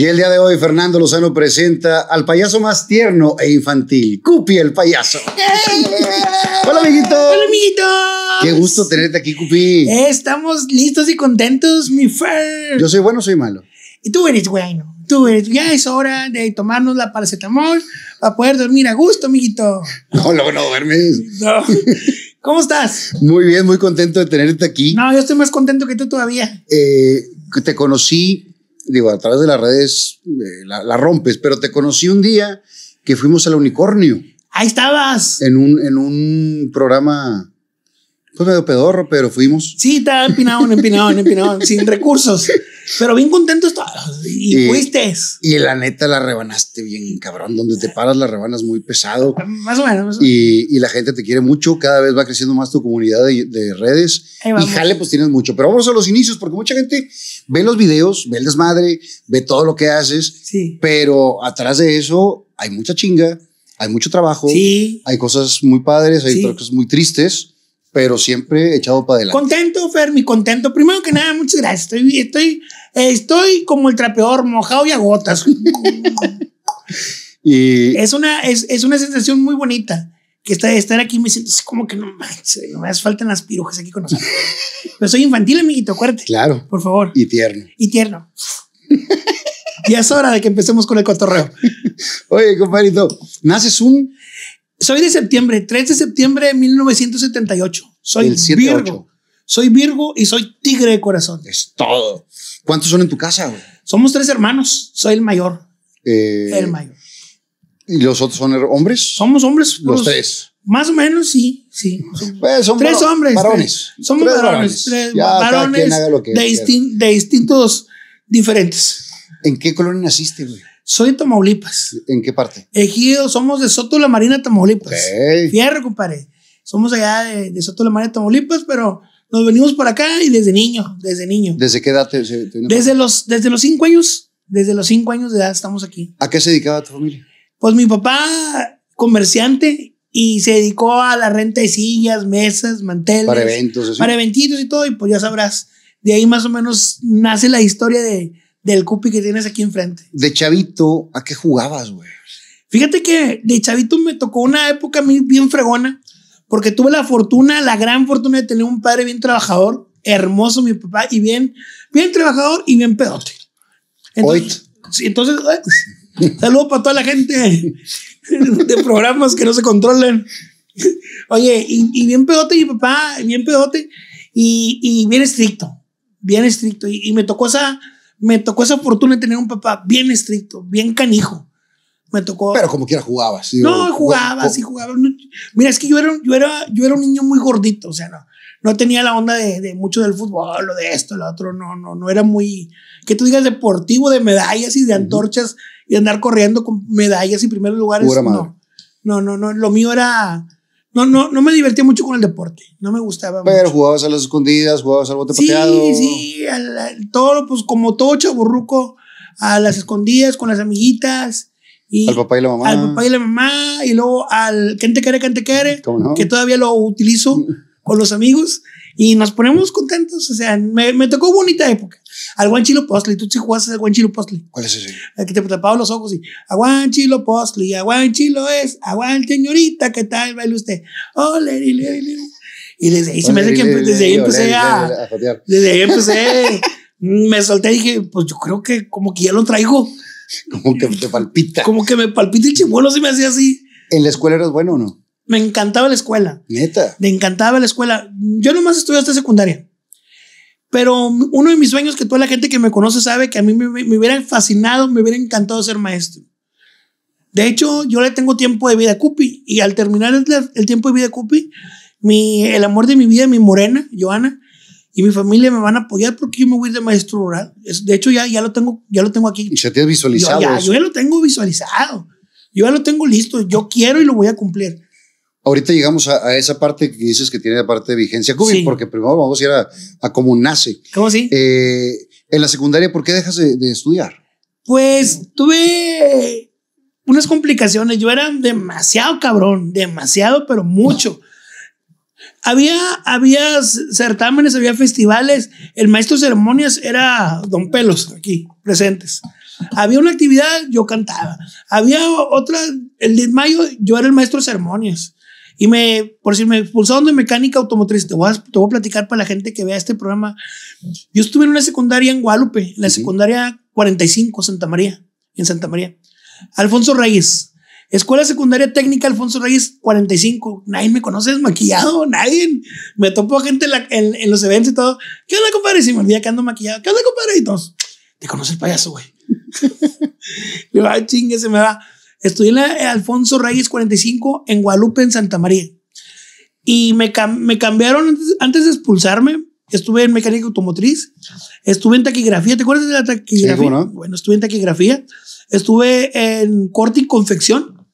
Y el día de hoy, Fernando Lozano presenta al payaso más tierno e infantil, Cupi el payaso. Hola, amiguito. Hola, amiguito. Qué gusto tenerte aquí, Cupi. Eh, estamos listos y contentos, mi Fer. Yo soy bueno, soy malo. Y tú eres bueno. Tú eres, ya es hora de tomarnos la paracetamol para poder dormir a gusto, amiguito. No, no, no duermes. No. ¿Cómo estás? Muy bien, muy contento de tenerte aquí. No, yo estoy más contento que tú todavía. Eh, te conocí digo, a través de las redes eh, la, la, rompes, pero te conocí un día que fuimos al unicornio. Ahí estabas. En un, en un programa fue medio pedorro, pero fuimos. Sí, estaba empinado, empinado, empinado, sin recursos. Pero bien contentos todos. Y, fuiste. Y la neta la rebanaste bien, cabrón. Donde te paras la rebanas muy pesado. Más o menos. Y, la gente te quiere mucho. Cada vez va creciendo más tu comunidad de, redes. Y jale, pues tienes mucho. Pero vamos a los inicios, porque mucha gente ve los videos, ve el desmadre, ve todo lo que haces. Sí. Pero atrás de eso hay mucha chinga, hay mucho trabajo. Sí. Hay cosas muy padres, hay cosas muy tristes pero siempre echado para adelante. Contento, Fermi, contento. Primero que nada, muchas gracias. Estoy, estoy, estoy como el trapeador, mojado y a gotas. y... Es, una, es, es, una sensación muy bonita. Que estar, estar aquí me siento como que no me no me faltan las pirujas aquí con nosotros. pero soy infantil, amiguito, acuérdate. Claro. Por favor. Y tierno. Y tierno. ya es hora de que empecemos con el cotorreo. Oye, compadrito, naces un soy de septiembre, 3 de septiembre de 1978. Soy Virgo. Soy Virgo y soy tigre de corazón. Es todo. ¿Cuántos son en tu casa? Somos tres hermanos. Soy el mayor. Eh, el mayor. ¿Y los otros son hombres? Somos hombres. Los, tres. Más o menos, sí, sí. Pues, son tres hombres. Varones. somos varones. Tres varones de distintos diferentes. ¿En qué colonia naciste, güey? Soy de Tamaulipas. ¿En qué parte? Ejido, somos de Soto la Marina, Tamaulipas. Okay. compadre. Somos allá de, de Soto la Marina, Tamaulipas, pero nos venimos por acá y desde niño, desde niño. ¿Desde qué edad te, desde, los, desde los cinco años, desde los cinco años de edad estamos aquí. ¿A qué se dedicaba tu familia? Pues mi papá, comerciante, y se dedicó a la renta de sillas, mesas, manteles. Para eventos, ¿sí? Para eventitos y todo, y pues ya sabrás. De ahí más o menos nace la historia de, del cupi que tienes aquí enfrente. De chavito, ¿a qué jugabas, güey? Fíjate que de chavito me tocó una época a mí bien fregona, porque tuve la fortuna, la gran fortuna de tener un padre bien trabajador, hermoso mi papá, y bien, bien trabajador y bien pedote. Entonces, sí, entonces eh, saludo para toda la gente de programas que no se controlan. Oye, y, bien pedote mi papá, bien pedote, y, bien estricto, bien estricto. y me tocó esa me tocó esa fortuna de tener un papá bien estricto, bien canijo. Me tocó. Pero como quiera jugabas. ¿sí? No, jugabas y jugabas. Mira, es que yo era, yo, era, yo era un niño muy gordito, o sea, no, no tenía la onda de, de mucho del fútbol, lo de esto, lo otro, no, no, no era muy, que tú digas deportivo, de medallas y de antorchas y andar corriendo con medallas y primeros lugares. Pura no, no, no, no, lo mío era no, no, no me divertía mucho con el deporte. No me gustaba. Pero jugabas a las escondidas, jugabas al bote pateado. Sí, sí. Todo, pues como todo chaburruco, a las escondidas con las amiguitas. al papá y la mamá. Al papá y la mamá. Y luego al te quiere, quien te quiere, Que todavía lo utilizo con los amigos. Y nos ponemos contentos. O sea, me, me tocó bonita época. Al guanchilo postli. Tú sí jugaste al guanchilo postli. ¿Cuál es ese? Aquí que te tapaba los ojos y aguanchilo postli, aguanchilo es, aguante señorita, ¿qué tal? Baila usted. Ole, Y desde ahí se me hace que desde ahí empecé a. Desde ahí empecé. Me solté y dije, pues yo creo que como que ya lo traigo. Como que te palpita. Como que me palpita el chimuelo, si me hacía así. ¿En la escuela eras bueno o no? Me encantaba la escuela. Neta. Me encantaba la escuela. Yo nomás estudié hasta secundaria. Pero uno de mis sueños, que toda la gente que me conoce sabe que a mí me, hubiera fascinado, me hubiera encantado ser maestro. De hecho, yo le tengo tiempo de vida a Cupi y al terminar el, tiempo de vida a Cupi, mi, el amor de mi vida, mi morena, Joana, y mi familia me van a apoyar porque yo me voy de maestro rural. de hecho, ya, ya, lo tengo, ya lo tengo aquí. ¿Y ya te ha visualizado? ya, yo ya lo tengo visualizado. Yo ya lo tengo listo. Yo quiero y lo voy a cumplir. Ahorita llegamos a, esa parte que dices que tiene la parte de vigencia porque primero vamos a ir a, como nace. ¿Cómo sí? Eh, en la secundaria, ¿por qué dejas de, estudiar? Pues tuve unas complicaciones. Yo era demasiado cabrón, demasiado, pero mucho. Había, había certámenes, había festivales. El maestro de ceremonias era Don Pelos, aquí presentes. Había una actividad, yo cantaba. Había otra, el 10 de mayo, yo era el maestro de ceremonias. Y me, por decirme, me expulsaron de mecánica automotriz. Te voy, a, te voy a platicar para la gente que vea este programa. Yo estuve en una secundaria en Guadalupe, en la secundaria 45, Santa María, en Santa María. Alfonso Reyes. Escuela Secundaria Técnica Alfonso Reyes 45. Nadie me conoce maquillado, nadie. Me topo gente en, los eventos y todo. ¿Qué onda, compadre? me que ando maquillado. ¿Qué onda, compadre? Y todos, te conoce el payaso, güey. Le va, chingue, se me va. Estudié en la eh, Alfonso Reyes 45 en Guadalupe, en Santa María. Y me, cambiaron antes, de expulsarme. Estuve en mecánica automotriz, estuve en taquigrafía. ¿Te acuerdas de la taquigrafía? Bueno, estuve en taquigrafía. Estuve en corte y confección,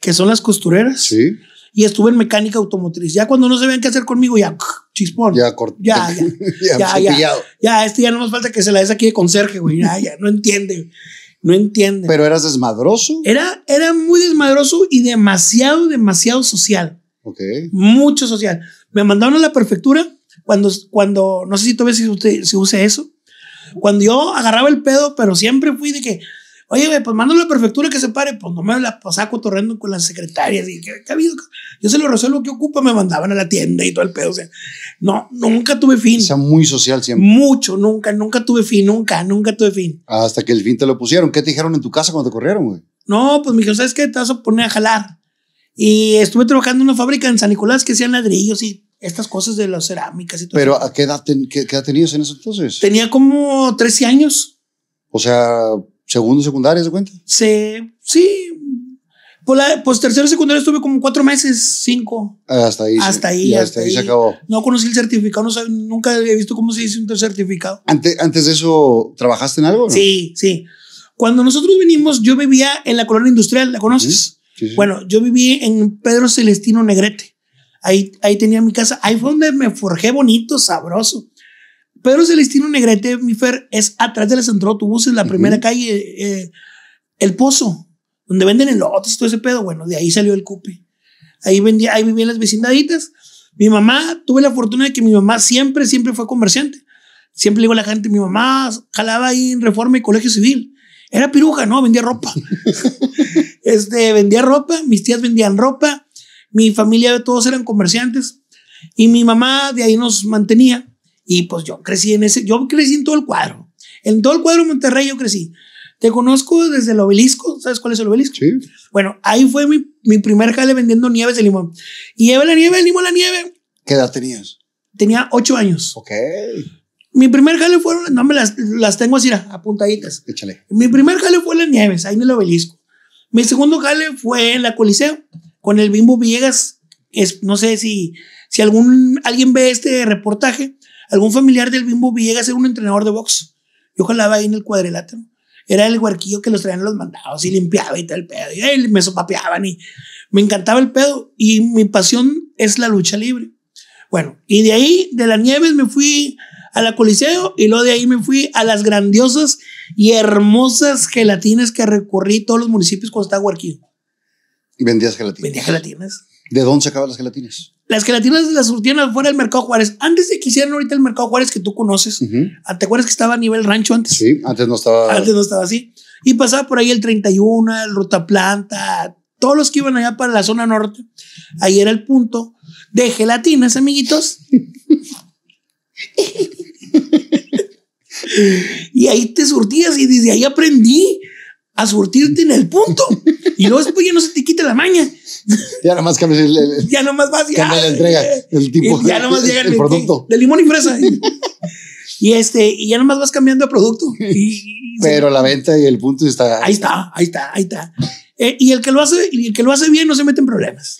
que son las costureras. Sí y estuve en mecánica automotriz. Ya cuando no sabían qué hacer conmigo, ya chispón. Ya, ya, ya, ya, ya, ya, ya, ya, ya no ya, falta que se la des aquí de conserje, güey. Ya, ya, no entiende no entiende. Pero eras desmadroso. Era, era muy desmadroso y demasiado, demasiado social. Ok. Mucho social. Me mandaron a la prefectura cuando, cuando no sé si todavía se, si use eso. Cuando yo agarraba el pedo, pero siempre fui de que, Oye, pues mándale a la prefectura que se pare. Pues no me la pues, saco torrendo con las secretarias. Y, ¿qué, habido? Yo se lo resuelvo que ocupa. Me mandaban a la tienda y todo el pedo. O sea, no, nunca tuve fin. O sea, muy social siempre. Mucho, nunca, nunca tuve fin, nunca, nunca tuve fin. Hasta que el fin te lo pusieron. ¿Qué te dijeron en tu casa cuando te corrieron, güey? No, pues me dijeron, ¿sabes qué? Te vas a poner a jalar. Y estuve trabajando en una fábrica en San Nicolás que hacían ladrillos y estas cosas de las cerámicas y todo Pero ¿a qué edad, tenías en eso entonces? Tenía como 13 años. O sea, segundo secundaria, ¿se cuenta? Sí, sí. Pues, la, pues tercero secundario estuve como cuatro meses, cinco. Ah, hasta ahí. Hasta ahí. Y hasta, ahí, se acabó. No conocí el certificado, nunca había visto cómo se hizo un certificado. Antes, antes de eso, ¿trabajaste en algo? Sí, sí. Cuando nosotros venimos, yo vivía en la colonia industrial, ¿la conoces? Sí, Bueno, yo viví en Pedro Celestino Negrete. Ahí, ahí tenía mi casa. Ahí fue donde me forjé bonito, sabroso. Pedro Celestino Negrete, mi Fer, es atrás del central de autobuses, la primera calle, eh, El Pozo, donde venden el y todo ese pedo. Bueno, de ahí salió el cupe. Ahí, vendía, ahí vivían las vecindaditas. Mi mamá, tuve la fortuna de que mi mamá siempre, siempre fue comerciante. Siempre le digo a la gente, mi mamá jalaba ahí en Reforma y Colegio Civil. Era piruja, ¿no? Vendía ropa. este, vendía ropa, mis tías vendían ropa, mi familia, todos eran comerciantes. Y mi mamá de ahí nos mantenía. Y pues yo crecí en ese, yo crecí en todo el cuadro. En todo el cuadro de Monterrey yo crecí. Te conozco desde el obelisco, ¿sabes cuál es el obelisco? Sí. Bueno, ahí fue mi, mi primer jale vendiendo nieves de limón. Y lleva la nieve, limón la nieve. ¿Qué edad tenías? Tenía ocho años. Ok. Mi primer jale fueron, no me las, las tengo así, apuntaditas. Échale. Mi primer jale fue en las nieves, ahí en el obelisco. Mi segundo jale fue en la Coliseo, con el Bimbo Villegas. Es, no sé si, si algún, alguien ve este reportaje algún familiar del Bimbo a ser un entrenador de box. Yo jalaba ahí en el cuadrilátero. Era el huerquillo que los traían los mandados y limpiaba y tal el pedo. Y ahí eh, me sopapeaban y me encantaba el pedo. Y mi pasión es la lucha libre. Bueno, y de ahí, de las nieves, me fui a la Coliseo y luego de ahí me fui a las grandiosas y hermosas gelatinas que recorrí todos los municipios cuando estaba huerquillo. ¿Vendías gelatinas? Vendía gelatinas. ¿De dónde sacaban las gelatinas? Las gelatinas las surtieron afuera del Mercado Juárez. Antes de que hicieran ahorita el Mercado Juárez que tú conoces, ah, ¿te acuerdas que estaba a nivel rancho antes? Sí, antes no estaba. Antes no estaba así. Y pasaba por ahí el 31, el Ruta Planta, todos los que iban allá para la zona norte. Ahí era el punto de gelatinas, amiguitos. y ahí te surtías y desde ahí aprendí a surtirte en el punto. Y luego después ya no se te quita la maña. Ya nomás cambias el, Ya nomás vas ya. la entrega. El tipo. ya llega el, De, limón y fresa. y este, y ya nomás vas cambiando de producto. Pero la venta y el punto está. Ahí está, ahí está, ahí está. Eh, y el que lo hace, y el que lo hace bien no se mete en problemas.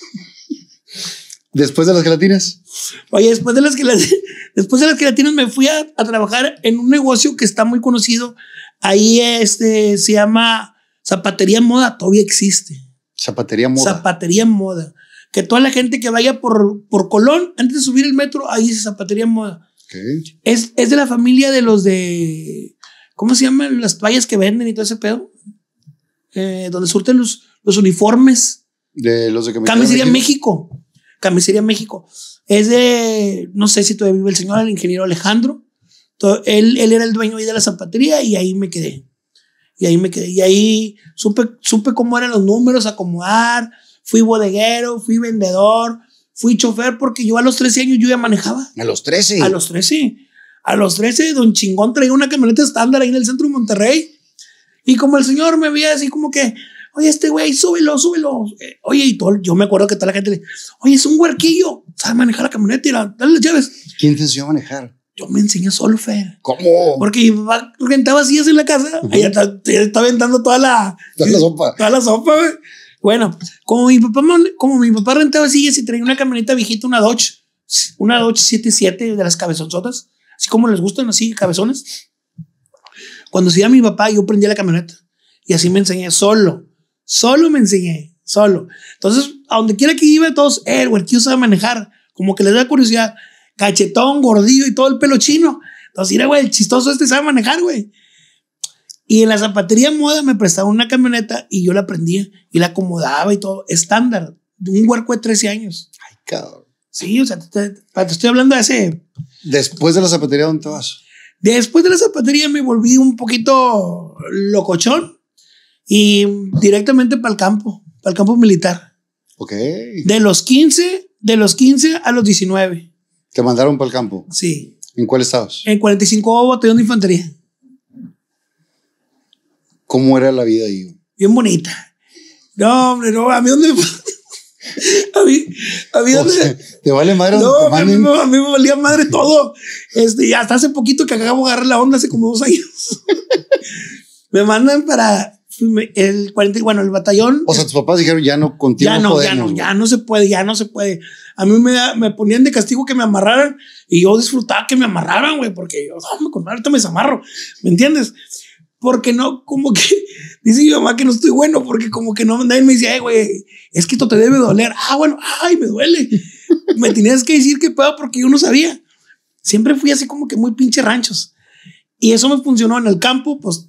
Después de las gelatinas. Oye, después de las gelatinas, después de las gelatinas me fui a, a, trabajar en un negocio que está muy conocido. Ahí este se llama Zapatería Moda, todavía existe. Zapatería Moda. Zapatería Moda. Que toda la gente que vaya por, por Colón, antes de subir el metro, ahí dice Zapatería Moda. Es, de la familia de los de. ¿Cómo se llaman las playas que venden y todo ese pedo? Eh, donde surten los, los uniformes. De los de Camisería México. México. Camisería México. Es de, no sé si todavía vive el señor, el ingeniero Alejandro. él, él, era el dueño ahí de la zapatería y ahí me quedé. Y ahí me quedé, y ahí supe, supe cómo eran los números, acomodar, fui bodeguero, fui vendedor, fui chofer, porque yo a los 13 años yo ya manejaba. A los 13. A los 13. A los 13, don Chingón traía una camioneta estándar ahí en el centro de Monterrey. Y como el señor me veía así como que, oye, este güey, súbelo, súbelo. Eh, oye, y yo me acuerdo que toda la gente le, oye, es un huerquillo, sabe manejar la camioneta y dale las llaves. ¿Quién te enseñó a manejar? yo me enseñé solo, Fer. ¿Cómo? Porque papá rentaba sillas en la casa. ahí está, toda la, toda la sopa. Toda la sopa, güey. Bueno, como mi papá, como mi papá rentaba sillas y traía una camioneta viejita, una Dodge, una Dodge 77 de las cabezonzotas, así como les gustan así, cabezones. Cuando se iba mi papá, yo prendía la camioneta y así me enseñé solo. Solo me enseñé, solo. Entonces, a donde quiera que iba, todos, eh, el güey, sabe manejar, como que les da curiosidad cachetón, gordillo y todo el pelo chino. Entonces, mira, güey, el chistoso este sabe manejar, güey. Y en la zapatería moda me prestaron una camioneta y yo la prendía y la acomodaba y todo, estándar, de un huerco de 13 años. Ay, cabrón. Sí, o sea, te, estoy hablando de ese Después de la zapatería, ¿dónde vas? Después de la zapatería me volví un poquito locochón y directamente para el campo, para el campo militar. Ok. De los 15, de los 15 a los 19. ¿Te mandaron para el campo? Sí. ¿En cuál estabas? En 45 Batallón de Infantería. ¿Cómo era la vida ahí? Bien bonita. No, hombre, no, a mí dónde a mí, a mí dónde... ¿Te vale madre? No, a mí, a mí, me valía madre todo. Este, y hasta hace poquito que acabamos de agarrar la onda, hace como dos años. me mandan para el 40, bueno, el batallón. O sea, tus papás dijeron, ya no contigo Ya no, ya no, ya no se puede, ya no se puede. A mí me, me, ponían de castigo que me amarraran y yo disfrutaba que me amarraran, güey, porque yo, con ahorita me desamarro, ¿me entiendes? Porque no, como que, dice mi mamá que no estoy bueno, porque como que no, nadie me dice, güey, es que esto te debe doler. Ah, bueno, ay, me duele. me tenías que decir que puedo porque yo no sabía. Siempre fui así como que muy pinche ranchos. Y eso me funcionó en el campo, pues,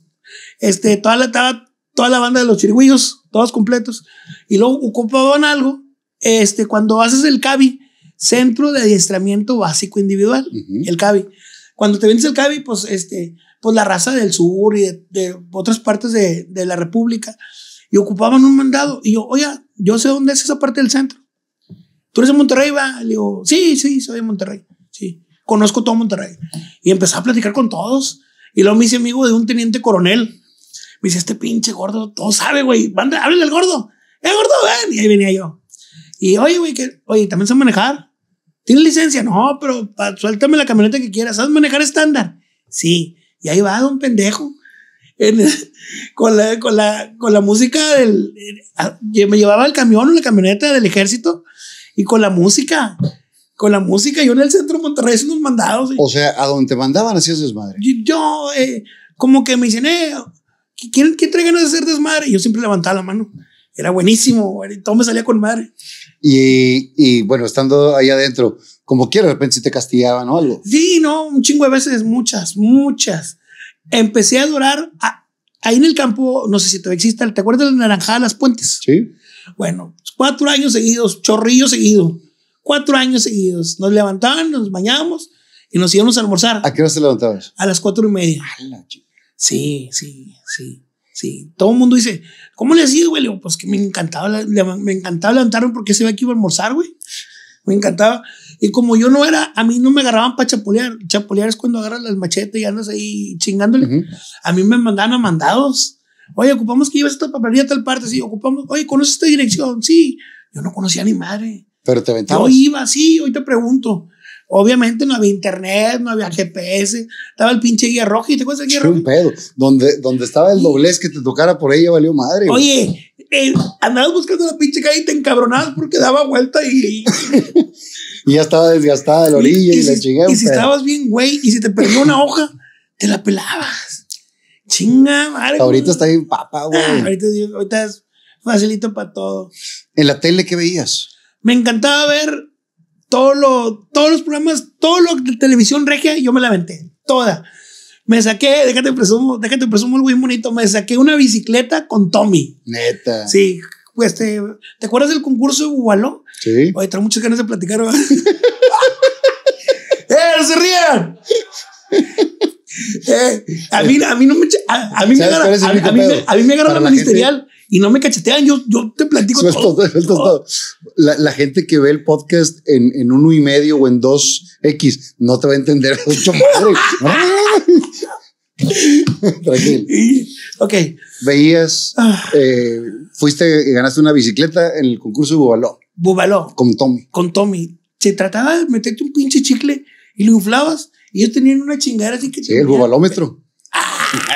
este, toda la etapa toda la banda de los chirigüillos, todos completos, y luego ocupaban algo, este, cuando haces el CABI, Centro de Adiestramiento Básico Individual, el CABI. Cuando te vienes el CABI, pues, este, pues la raza del sur y de, otras partes de, la República, y ocupaban un mandado, y yo, oye, yo sé dónde es esa parte del centro. ¿Tú eres de Monterrey, va? Le digo, sí, sí, soy de Monterrey, sí, conozco todo Monterrey. Y empecé a platicar con todos, y luego me hice amigo de un teniente coronel, me dice, este pinche gordo, todo sabe, güey. Háblale al gordo. ¡Eh, gordo, ven! Y ahí venía yo. Y oye, güey, que, oye, también sabes manejar. ¿Tienes licencia? No, pero suéltame la camioneta que quieras. ¿Sabes manejar estándar? Sí. Y ahí va, un pendejo. En, con, la, con, la, con la música del. Me llevaba el camión o la camioneta del ejército y con la música. Con la música, yo en el centro de Monterrey haciendo unos mandados. O sea, a donde te mandaban es madre Yo, eh, como que me dicen, eh, ¿quién, que trae ganas de hacer desmadre? Y yo siempre levantaba la mano. Era buenísimo, todo me salía con madre. Y, y bueno, estando ahí adentro, como quiera, de repente si te castigaban o algo. Sí, no, un chingo de veces, muchas, muchas. Empecé a adorar ahí en el campo, no sé si todavía exista ¿te acuerdas de la de Las Puentes? Sí. Bueno, cuatro años seguidos, chorrillo seguido, cuatro años seguidos. Nos levantaban, nos bañábamos y nos íbamos a almorzar. ¿A qué hora se levantabas? A las cuatro y media. A Sí, sí, sí, sí. Todo el mundo dice, ¿cómo le sido güey? pues que me encantaba, me encantaba levantarme porque se ve que iba a almorzar, güey. Me encantaba. Y como yo no era, a mí no me agarraban para chapolear. Chapolear es cuando agarras las machete y andas ahí chingándole. A mí me mandaban a mandados. Oye, ocupamos que a esta papelería a tal parte. Sí, ocupamos. Oye, ¿conoces esta dirección? Sí. Yo no conocía ni madre. Pero te aventabas. Yo iba, sí, hoy te pregunto. Obviamente no había internet, no había GPS, estaba el pinche guía rojo y te acuerdas guía rojo. un pedo. Donde, estaba el doblez que te tocara por ahí valió madre. Oye, eh, andabas buscando la pinche calle y te encabronabas porque daba vuelta y. y ya estaba desgastada de la orilla y, la chingada. Y si estabas bien, güey, y si te perdió una hoja, te la pelabas. Chinga, madre. Ahorita está bien papa, ah, güey. ahorita, ahorita es facilito para todo. ¿En la tele qué veías? Me encantaba ver todo todos los programas, todo lo de televisión regia, yo me la aventé, toda. Me saqué, déjate presumo, déjate presumo muy bonito, me saqué una bicicleta con Tommy. Neta. Sí, pues te, acuerdas del concurso de Bubaló? Sí. Oye, tengo muchas ganas de platicar. ¡Eh, no se rían! Eh, a, mí, a mí no me a, a mí me agarra, la, la ministerial y no me cachetean. Yo, te platico todo, La, gente que ve el podcast en, uno y medio o en dos x no te va a entender. mucho Tranquilo. ok. Veías, ah. eh, fuiste y ganaste una bicicleta en el concurso de Bubaló. Bubaló. Con Tommy. Con Tommy. Se trataba de meterte un pinche chicle y lo inflabas y ellos tenían una chingada así que... Sí, el bubalómetro.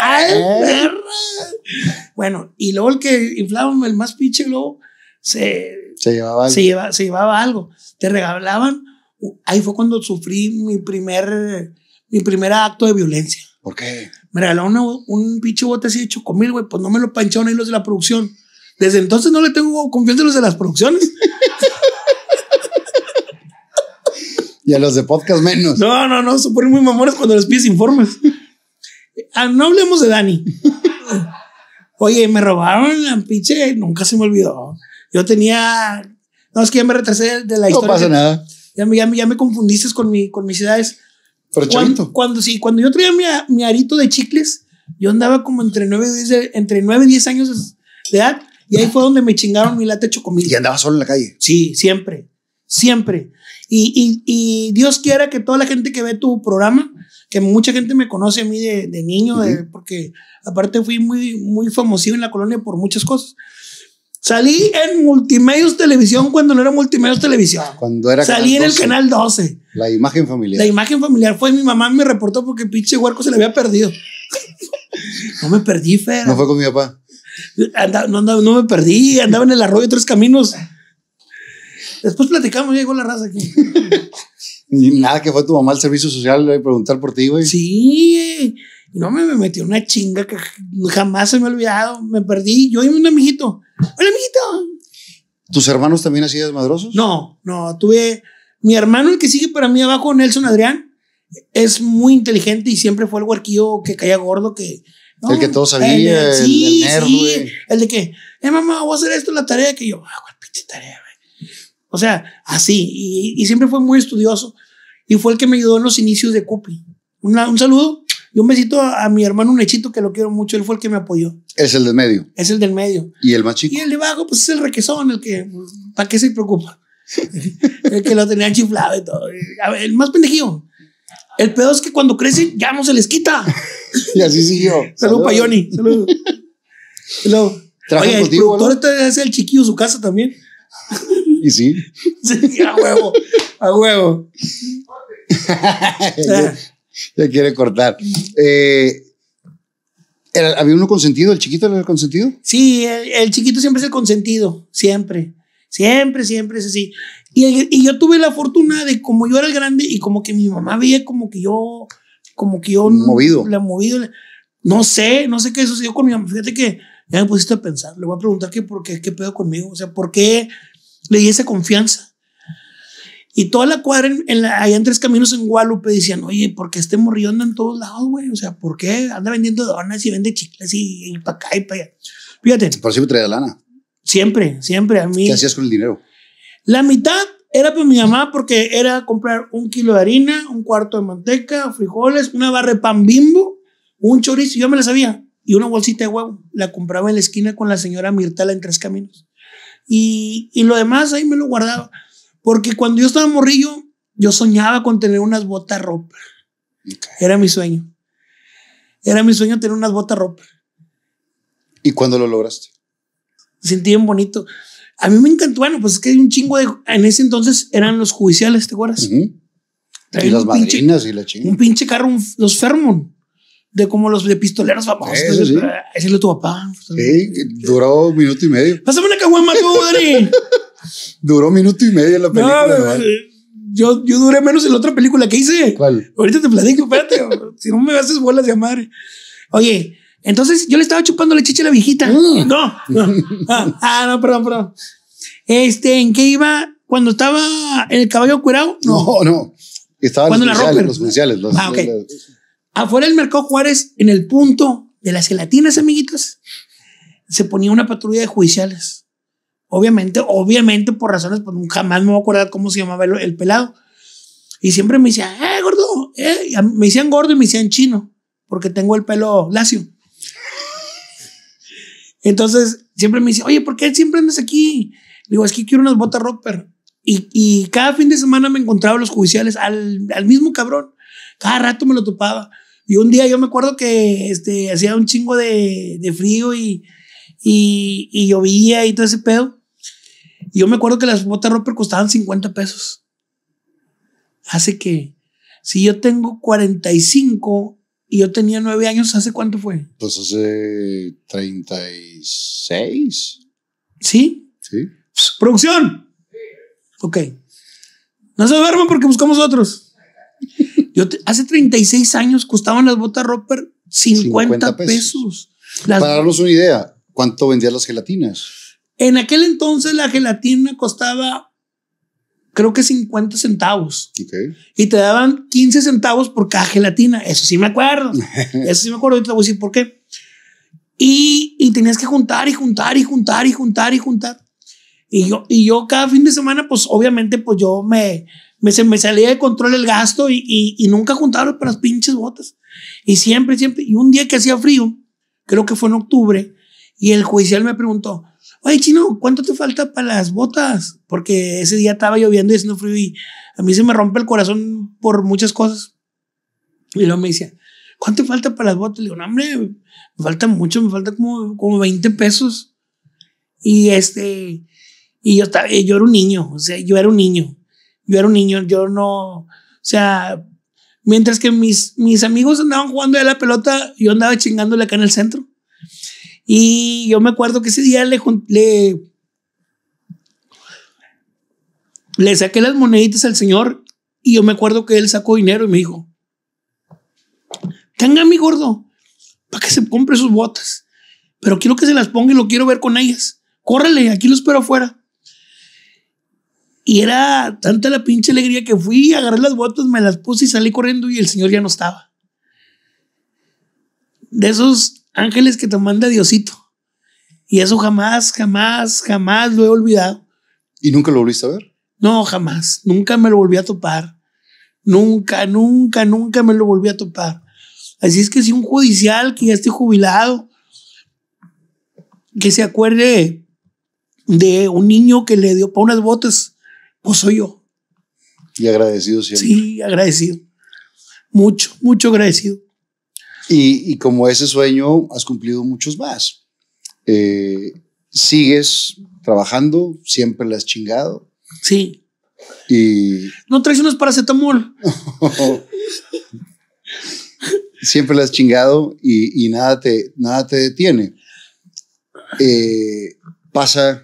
¡Ay, eh. perra! Bueno, y luego el que inflaba el más pinche globo se, se, llevaba algo. Se, llevaba algo. Te regalaban. Ahí fue cuando sufrí mi primer, mi primer acto de violencia. ¿Por qué? Me regalaron un, pinche bote así hecho chocomil, güey. Pues no me lo pancharon ahí los de la producción. Desde entonces no le tengo confianza a los de las producciones. y a los de podcast menos. No, no, no. Se ponen muy mamones cuando les pides informes. Ah, no hablemos de Dani. Oye, me robaron la pinche, nunca se me olvidó. Yo tenía, no, es que ya me retrasé de la historia. No pasa nada. Ya me, ya, me, ya me confundiste con, mi, con mis edades. Pero cuando, sí, cuando yo traía mi, mi, arito de chicles, yo andaba como entre 9 y 10, entre 9 y 10 años de edad. Y ahí fue donde me chingaron mi lata de chocomil. ¿Y andaba solo en la calle? Sí, siempre, siempre. Y, y, y Dios quiera que toda la gente que ve tu programa que mucha gente me conoce a mí de, niño, porque aparte fui muy, muy en la colonia por muchas cosas. Salí en Multimedios Televisión cuando no era Multimedios Televisión. Cuando era Salí canal en el Canal 12. La imagen familiar. La imagen familiar fue mi mamá me reportó porque pinche huerco se le había perdido. no me perdí, Fer. No fue con mi papá. no, no, me perdí, andaba en el arroyo Tres Caminos. Después platicamos, llegó la raza aquí. Ni nada que fue tu mamá al servicio social a preguntar por ti, güey. Sí, no me, me metió una chinga que jamás se me ha olvidado. Me perdí. Yo y un amiguito. Hola, amiguito. ¿Tus hermanos también así madrosos? No, no. Tuve. Mi hermano, el que sigue para mí abajo, Nelson Adrián, es muy inteligente y siempre fue el huerquillo que caía gordo que. el que todo sabía, el, sí, sí, El de que, eh, mamá, voy a hacer esto, la tarea. Que yo, ah, pinche tarea, o sea, así. Y, siempre fue muy estudioso. Y fue el que me ayudó en los inicios de Cupi. un saludo y un besito a, mi hermano Nechito, que lo quiero mucho. Él fue el que me apoyó. Es el del medio. Es el del medio. Y el más chico. Y el de bajo, pues es el requesón, el que. ¿Para qué se preocupa? el que lo tenía chiflado y todo. el más pendejío, El pedo es que cuando crecen ya no se les quita. y así siguió. saludos Payoni saludos Johnny. Salud. el productor este el chiquillo su casa también. Y sí. a huevo, a huevo. ya, quiere cortar. Eh, ¿Había uno consentido? ¿El chiquito era el consentido? Sí, el, chiquito siempre es el consentido, siempre. Siempre, siempre es así. Y, yo tuve la fortuna de como yo era el grande y como que mi mamá veía como que yo, como que yo... Movido. La movido. No sé, no sé qué sucedió con mi mamá. Fíjate que ya me pusiste a pensar. Le voy a preguntar qué por qué, qué pedo conmigo. O sea, ¿por qué le di esa confianza. Y toda la cuadra, en, allá en Tres Caminos, en Guadalupe, decían, oye, ¿por qué este morrillo anda en todos lados, güey? O sea, ¿por qué anda vendiendo donas y vende chicles y, para acá y para allá? Fíjate. Por siempre traía lana. Siempre, siempre a mí. ¿Qué hacías con el dinero? La mitad era para pues, mi mamá porque era comprar un kilo de harina, un cuarto de manteca, frijoles, una barra de pan bimbo, un chorizo, yo me la sabía, y una bolsita de huevo. La compraba en la esquina con la señora Mirtala en Tres Caminos. Y, lo demás ahí me lo guardaba. Porque cuando yo estaba morrillo, yo soñaba con tener unas botas ropa. Era mi sueño. Era mi sueño tener unas botas ropa. ¿Y cuándo lo lograste? Sentí bien bonito. A mí me encantó, bueno, pues es que hay un chingo de... En ese entonces eran los judiciales, ¿te acuerdas? Y las madrinas y la chingada. Un pinche carro, los Fermon, de como los de pistoleros famosos. tu papá. Sí, duró un minuto y medio. Pásame una caguama Duró minuto y medio la película. No, eh, Yo, yo, duré menos en la otra película que hice. Ahorita te platico, espérate. si no me haces bolas de amar Oye, entonces yo le estaba chupando la chicha a la viejita. Mm. No. Ah, ah, no, perdón, perdón. Este, ¿en qué iba? Cuando estaba en el caballo curado. No, no. Estaban Cuando los, la los ah, ¿ok? Afuera del Mercado Juárez, en el punto de las gelatinas, amiguitas, se ponía una patrulla de judiciales. Obviamente, obviamente por razones, pues jamás me voy a acordar cómo se llamaba el, pelado. Y siempre me decía, eh, gordo, eh", me decían gordo y me decían chino, porque tengo el pelo lacio. Entonces, siempre me dice, oye, ¿por qué siempre andas aquí? digo, es que quiero unas botas rocker. Y, y, cada fin de semana me encontraba los judiciales, al, mismo cabrón. Cada rato me lo topaba. Y un día yo me acuerdo que este, hacía un chingo de, frío y, y, y llovía y todo ese pedo yo me acuerdo que las botas roper costaban 50 pesos. Hace que, si yo tengo 45 y yo tenía 9 años, ¿hace cuánto fue? Pues hace 36. ¿Sí? Sí. Producción. Ok. No se duerman porque buscamos otros. Yo hace 36 años costaban las botas roper 50, pesos. Para darnos una idea, ¿cuánto vendían las gelatinas? En aquel entonces la gelatina costaba, creo que 50 centavos. Y te daban 15 centavos por cada gelatina. Eso sí me acuerdo. Eso sí me acuerdo. Y te voy a decir por qué. Y, y, tenías que juntar y juntar y juntar y juntar y juntar. Y yo, y yo cada fin de semana, pues obviamente, pues yo me, me, me salía de control el gasto y, y, y nunca juntaba para las pinches botas. Y siempre, siempre. Y un día que hacía frío, creo que fue en octubre, y el judicial me preguntó, oye, chino, ¿cuánto te falta para las botas? Porque ese día estaba lloviendo y haciendo frío y a mí se me rompe el corazón por muchas cosas. Y luego me decía, ¿cuánto te falta para las botas? Le digo, no, hombre, me falta mucho, me falta como, como 20 pesos. Y este, y yo, estaba, yo era un niño, o sea, yo era un niño, yo era un niño, yo no, o sea, mientras que mis, mis amigos andaban jugando de la pelota, yo andaba chingándole acá en el centro. Y yo me acuerdo que ese día le, le, saqué las moneditas al señor y yo me acuerdo que él sacó dinero y me dijo, tenga mi gordo, para que se compre sus botas, pero quiero que se las ponga y lo quiero ver con ellas. Córrele, aquí lo espero afuera. Y era tanta la pinche alegría que fui, agarré las botas, me las puse y salí corriendo y el señor ya no estaba. De esos ángeles que te manda Diosito. Y eso jamás, jamás, jamás lo he olvidado. ¿Y nunca lo volviste a ver? No, jamás. Nunca me lo volví a topar. Nunca, nunca, nunca me lo volví a topar. Así es que si un judicial que ya esté jubilado, que se acuerde de un niño que le dio para unas botas, pues soy yo. Y agradecido siempre. Sí, agradecido. Mucho, mucho agradecido. Y, como ese sueño, has cumplido muchos más. Eh, sigues trabajando, siempre la has chingado. Sí. Y... No traes unas paracetamol. siempre la has chingado y, nada, te, nada te detiene. Eh, pasa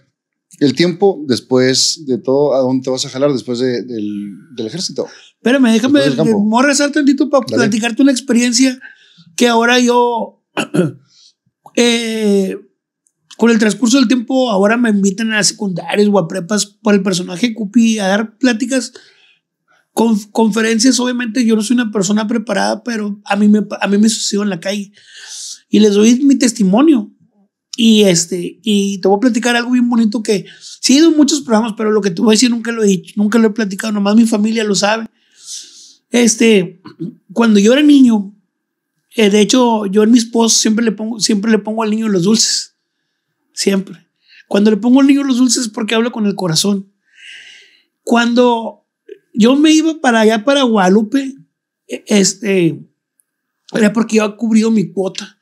el tiempo después de todo, ¿a dónde te vas a jalar después del, ejército? Espérame, déjame, voy a para platicarte una experiencia que ahora yo, eh, con el transcurso del tiempo, ahora me invitan a secundarias o a prepas por el personaje Cupi a dar pláticas, conferencias. Obviamente yo no soy una persona preparada, pero a mí me, a mí me sucedió en la calle. Y les doy mi testimonio. Y este, y te voy a platicar algo bien bonito que sí he ido en muchos programas, pero lo que te voy a decir nunca lo he dicho, nunca lo he platicado, nomás mi familia lo sabe. Este, cuando yo era niño, eh, de hecho, yo en mis posts siempre le pongo, siempre le pongo al niño los dulces. Siempre. Cuando le pongo al niño los dulces es porque hablo con el corazón. Cuando yo me iba para allá, para Guadalupe, e, este, era porque yo había cubrido mi cuota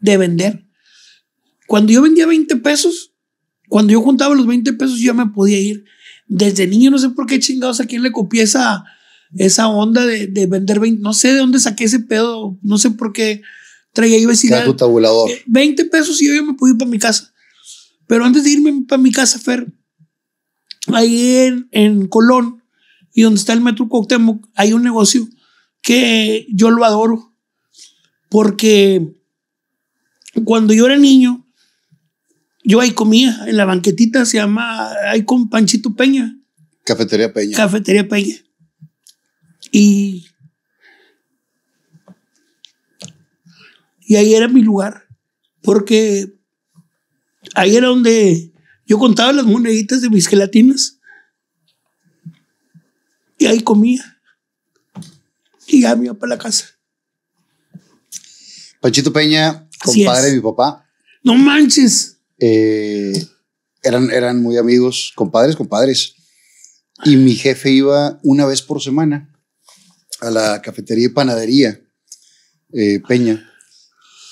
de vender. Cuando yo vendía 20 pesos, cuando yo juntaba los 20 pesos, yo ya me podía ir. Desde niño, no sé por qué chingados a quién le copié esa, esa onda de, de vender 20, no sé de dónde saqué ese pedo, no sé por qué traía yo tabulador. 20 eh, pesos y yo ya me pude ir para mi casa. Pero antes de irme para mi casa, Fer, ahí en, en Colón y donde está el Metro Cuauhtémoc, hay un negocio que yo lo adoro porque cuando yo era niño, yo ahí comía en la banquetita, se llama, ahí con Panchito Peña. Cafetería Peña. Cafetería Peña. Y, ahí era mi lugar, porque ahí era donde yo contaba las moneditas de mis gelatinas y ahí comía. Y ya me iba para la casa. Panchito Peña, compadre de mi papá. No manches. Eh, eran, eran muy amigos, compadres, compadres. Y mi jefe iba una vez por semana a la cafetería y panadería eh, Peña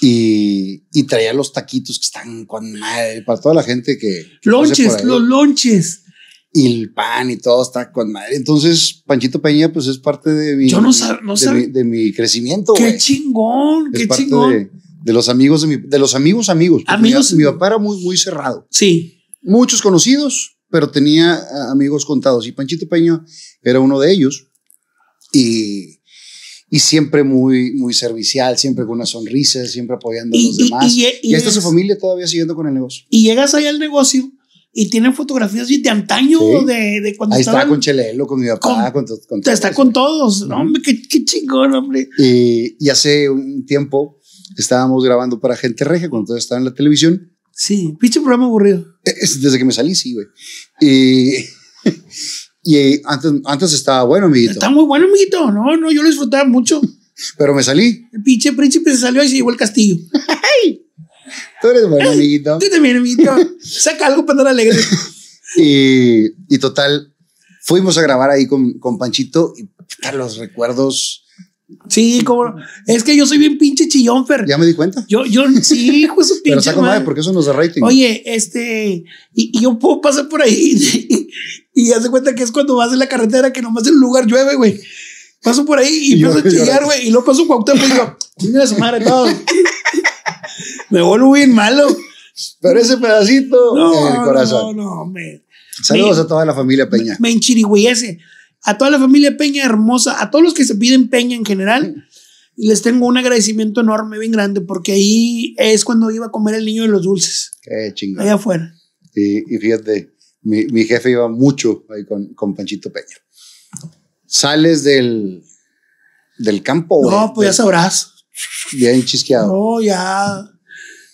y, y, traía los taquitos que están con madre para toda la gente que. lonches, los lonches. Y el pan y todo está con madre. Entonces, Panchito Peña, pues es parte de mi. Yo no, de, crecimiento. Qué chingón, qué chingón. De, los amigos, de, los amigos, amigos. Amigos. Mi, mi papá era muy, muy cerrado. Sí. Muchos conocidos, pero tenía eh, amigos contados. Y Panchito Peña era uno de ellos y, y siempre muy, muy servicial, siempre con una sonrisa, siempre apoyando a los demás. Y, y, su familia todavía siguiendo con el negocio. Y llegas ahí al negocio y tienen fotografías de antaño, de, cuando Ahí con Chelelo, con mi papá, con, con, Está con todos, ¿no? Hombre, qué, chingón, hombre. Y, hace un tiempo estábamos grabando para Gente Regia, cuando todavía estaba en la televisión. Sí, pinche programa aburrido. Desde que me salí, sí, güey. Y... Y antes, antes estaba bueno, amiguito. Está muy bueno, amiguito. No, no, yo lo disfrutaba mucho. Pero me salí. El pinche príncipe se salió y se llevó el castillo. Tú eres bueno, amiguito. Tú también, amiguito. Saca algo para andar alegre. y, y total, fuimos a grabar ahí con, con Panchito y los recuerdos. Sí, como es que yo soy bien pinche chillón, Ya me di cuenta. Yo, yo, sí, hijo su pinche. Pero saco madre porque eso nos da rating. Oye, este, y yo puedo pasar por ahí y hace cuenta que es cuando vas en la carretera que nomás en el lugar llueve, güey. Paso por ahí y, empiezo a chillar, güey. Y luego paso Cuauhtémoc y digo, chinga su madre todo. Me vuelvo bien malo. Pero ese pedacito no, corazón. No, no, hombre. Saludos a toda la familia Peña. Me, enchirigüeyese. A toda la familia Peña hermosa, a todos los que se piden Peña en general, les tengo un agradecimiento enorme, bien grande, porque ahí es cuando iba a comer el niño de los dulces. Qué chingón. Allá afuera. Y, y fíjate, mi, jefe iba mucho ahí con, con Panchito Peña. Sales del, del campo, No, pues ya sabrás. Bien chisqueado. No, ya.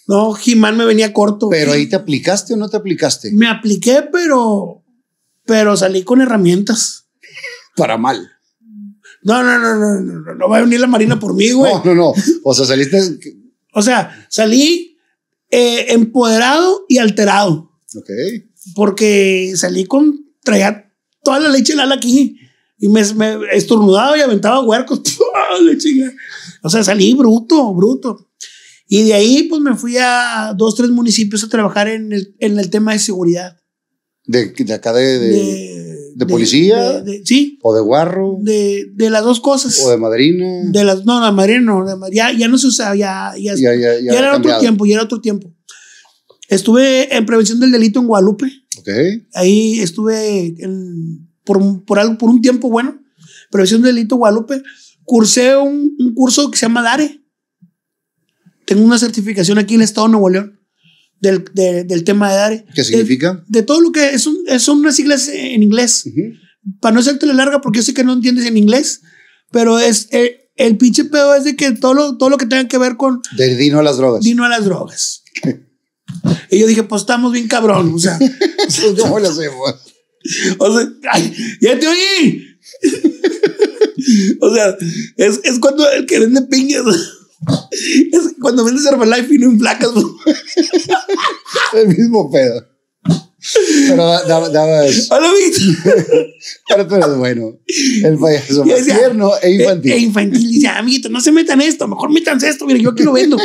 No, Jimán me venía corto. Pero ahí te aplicaste o no te aplicaste. Me apliqué, pero. Pero salí con herramientas. Para mal. No, no, no, no, no, no va a venir la marina por mí, güey. No, no, no. O sea, saliste. o sea, salí eh, empoderado y alterado. Ok porque salí con, traía toda la leche lala aquí y me, estornudaba y aventaba huercos. o sea, salí bruto, bruto. Y de ahí, pues me fui a dos, tres municipios a trabajar en el, tema de seguridad. ¿De, de acá de, de, policía? sí. ¿O de guarro? De, las dos cosas. ¿O de madrina? De las, no, de madrina no. ya, ya no se usaba, ya, ya, ya, ya, era otro tiempo, ya era otro tiempo. Estuve en prevención del delito en Guadalupe. Okay. Ahí estuve por, algo, por un tiempo bueno. Prevención del delito Guadalupe. Cursé un, curso que se llama DARE. Tengo una certificación aquí en el Estado de Nuevo León. Del, tema de DARE. ¿Qué significa? De, todo lo que es son unas siglas en inglés. Para no hacerte la larga, porque yo sé que no entiendes en inglés, pero es eh, el, pinche pedo es de que todo lo, todo lo que tenga que ver con. Del dino a las drogas. Dino a las drogas. Y yo dije, pues estamos bien cabrón, o sea. ¿Cómo lo hacemos? O sea, ya te oí. o sea, es, es, cuando el que vende piñas. Es cuando vendes Herbalife y no inflacas. el mismo pedo. Pero daba. Da, Hola, Pero tú eres bueno. El payaso más tierno e infantil. E, infantil. Dice, ah, amiguito, no se metan esto, mejor métanse esto. Mira, yo aquí lo vendo.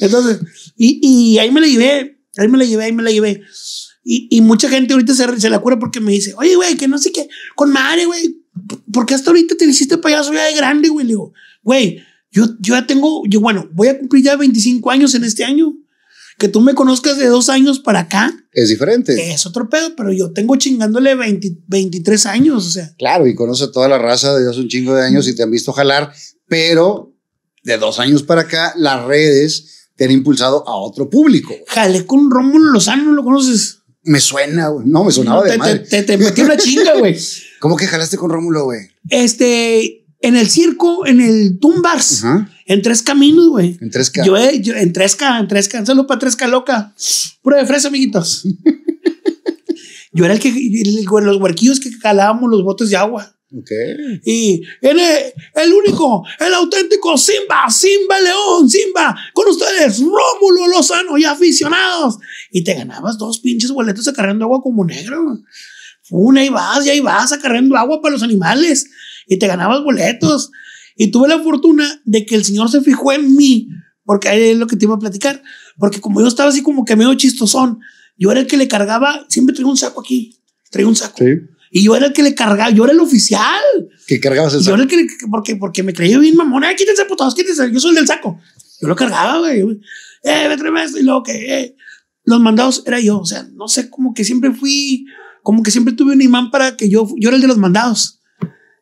Entonces, y, y, ahí me la llevé, ahí me la llevé, ahí me la llevé. Y, y mucha gente ahorita se, se, la cura porque me dice, oye, güey, que no sé qué, con madre, güey, ¿por qué hasta ahorita te hiciste payaso ya de grande, güey? Le digo, güey, yo, yo ya tengo, yo, bueno, voy a cumplir ya 25 años en este año. Que tú me conozcas de dos años para acá. Es diferente. Es otro pedo, pero yo tengo chingándole 23 años, o sea. Claro, y conoce toda la raza de hace un chingo de años y te han visto jalar, pero de dos años para acá, las redes te han impulsado a otro público. Jalé con Rómulo Lozano, ¿lo conoces? Me suena, güey. No, me sonaba de madre. Te, metí una chinga, güey. ¿Cómo que jalaste con Rómulo, güey? Este, en el circo, en el Tumbars, en tres caminos, güey. En tres Yo, eh, yo, en Tresca, en Tresca. Saludos para Tresca Loca. Prueba de fresa, amiguitos. yo era el que, güey, los huerquillos que jalábamos los botes de agua. Okay. Y él el único, el auténtico Simba, Simba León, Simba, con ustedes, Rómulo Lozano y aficionados. Y te ganabas dos pinches boletos acarreando agua como negro. Una y vas, y ahí vas acarreando agua para los animales. Y te ganabas boletos. Y tuve la fortuna de que el Señor se fijó en mí, porque ahí es lo que te iba a platicar. Porque como yo estaba así como que medio chistosón, yo era el que le cargaba, siempre traigo un saco aquí, traigo un saco. Sí y yo era el que le cargaba, yo era el oficial. Que cargabas el saco. Yo era el que porque, porque me creía bien mamón. Ay, ah, quítense putados, quítense. Yo soy el del saco. Yo lo cargaba, güey. Eh, me esto. Y luego que eh". los mandados era yo. O sea, no sé, como que siempre fui, como que siempre tuve un imán para que yo, yo era el de los mandados.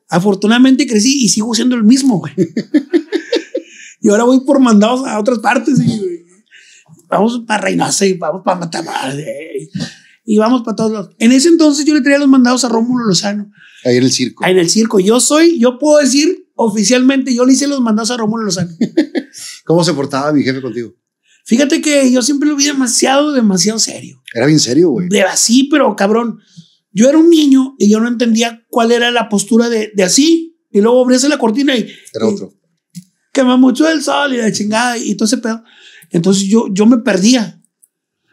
Afortunadamente crecí y sigo siendo el mismo, güey. y ahora voy por mandados a otras partes y, vamos para reinarse y vamos para Matamoros y vamos para todos lados. En ese entonces yo le traía los mandados a Rómulo Lozano. Ahí en el circo. Ahí en el circo. Yo soy, yo puedo decir oficialmente, yo le hice los mandados a Rómulo Lozano. ¿Cómo se portaba mi jefe contigo? Fíjate que yo siempre lo vi demasiado, demasiado serio. Era bien serio, güey. De así, pero cabrón. Yo era un niño y yo no entendía cuál era la postura de, de así. Y luego abrías la cortina y. Era otro. que me mucho el sol y la chingada y todo ese pedo. Entonces yo, yo me perdía.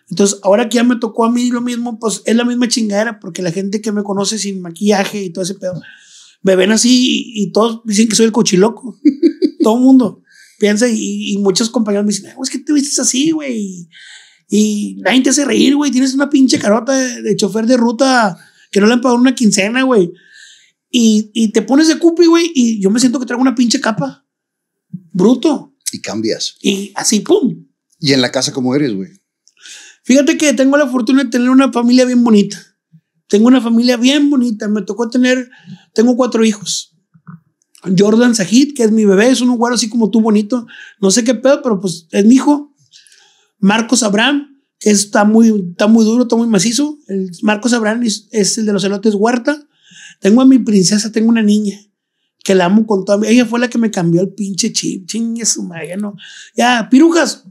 Entonces, ahora que ya me tocó a mí lo mismo, pues es la misma chingadera, porque la gente que me conoce sin maquillaje y todo ese pedo, me ven así y, todos dicen que soy el cochiloco. todo mundo piensa y, y, muchos compañeros me dicen, es que te vistes así, güey. Y, la nadie te hace reír, güey. Tienes una pinche carota de, chofer de ruta que no le han pagado una quincena, güey. Y, y, te pones de cupi, güey, y yo me siento que traigo una pinche capa. Bruto. Y cambias. Y así, pum. ¿Y en la casa como eres, güey? Fíjate que tengo la fortuna de tener una familia bien bonita. Tengo una familia bien bonita. Me tocó tener, tengo cuatro hijos. Jordan Sahid, que es mi bebé, es un güero así como tú bonito. No sé qué pedo, pero pues es mi hijo. Marcos Abraham, que está muy, está muy duro, está muy macizo. El Marcos Abraham es, el de los elotes Huerta. Tengo a mi princesa, tengo una niña que la amo con toda mi... Ella fue la que me cambió el pinche chip. Chingue su madre, no. Ya, pirujas,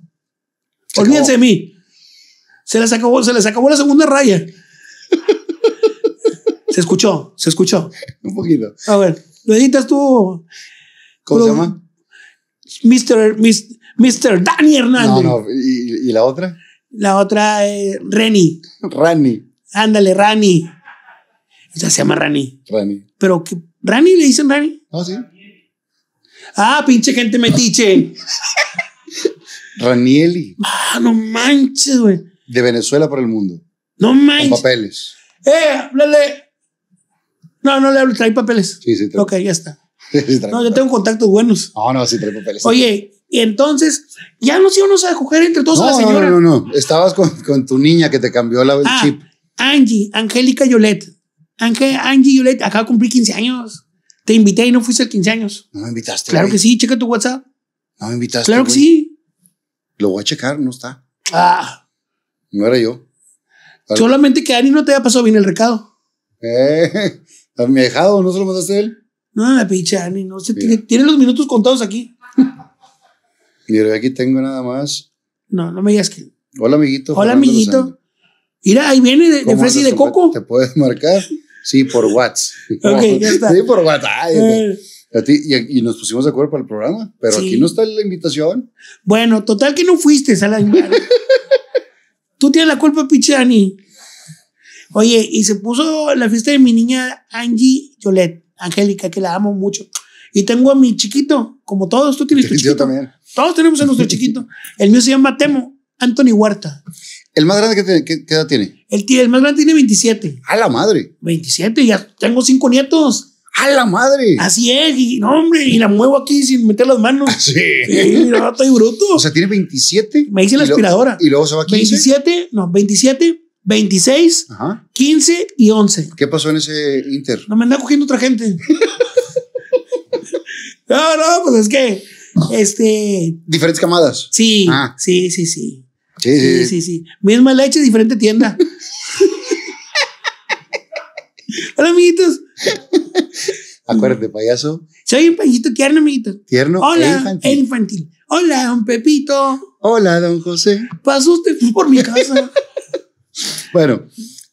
olvídense de mí. Se les acabó, la segunda raya. se escuchó, se escuchó. Un poquito. A ver, lo editas tú. ¿Cómo se llama? Mr. Mr. Dani Hernández. No, no. ¿Y, la otra? La otra, Renny eh, Renny. Rani. Ándale, Rani. ella se llama Rani. Rani. Pero, ¿qué? ¿Rani le dicen Rani? Ah, sí. Ah, pinche gente metiche. Ranieli. Ah, no manches, güey de Venezuela para el mundo. No mames. Con papeles. Eh, háblale. No, no le hablo, trae papeles. Sí, sí, trae. Ok, ya está. Sí, no, yo tengo contactos buenos. No, no, sí, trae papeles. Oye, y entonces, ya nos íbamos a coger entre todos no, a la señora. No, no, no, no. Estabas con, con, tu niña que te cambió la, el ah, chip. Angie, Angélica Yolet, Angie, Angie Yolet. acaba de cumplir 15 años. Te invité y no fuiste al 15 años. No me invitaste. Claro que sí, checa tu WhatsApp. No me invitaste. Claro que sí. Lo voy a checar, no está. Ah. No era yo. Solamente que Ani no te haya pasado bien el recado. Eh, ha dejado, ¿no se lo mandaste él? No, pinche Ani, no se tiene, los minutos contados aquí. Mira, aquí tengo nada más. No, no me digas que. Hola, amiguito. Hola, amiguito. Mira, ahí viene de, de Fresi de Coco. ¿Te puedes marcar? Sí, por WhatsApp. ok, ya está. Sí, por WhatsApp. Y, y, nos pusimos de acuerdo para el programa, pero aquí no está la invitación. Bueno, total que no fuiste a la tú tienes la culpa, pichani. Oye, y se puso la fiesta de mi niña Angie Yolet, Angélica, que la amo mucho. Y tengo a mi chiquito, como todos, tú tienes tu chiquito. Yo también. Todos tenemos a nuestro chiquito. El mío se llama Temo, Anthony Huerta. ¿El más grande qué edad tiene? El, el más grande tiene 27. A la madre. 27, ya tengo cinco nietos la madre! Así es, y hombre, y la muevo aquí sin meter las manos. Sí. no, estoy bruto. O sea, tiene 27. Me hice la aspiradora. y luego se va a 15. 27, no, 27, 26, 15 y 11. ¿Qué pasó en ese inter? No me anda cogiendo otra gente. no, no, pues es que. Este. Diferentes camadas. Ah. Sí, sí, sí, sí. Sí, sí, sí, sí, sí. Misma leche, diferente tienda. Hola, amiguitos. Acuérdate, payaso. Soy un payito tierno, amiguito. Tierno e Hola, infantil. Hola, don Pepito. Hola, don José. Pasó usted por mi casa. bueno,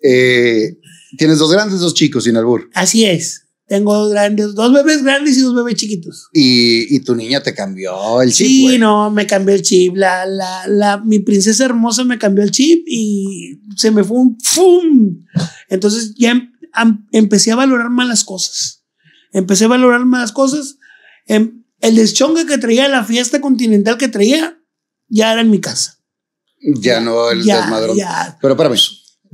eh, tienes dos grandes, dos chicos, sin albur. Así es. Tengo dos grandes, dos bebés grandes y dos bebés chiquitos. Y, tu niña te cambió el chip. Sí, no, me cambió el chip. La, la, la, mi princesa hermosa me cambió el chip y se me fue un ¡fum! Entonces ya em, empecé a valorar malas cosas empecé a valorar más cosas. Em, el deschongue que traía, la fiesta continental que traía, ya era en mi casa. Ya no el ya, Ya. Pero espérame,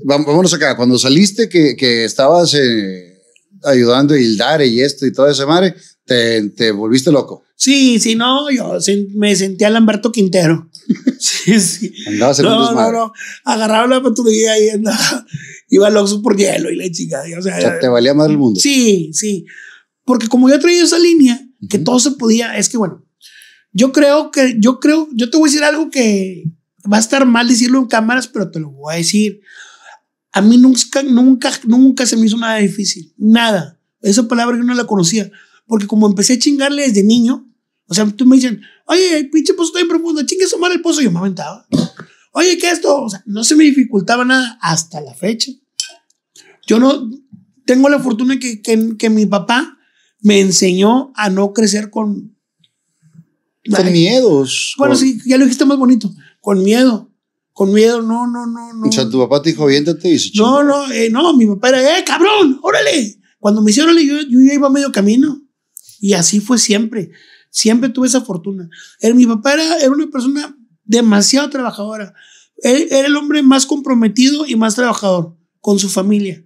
vámonos acá. Cuando saliste que, que estabas eh, ayudando a hildar y esto y todo ese madre, te, te volviste loco. Sí, sí, no, yo me sentía Lamberto Quintero. sí, sí. no, no, no, agarraba la patrulla y andaba, iba loco por hielo y la chingada o sea, te valía más el mundo. Sí, sí. Porque como yo traído esa línea, que todo se podía, es que bueno, yo creo que, yo creo, yo te voy a decir algo que va a estar mal decirlo en cámaras, pero te lo voy a decir. A mí nunca, nunca, nunca se me hizo nada difícil, nada. Esa palabra yo no la conocía, porque como empecé a chingarle desde niño, o sea, tú me dicen, oye, pinche pozo está bien profundo, chingue mal el pozo, yo me aventaba. Oye, ¿qué es esto? O sea, no se me dificultaba nada hasta la fecha. Yo no, tengo la fortuna que, que, que mi papá me enseñó a no crecer con... Con miedos. Bueno, sí, ya lo dijiste más bonito, con miedo. Con miedo, no, no, no, no. O sea, tu papá te dijo, viéntate y se No, no, eh, no, mi papá era, eh, cabrón, órale. Cuando me hicieron, yo, yo ya iba a medio camino. Y así fue siempre. Siempre tuve esa fortuna. Eh, mi papá era, era una persona demasiado trabajadora. Él, era el hombre más comprometido y más trabajador con su familia.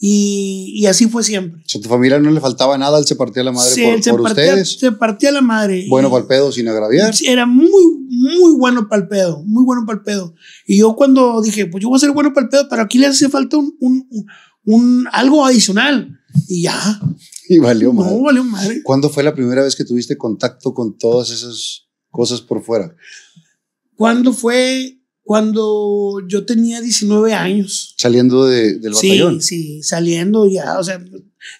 Y, así fue siempre. O sea, tu familia no le faltaba nada, él se partía la madre por, partía, ustedes. Se partía la madre. Bueno para pedo, sin agraviar. Era muy, muy bueno palpedo pedo, muy bueno palpedo pedo. Y yo cuando dije, pues yo voy a ser bueno para pedo, pero aquí le hace falta un, un, un, algo adicional. Y ya. Y valió madre. No, valió madre. ¿Cuándo fue la primera vez que tuviste contacto con todas esas cosas por fuera? ¿Cuándo fue? cuando yo tenía 19 años. Saliendo de, del batallón. Sí, sí, saliendo ya. O sea,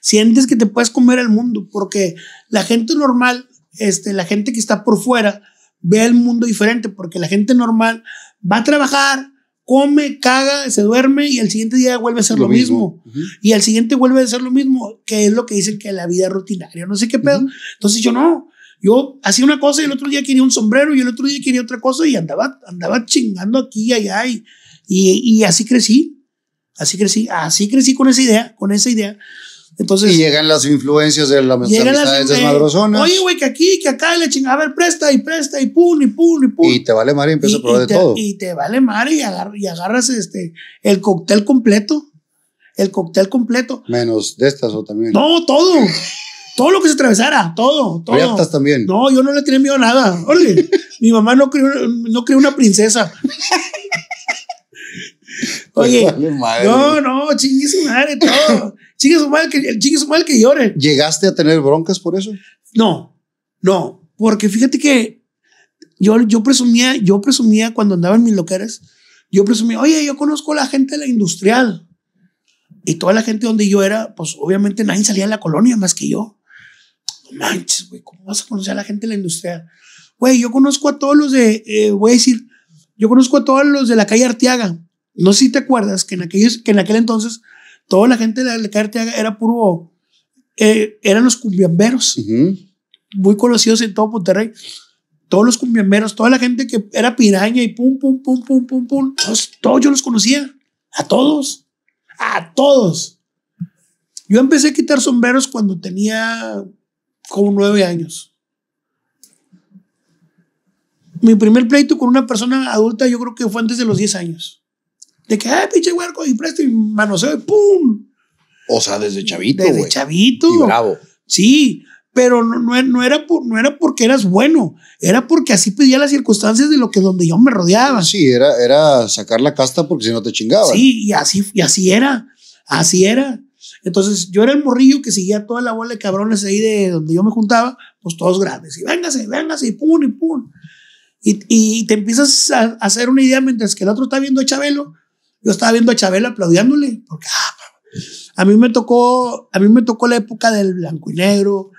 sientes que te puedes comer el mundo porque la gente normal, este, la gente que está por fuera, ve el mundo diferente porque la gente normal va a trabajar, come, caga, se duerme y al siguiente día vuelve a ser lo, mismo. Y al siguiente vuelve a ser lo mismo, que es lo que dicen que la vida es rutinaria, no sé qué pedo. Entonces yo no, yo hacía una cosa y el otro día quería un sombrero y el otro día quería otra cosa y andaba, andaba chingando aquí y allá y, así crecí. Así crecí, así crecí con esa idea, con esa idea. Entonces, y llegan las influencias de la mentalidad Oye, güey, que aquí, que acá, le chingada, a ver, presta y presta y pum, y pum, y Y te vale madre y empiezas a probar de todo. Y te vale madre y, agarras, este, el cóctel completo. El cóctel completo. Menos de estas o también. No, todo. todo lo que se atravesara, todo, todo. Riatas también. No, yo no le tenía miedo a nada. Ole, mi mamá no creó no una princesa. Oye, pues no, no, chingue su madre, todo. chingue su madre, que, que llore. ¿Llegaste a tener broncas por eso? No, no, porque fíjate que yo, yo presumía, yo presumía cuando andaba en mis loqueras, yo presumía, oye, yo conozco a la gente de la industrial. Y toda la gente donde yo era, pues obviamente nadie salía de la colonia más que yo manches, güey, ¿cómo vas a conocer a la gente de la industria? Güey, yo conozco a todos los de, eh, voy a decir, yo conozco a todos los de la calle Arteaga. No sé si te acuerdas que en, aquellos, que en aquel entonces toda la gente de la, calle Arteaga era puro, eh, eran los cumbiamberos, muy conocidos en todo Monterrey. Todos los cumbiamberos, toda la gente que era piraña y pum, pum, pum, pum, pum, pum, todos yo los conocía, a todos, a todos. Yo empecé a quitar sombreros cuando tenía como nueve años. Mi primer pleito con una persona adulta yo creo que fue antes de los diez años. De que, ay, pinche huerco, y presto, y manoseo, y pum. O sea, desde chavito. Desde chavito. Y bravo. Sí, pero no, no, era no era porque eras bueno, era porque así pedía las circunstancias de lo que donde yo me rodeaba. Sí, era, era sacar la casta porque si no te chingaba. Sí, y así, y así era, así era. Entonces yo era el morrillo que seguía toda la bola de cabrones ahí de donde yo me juntaba, pues todos grandes. Y véngase, véngase, y pum, y pum. Y, te empiezas a, hacer una idea mientras que el otro está viendo a Chabelo. Yo estaba viendo a Chabelo aplaudiándole porque ah, a mí me tocó, a mí me tocó la época del blanco y negro.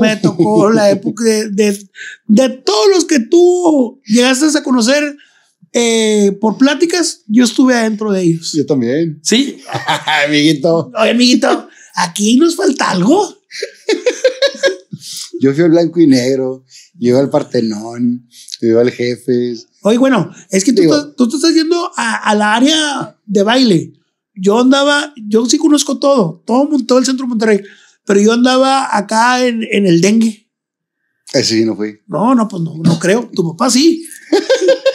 Me tocó la época de, de, de, todos los que tú llegaste a conocer eh, por pláticas, yo estuve adentro de ellos. Yo también. Sí. amiguito. Oye, amiguito, aquí nos falta algo. yo fui al blanco y negro, yo iba al Partenón, yo iba al Jefes. Oye, bueno, es que tú, tú te estás yendo a, la área de baile. Yo andaba, yo sí conozco todo, todo, todo el centro de Monterrey, pero yo andaba acá en, el dengue. Ese sí no fui. No, no, pues no, no creo. Tu papá sí.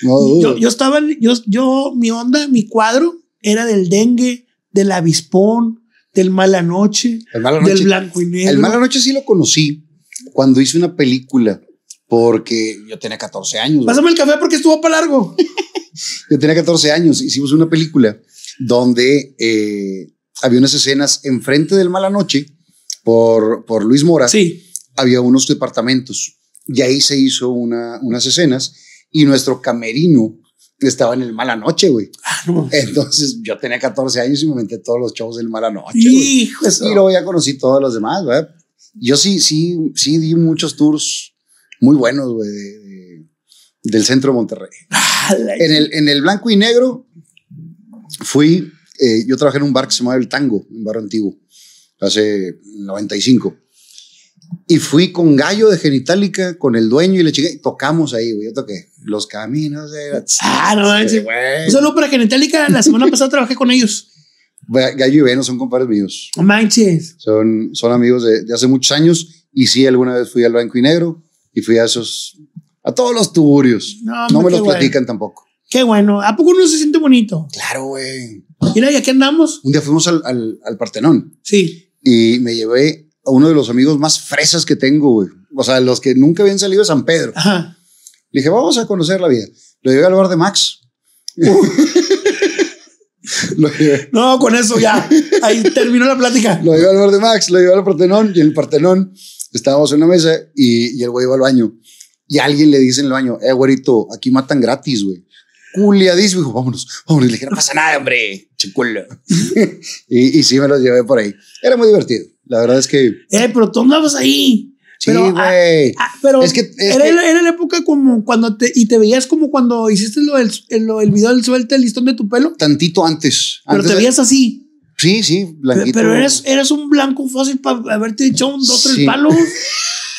yo, yo, estaba, yo, yo, mi onda, mi cuadro era del dengue, del avispón, del mala noche, del blanco y negro. El mala noche sí lo conocí cuando hice una película porque yo tenía 14 años. Pásame el café porque estuvo para largo. yo tenía 14 años, hicimos una película donde eh, había unas escenas enfrente del Mala Noche por, por Luis Mora. Sí. Había unos departamentos y ahí se hizo una, unas escenas y nuestro camerino estaba en el Mala Noche, güey. Ah, Entonces yo tenía 14 años y me metí todos los shows del Mala Noche. Hijo güey. Y luego ya conocí todos los demás, güey. Yo sí, sí, sí di muchos tours muy buenos, güey, del centro de Monterrey. Ah, en, el, en el blanco y negro fui, eh, yo trabajé en un bar que se llamaba El Tango, un bar antiguo, hace 95. Y fui con Gallo de Genitalica, con el dueño y le chica, y tocamos ahí, güey. Yo toqué Los Caminos de... Ah, no, manches. Solo para Genitalica. La semana pasada trabajé con ellos. Gallo y Veno son compadres míos. Manches. Son, son amigos de, hace muchos años. Y sí, alguna vez fui al Banco y Negro y fui a esos... A todos los tuburios. No, me los platican tampoco. Qué bueno. ¿A poco uno se siente bonito? Claro, güey. Mira, ¿y aquí andamos? Un día fuimos al, al, al Partenón. Sí. Y me llevé a uno de los amigos más fresas que tengo, güey. O sea, los que nunca habían salido de San Pedro. Le dije, vamos a conocer la vida. Lo llevé al bar de Max. No, con eso ya. Ahí terminó la plática. Lo llevé al bar de Max, lo llevé al Partenón y en el Partenón estábamos en una mesa y, el güey iba al baño. Y alguien le dice en el baño, eh, güerito, aquí matan gratis, güey. Culiadísimo, dijo, vámonos, vámonos. le dije, no pasa nada, hombre, chiculo. y, y sí me los llevé por ahí. Era muy divertido. La verdad es que. Eh, pero tú andabas ahí. Sí, ah, güey. Ah, pero, es que, era, La, época como cuando te. Y te veías como cuando hiciste lo del, el video del suelte, el listón de tu pelo. Tantito antes. Pero te veías así. Sí, sí, blanquito. Pero, pero eres, un blanco fósil para haberte echado un dos, tres palos.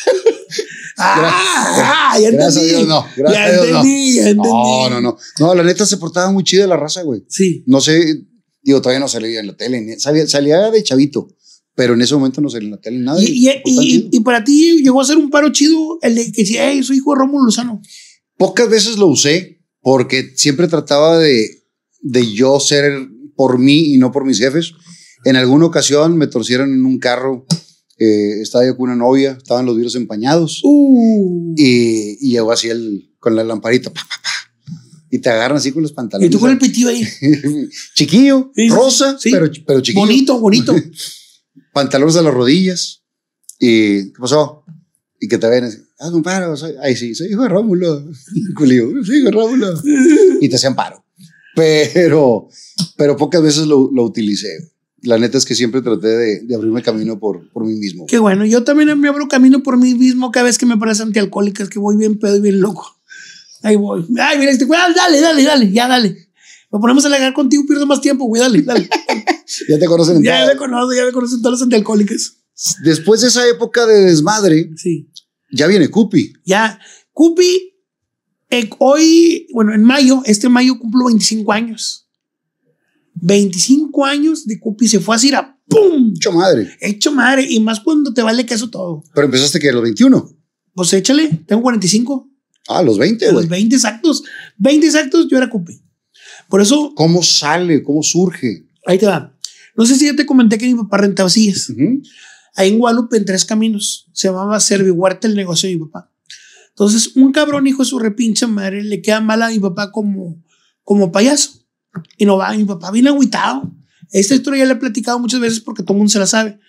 Ah, ah, ya entendí. Dios, no. ya entendí, ya entendí. No, no, no. No, la neta se portaba muy chida la raza, güey. Sí. No sé, digo, todavía no salía en la tele. Salía, salía de chavito pero en ese momento no se le en nada. Y, y, para ti llegó a ser un paro chido el de que decía, hey, soy hijo de Rómulo Lozano. Pocas veces lo usé porque siempre trataba de, de yo ser por mí y no por mis jefes. En alguna ocasión me torcieron en un carro, eh, estaba yo con una novia, estaban los virus empañados uh. y, llegó así el, con la lamparita, y te agarran así con los pantalones. Y tú con el pitillo ahí. chiquillo, rosa, Pero, pero chiquillo. Bonito, bonito. pantalones a las rodillas. ¿Y qué pasó? Y que te ven así, ah, un paro, soy, ay, sí, soy hijo de Rómulo. soy hijo Y te hacían paro. Pero, pero pocas veces lo, lo utilicé. La neta es que siempre traté de, de abrirme camino por, por mí mismo. Qué bueno, yo también me abro camino por mí mismo cada vez que me parece antialcohólica, es que voy bien pedo y bien loco. Ahí voy. Ay, mira, este ah, dale, dale, dale, ya dale. Lo ponemos a lagar contigo, pierdo más tiempo, güey, dale, dale. Ya te conocen. En ya me conocen, ya me conocen todos los antialcohólicas. Después de esa época de desmadre, sí. ya viene Cupi. Ya, Cupi, hoy, bueno, en mayo, este mayo cumplo 25 años. 25 años de Cupi se fue a Cira. ¡Pum! Hecho madre. Hecho madre. Y más cuando te vale queso todo. Pero empezaste que a los 21. Pues échale, tengo 45. Ah, los 20. Los 20 exactos. 20 exactos, yo era Cupi. Por eso. ¿Cómo sale? ¿Cómo surge? Ahí te va. No sé si ya te comenté que mi papá rentaba sillas. Ahí en Guadalupe, en Tres Caminos, se llamaba serviguarte el negocio de mi papá. Entonces, un cabrón hijo de su repincha madre le queda mal a mi papá como, como payaso. Y no va, mi papá viene agüitado. Esta historia ya la he platicado muchas veces porque todo mundo se la sabe.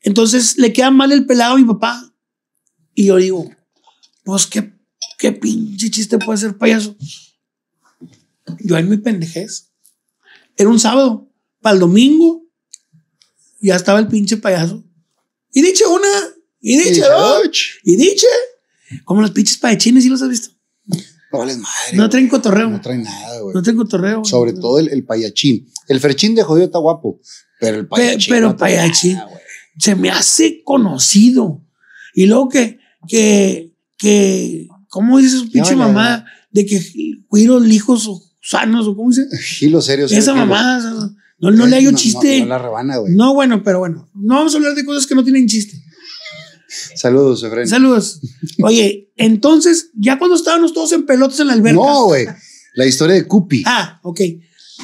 Entonces, le queda mal el pelado a mi papá. Y yo digo, pues qué, qué pinche chiste puede ser payaso. Yo en mi pendejez. Era un sábado para el domingo ya estaba el pinche payaso. Y dicha una, y dicha y dicha. Como los pinches payachines, ¿si los has visto? No madre. No traen cotorreo. No traen nada, güey. No traen cotorreo. Sobre todo el, el, payachín. El ferchín de jodido está guapo, pero el payachín. pero payachín se me hace conocido. Y luego que, que, que, ¿cómo dices, pinche mamá? De que cuido hijos sanos, o ¿cómo dice? Gilos serios. Esa mamá. No, le hallo chiste. No, bueno, pero bueno. No vamos a hablar de cosas que no tienen chiste. Saludos, Efraín. Saludos. Oye, entonces, ya cuando estábamos todos en pelotas en la alberca. No, güey. La historia de Cupi. Ah, ok.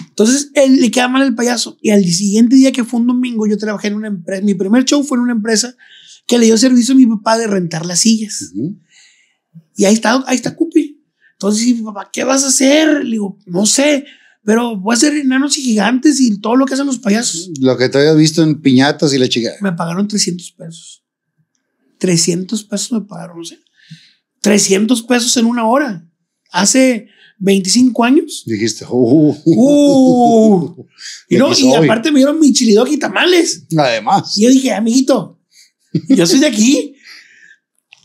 Entonces, él le queda mal el payaso. Y al siguiente día, que fue un domingo, yo trabajé en una empresa. Mi primer show fue en una empresa que le dio servicio a mi papá de rentar las sillas. Y ahí está, ahí está Cupi. Entonces, papá, ¿qué vas a hacer? Le digo, no sé. Pero voy a ser enanos y gigantes y todo lo que hacen los payasos. Lo que te habías visto en piñatas y la chica. Me pagaron 300 pesos. 300 pesos me pagaron, no sé. 300 pesos en una hora. Hace 25 años. Dijiste, oh". uh, uh, y, no, pues y aparte me dieron mi chilidoquita y tamales. Además. Y yo dije, amiguito, yo soy de aquí.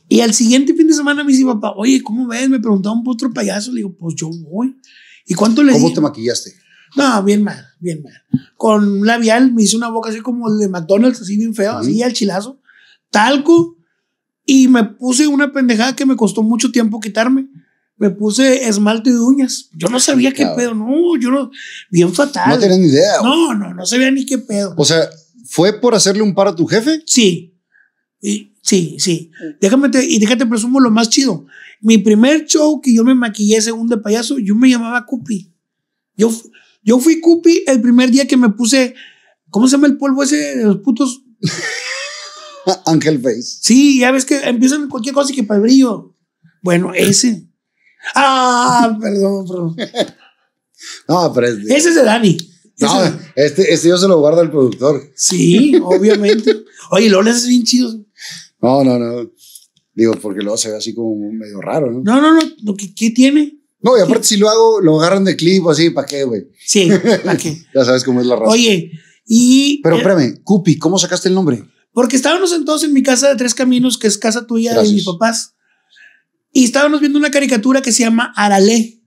Y al siguiente fin de semana me dice, papá, oye, ¿cómo ves? Me preguntaba un otro payaso. Le digo, pues yo voy. ¿Y cuánto le ¿Cómo te maquillaste? No, bien mal, bien mal. Con labial me hice una boca así como el de McDonald's, así bien feo, así al chilazo. Talco. Y me puse una pendejada que me costó mucho tiempo quitarme. Me puse esmalte de uñas. Yo no sabía qué pedo, no, yo no. Bien fatal. No tenía ni idea. No, no, no sabía ni qué pedo. O sea, ¿fue por hacerle un par a tu jefe? Sí. Y Sí, sí. Déjame y déjate presumo lo más chido. Mi primer show que yo me maquillé según de payaso, yo me llamaba Cupi. Yo, yo fui Cupi el primer día que me puse, ¿cómo se llama el polvo ese de los putos? Ángel Face. Sí, ya ves que empiezan cualquier cosa y que para el brillo. Bueno, ese. Ah, perdón, perdón. no, pero Ese es de Dani. No, este, este yo se lo guarda el productor. Sí, obviamente. Oye, lo es bien chido. No, no, no. Digo, porque luego se ve así como medio raro, ¿no? No, no, no. ¿Qué, tiene? No, y aparte si lo hago, lo agarran de clip o así, ¿para qué, güey? Sí, ¿para qué? ya sabes cómo es la raza. Oye, y... Pero espérame, Cupi, ¿cómo sacaste el nombre? Porque estábamos entonces en mi casa de Tres Caminos, que es casa tuya de mis papás. Y estábamos viendo una caricatura que se llama Arale.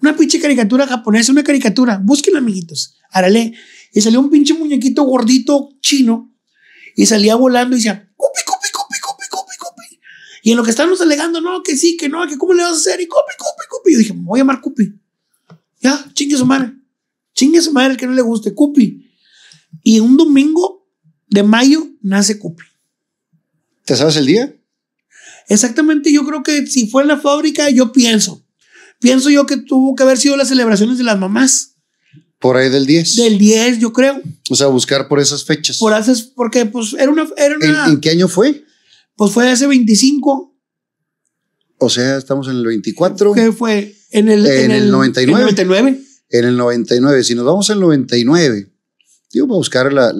Una pinche caricatura japonesa, una caricatura. Búsquenla, amiguitos. Arale. Y salió un pinche muñequito gordito chino. Y salía volando y decía, y en lo que estábamos alegando, no, que sí, que no, que cómo le vas a hacer. Y Cupi, Cupi, Cupi. Yo dije, me voy a llamar Cupi. Ya, chingue su madre. Chingue su madre el que no le guste, Cupi. Y un domingo de mayo nace Cupi. ¿Te sabes el día? Exactamente, yo creo que si fue en la fábrica, yo pienso. Pienso yo que tuvo que haber sido las celebraciones de las mamás. Por ahí del 10. Del 10, yo creo. O sea, buscar por esas fechas. Por esas, porque pues era una... Era ¿En, qué año fue? Pues fue ese 25. O sea, estamos en el 24. ¿Qué fue? En el, en, 99. En el 99. En el Si nos vamos al 99, digo, para buscar la,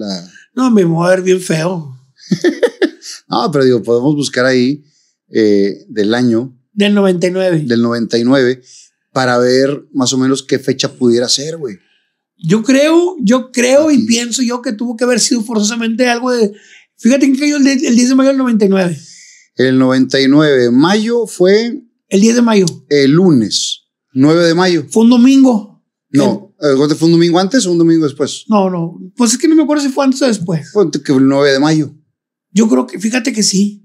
No, me voy a ver bien feo. no, pero digo, podemos buscar ahí eh, del año. Del 99. Del 99, para ver más o menos qué fecha pudiera ser, güey. Yo creo, yo creo y pienso yo que tuvo que haber sido forzosamente algo de Fíjate que cayó el 10, de mayo del 99. El 99. de Mayo fue. El 10 de mayo. El lunes. 9 de mayo. Fue un domingo. No. Eh, fue un domingo antes o un domingo después? No, no. Pues es que no me acuerdo si fue antes o después. Fue el 9 de mayo. Yo creo que, fíjate que sí.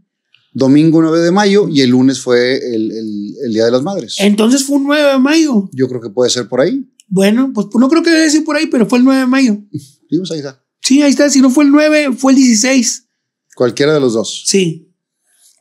Domingo 9 de mayo y el lunes fue el, Día de las Madres. Entonces fue un 9 de mayo. Yo creo que puede ser por ahí. Bueno, pues, pues no creo que debe ser por ahí, pero fue el 9 de mayo. Sí, ahí está. Sí, ahí está. Si no fue el 9, fue el 16. Cualquiera de los dos. Sí.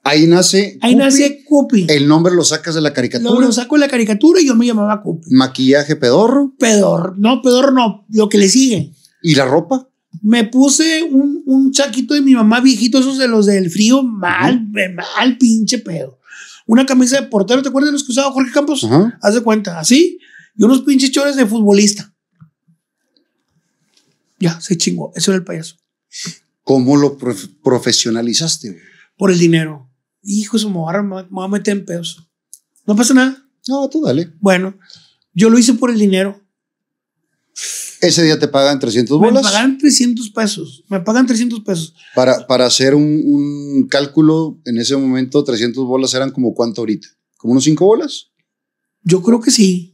Ahí nace. Ahí nace Cupi. El nombre lo sacas de la caricatura. Lo, lo, saco de la caricatura y yo me llamaba Cupi. Maquillaje pedorro. Pedorro. No, pedorro no. Lo que le sigue. ¿Y la ropa? Me puse un, chaquito de mi mamá viejito, esos de los del frío, mal, mal pinche pedo. Una camisa de portero, ¿te acuerdas de los que usaba Jorge Campos? Haz de cuenta, así. Y unos pinches chores de futbolista. Ya, se chingó. Eso era el payaso. ¿Cómo lo profesionalizaste? Por el dinero. Hijo, eso me va, a meter en pedos. No pasa nada. No, tú dale. Bueno, yo lo hice por el dinero. Ese día te pagan 300 bolas. Me pagan 300 pesos. Me pagan 300 pesos. Para, para hacer un, un, cálculo, en ese momento 300 bolas eran como cuánto ahorita? ¿Como unos 5 bolas? Yo creo que sí.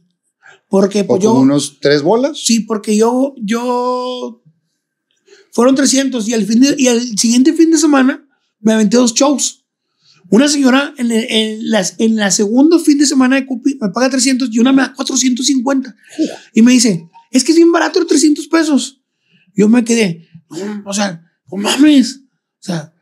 Porque pues, yo. unos tres bolas? Sí, porque yo. yo fueron 300 y al, fin y el siguiente fin de semana me aventé dos shows. Una señora en, en, las, en la Segundo fin de semana de Cupi me paga 300 y una me da 450. Y me dice, es que es bien barato, 300 pesos. Yo me quedé, o sea, no mames. O sea,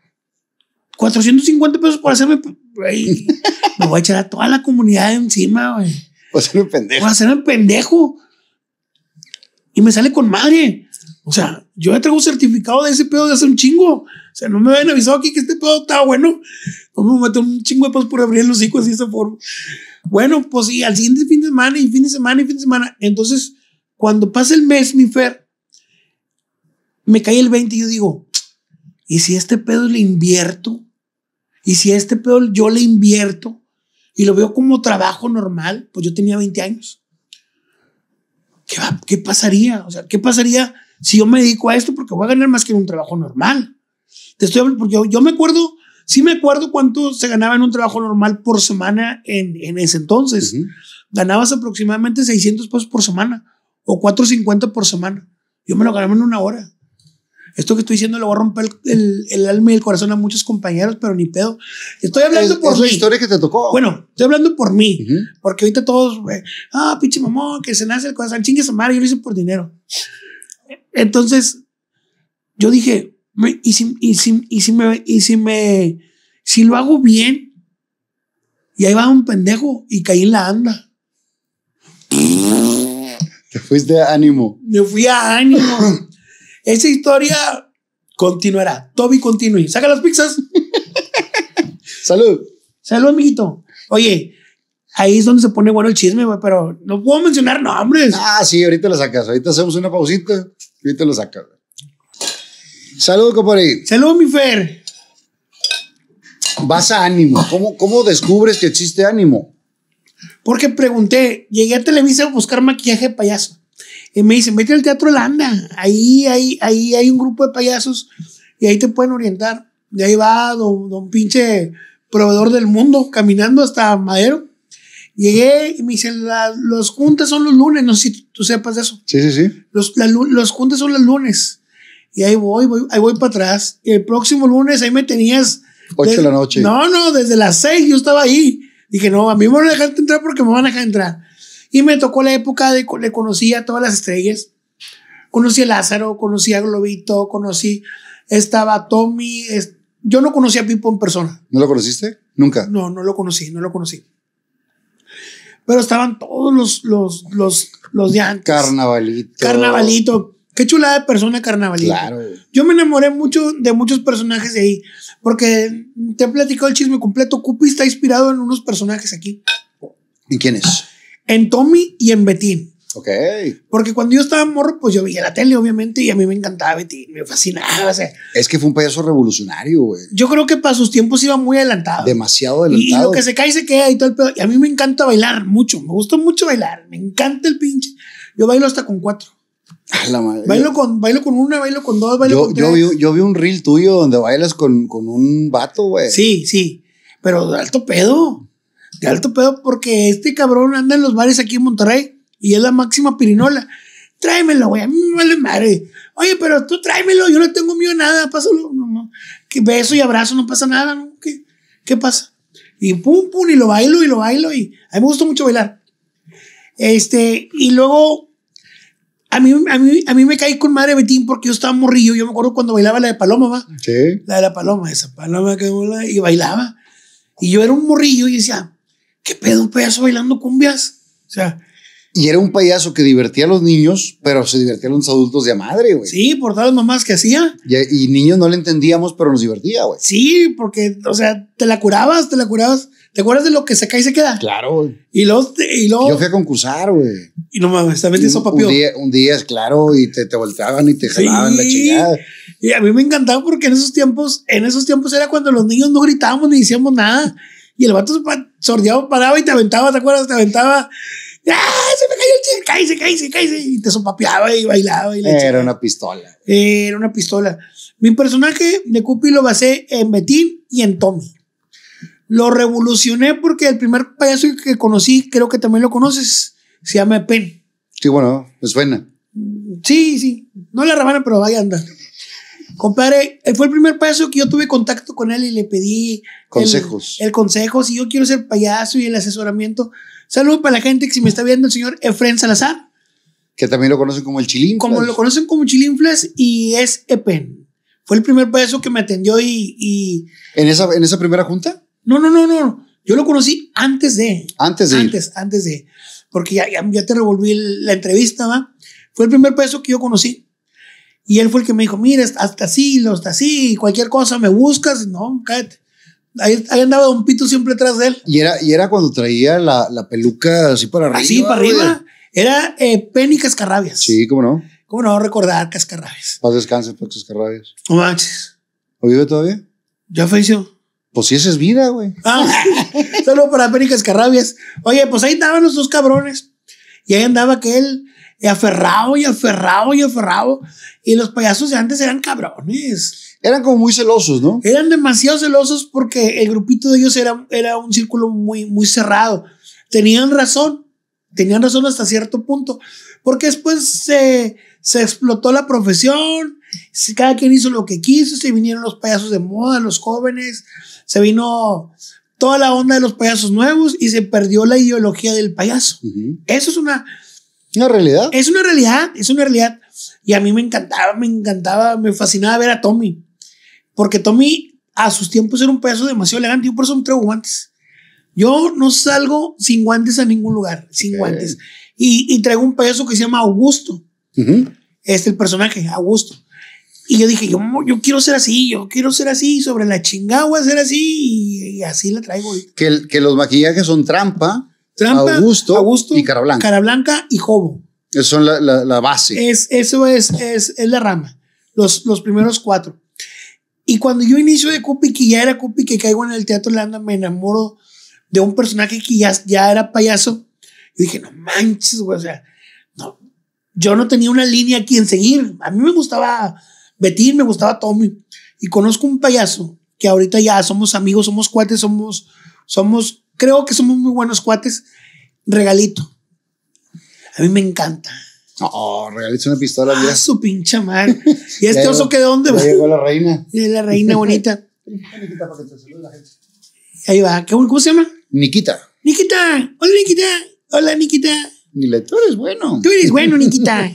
450 pesos por hacerme. Pues, me voy a echar a toda la comunidad encima, güey. Voy a ser un pendejo. pendejo. Y me sale con madre. O sea, yo ya traigo certificado de ese pedo de hacer un chingo. O sea, no me habían avisado aquí que este pedo estaba bueno. como me mató un chingo de pedos por abrir los hijos así de esa forma. Bueno, pues sí, al siguiente fin de semana, y fin de semana, y fin de semana. Entonces, cuando pasa el mes, mi Fer, me cae el 20 y yo digo, ¿y si este pedo le invierto? ¿Y si este pedo yo le invierto? y lo veo como trabajo normal, pues yo tenía 20 años. ¿Qué, pasaría? O sea, ¿qué pasaría si yo me dedico a esto? Porque voy a ganar más que en un trabajo normal. Te estoy hablando, porque yo, me acuerdo, sí me acuerdo cuánto se ganaba en un trabajo normal por semana en, ese entonces. Ganabas aproximadamente 600 pesos por semana o 450 por semana. Yo me lo ganaba en una hora. Esto que estoy diciendo le va a romper el, alma y el corazón a muchos compañeros, pero ni pedo. Estoy hablando por es historia que te tocó. Bueno, estoy hablando por mí, porque ahorita todos, eh, ah, pinche mamón, que se nace el corazón, chingue su yo lo hice por dinero. Entonces, yo dije, y si, y si, y si me, y si me, si lo hago bien, y ahí va un pendejo y caí en la anda. Te fuiste a ánimo. Me fui a ánimo. Esa historia continuará. Toby continúe. Saca las pizzas. Salud. Salud, amiguito. Oye, ahí es donde se pone bueno el chisme, güey, pero no puedo mencionar nombres. Ah, sí, ahorita lo sacas. Ahorita hacemos una pausita. Ahorita lo sacas. Salud, compadre. Salud, mi Fer. Vas a ánimo. ¿Cómo, ¿Cómo descubres que existe ánimo? Porque pregunté, llegué a Televisa a buscar maquillaje de payaso. Y me dicen, vete al Teatro Landa, ahí, ahí, ahí hay un grupo de payasos y ahí te pueden orientar. De ahí va don, don pinche proveedor del mundo caminando hasta Madero. Llegué y me dicen, los juntas son los lunes, no sé si tú sepas de eso. Sí, sí, sí. Los, los juntas son los lunes. Y ahí voy, voy ahí voy para atrás. Y el próximo lunes ahí me tenías... Ocho de la noche. No, no, desde las seis yo estaba ahí. Dije, no, a mí me van a dejar entrar porque me van a dejar entrar. Y me tocó la época de le conocí a todas las estrellas. Conocí a Lázaro, conocí a Globito, conocí, estaba Tommy. yo no conocí a Pipo en persona. ¿No lo conociste? Nunca. No, no lo conocí, no lo conocí. Pero estaban todos los, los, los, los de antes. Carnavalito. Carnavalito. Qué chulada de persona Carnavalito. Claro. Yo me enamoré mucho de muchos personajes de ahí, porque te he platicado el chisme completo. Cupi está inspirado en unos personajes aquí. ¿En quiénes? En Tommy y en Betty. Ok. Porque cuando yo estaba morro, pues yo veía la tele, obviamente, y a mí me encantaba Betty, me fascinaba. O sea, es que fue un payaso revolucionario, güey. Yo creo que para sus tiempos iba muy adelantado. Demasiado adelantado. Y, lo que se cae se queda y todo el pedo. Y a mí me encanta bailar mucho, me gusta mucho bailar, me encanta el pinche. Yo bailo hasta con cuatro. Bailo con, una, bailo con dos, bailo yo, con tres. Yo vi, un reel tuyo donde bailas con, con un vato, güey. Sí, sí. Pero alto pedo de alto pedo porque este cabrón anda en los bares aquí en Monterrey y es la máxima pirinola. Tráemelo, güey, a mí me vale madre. Oye, pero tú tráemelo, yo no tengo miedo a nada, pásalo. No, no. Que beso y abrazo, no pasa nada, ¿no? ¿Qué, pasa? Y pum, pum, y lo bailo y lo bailo y a mí me gusta mucho bailar. Este, y luego a mí, a mí, me caí con madre Betín porque yo estaba morrillo. Yo me acuerdo cuando bailaba la de Paloma, ¿va? Sí. La de la Paloma, esa Paloma que y bailaba. Y yo era un morrillo y decía, ¿qué pedo un payaso bailando cumbias? O sea. Y era un payaso que divertía a los niños, pero se divertían los adultos de madre, güey. Sí, por todas las mamás que hacía. Y, niños no le entendíamos, pero nos divertía, güey. Sí, porque, o sea, te la curabas, te la curabas. ¿Te acuerdas de lo que se cae y se queda? Claro, Y luego, y Yo fui a concursar, güey. Y no mames, también te Un día, un día, claro, y te, te volteaban y te jalaban la chingada. Y a mí me encantaba porque en esos tiempos, en esos tiempos era cuando los niños no gritábamos ni decíamos nada. Y el vato sordeado paraba y te aventaba, ¿te acuerdas? Te aventaba. ¡Ah! Se me cayó el chile, cállese, cállese, cállese. Y te sopapeaba y bailaba. Era una pistola. Era una pistola. Mi personaje de Cupi lo basé en Betín y en Tommy. Lo revolucioné porque el primer payaso que conocí, creo que también lo conoces, se llama Pen. Sí, bueno, es suena. Sí, sí. No la rabana, pero vaya a Compadre, eh, fue el primer paso que yo tuve contacto con él y le pedí consejos. El, consejo, si yo quiero ser payaso y el asesoramiento. Saludo para la gente que si me está viendo el señor Efren Salazar. Que también lo conocen como el Chilinflas. Como lo conocen como Chilinflas y es Epen. Fue el primer payaso que me atendió y... ¿En, esa, ¿En esa primera junta? No, no, no, no. Yo lo conocí antes de... Antes de... Antes, antes de... Porque ya, ya, ya te revolví la entrevista, ¿va? Fue el primer payaso que yo conocí. Y él fue el que me dijo, mira, hasta así, los hasta así, cualquier cosa me buscas, no, cállate. Ahí, andaba Don Pito siempre atrás de él. Y era, y era cuando traía la, peluca así para arriba. Así para arriba. Era eh, Penny Cascarrabias. Sí, cómo no. Cómo no recordar Cascarrabias. Paz descanse, Paz Cascarrabias. manches. ¿O vive todavía? Ya falleció. Pues sí esa es vida, güey. Ah, solo para Penny Cascarrabias. Oye, pues ahí andaban los dos cabrones. Y ahí andaba que él y aferrado y aferrado y aferrado. Y los payasos de antes eran cabrones. Eran como muy celosos, ¿no? Eran demasiado celosos porque el grupito de ellos era, era un círculo muy, muy cerrado. Tenían razón, tenían razón hasta cierto punto, porque después se, explotó la profesión, cada quien hizo lo que quiso, se vinieron los payasos de moda, los jóvenes, se vino toda la onda de los payasos nuevos y se perdió la ideología del payaso. Eso es una ¿Una realidad? Es una realidad, es una realidad. Y a mí me encantaba, me encantaba, me fascinaba ver a Tommy. Porque Tommy a sus tiempos era un pedazo demasiado elegante. Yo por eso me traigo guantes. Yo no salgo sin guantes a ningún lugar, sin guantes. Y, y, traigo un pedazo que se llama Augusto. Este el personaje, Augusto. Y yo dije, yo, quiero ser así, yo quiero ser así, sobre la a ser así, y, así la traigo. Que, que los maquillajes son trampa Trampa, Augusto, Augusto y Cara Blanca y Jobo. Esos son la, la, base. Es, eso es, es, la rama. Los, los primeros cuatro. Y cuando yo inicio de Cupi, que ya era Cupi, que caigo en el Teatro Landa, me enamoro de un personaje que ya, ya era payaso. Y dije, no manches, güey, o sea, no, yo no tenía una línea a quien seguir. A mí me gustaba Betín, me gustaba Tommy. Y conozco un payaso que ahorita ya somos amigos, somos cuates, somos, somos creo que somos muy buenos cuates. Regalito. A mí me encanta. Oh, regalito una pistola. Ah, su pincha madre. ¿Y este oso qué de dónde va? Llegó la reina. Y la reina bonita. Ahí va. ¿Cómo se llama? Nikita. Nikita. Hola, Nikita. Hola, Nikita. Nikita. tú eres bueno. Tú eres bueno, Nikita.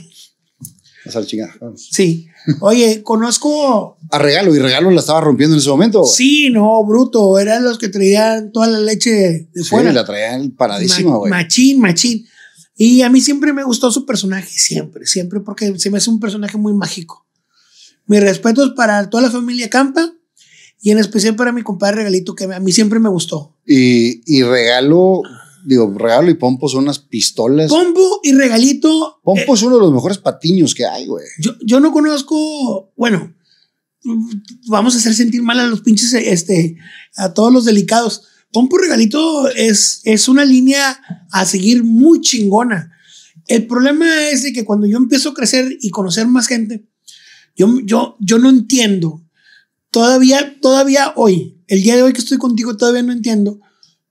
Vas a la chingada. Sí. Oye, conozco. A regalo, y regalo la estaba rompiendo en ese momento. Sí, no, bruto. Eran los que traían toda la leche de fuera. Sí, la traían paradísima, güey. machín, machín. Y a mí siempre me gustó su personaje, siempre, siempre, porque se me hace un personaje muy mágico. Mis respetos para toda la familia Campa y en especial para mi compadre Regalito, que a mí siempre me gustó. Y, y Regalo digo, Regalo y Pompo son unas pistolas. Pompo y Regalito. Pompo es eh, uno de los mejores patiños que hay, güey. Yo, no conozco, bueno, vamos a hacer sentir mal a los pinches, este, a todos los delicados. Pompo y Regalito es, es una línea a seguir muy chingona. El problema es de que cuando yo empiezo a crecer y conocer más gente, yo, yo, yo no entiendo. Todavía, todavía hoy, el día de hoy que estoy contigo, todavía no entiendo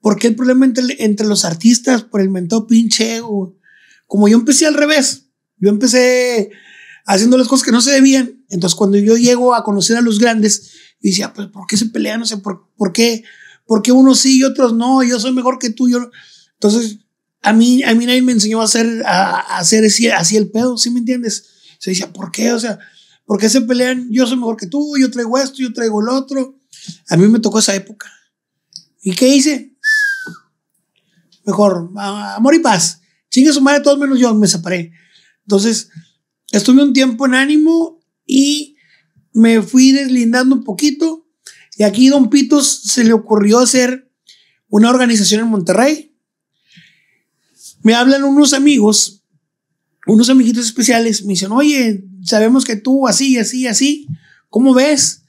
¿Por qué el problema entre, entre los artistas por el mentado pinche Como yo empecé al revés, yo empecé haciendo las cosas que no se debían. Entonces, cuando yo llego a conocer a los grandes, decía, pues, ¿por qué se pelean? No sé, ¿por, por qué? ¿Por qué unos sí y otros no? Yo soy mejor que tú. Yo Entonces, a mí, a mí nadie me enseñó a hacer, a, hacer así, así, el pedo, ¿sí me entiendes? Se decía, ¿por qué? O sea, ¿por qué se pelean? Yo soy mejor que tú, yo traigo esto, yo traigo el otro. A mí me tocó esa época. ¿Y qué hice? mejor, amor y paz. Chingue su madre, todos menos yo, me separé. Entonces, estuve un tiempo en ánimo y me fui deslindando un poquito. Y aquí Don Pitos se le ocurrió hacer una organización en Monterrey. Me hablan unos amigos, unos amiguitos especiales, me dicen, oye, sabemos que tú así, así, así, ¿cómo ves?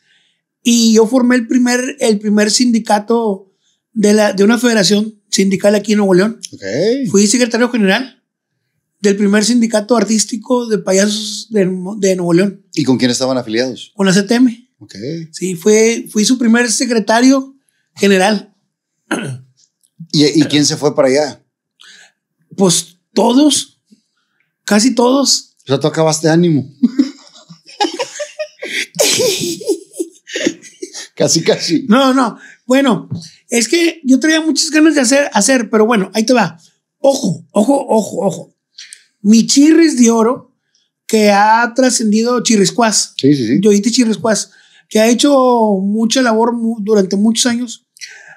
Y yo formé el primer, el primer sindicato de, la, de una federación sindical aquí en Nuevo León. Fui secretario general del primer sindicato artístico de payasos de, Nuevo León. ¿Y con quién estaban afiliados? Con la CTM. Sí, fue, fui su primer secretario general. ¿Y, quién se fue para allá? Pues todos, casi todos. Ya tú acabaste ánimo. casi, casi. No, no. Bueno, es que yo tenía muchas ganas de hacer, hacer, pero bueno, ahí te va. Ojo, ojo, ojo, ojo. Mi chirris de oro que ha trascendido Chirriscuas. Sí, sí, sí. Chirriscuas, que ha hecho mucha labor durante muchos años.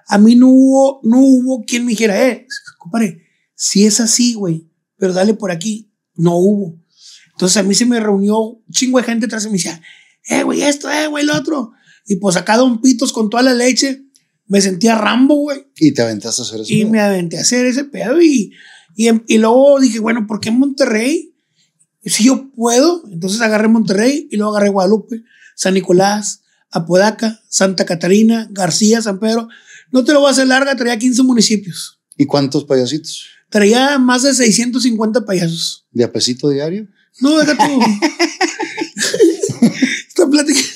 A mí no hubo, no hubo quien me dijera, eh, compadre, si es así, güey, pero dale por aquí. No hubo. Entonces a mí se me reunió un chingo de gente atrás y me decía, eh, güey, esto, eh, güey, lo otro. Y pues acá Don Pitos con toda la leche me sentía Rambo, güey. Y te aventaste a hacer ese Y me aventé a hacer ese pedo. Y, em, y, luego dije, bueno, ¿por qué Monterrey? Si yo puedo, entonces agarré Monterrey y luego agarré Guadalupe, San Nicolás, Apodaca, Santa Catarina, García, San Pedro. No te lo voy a hacer larga, traía 15 municipios. ¿Y cuántos payasitos? Traía más de 650 payasos. ¿De pesito diario? No, deja tú. Está platicando.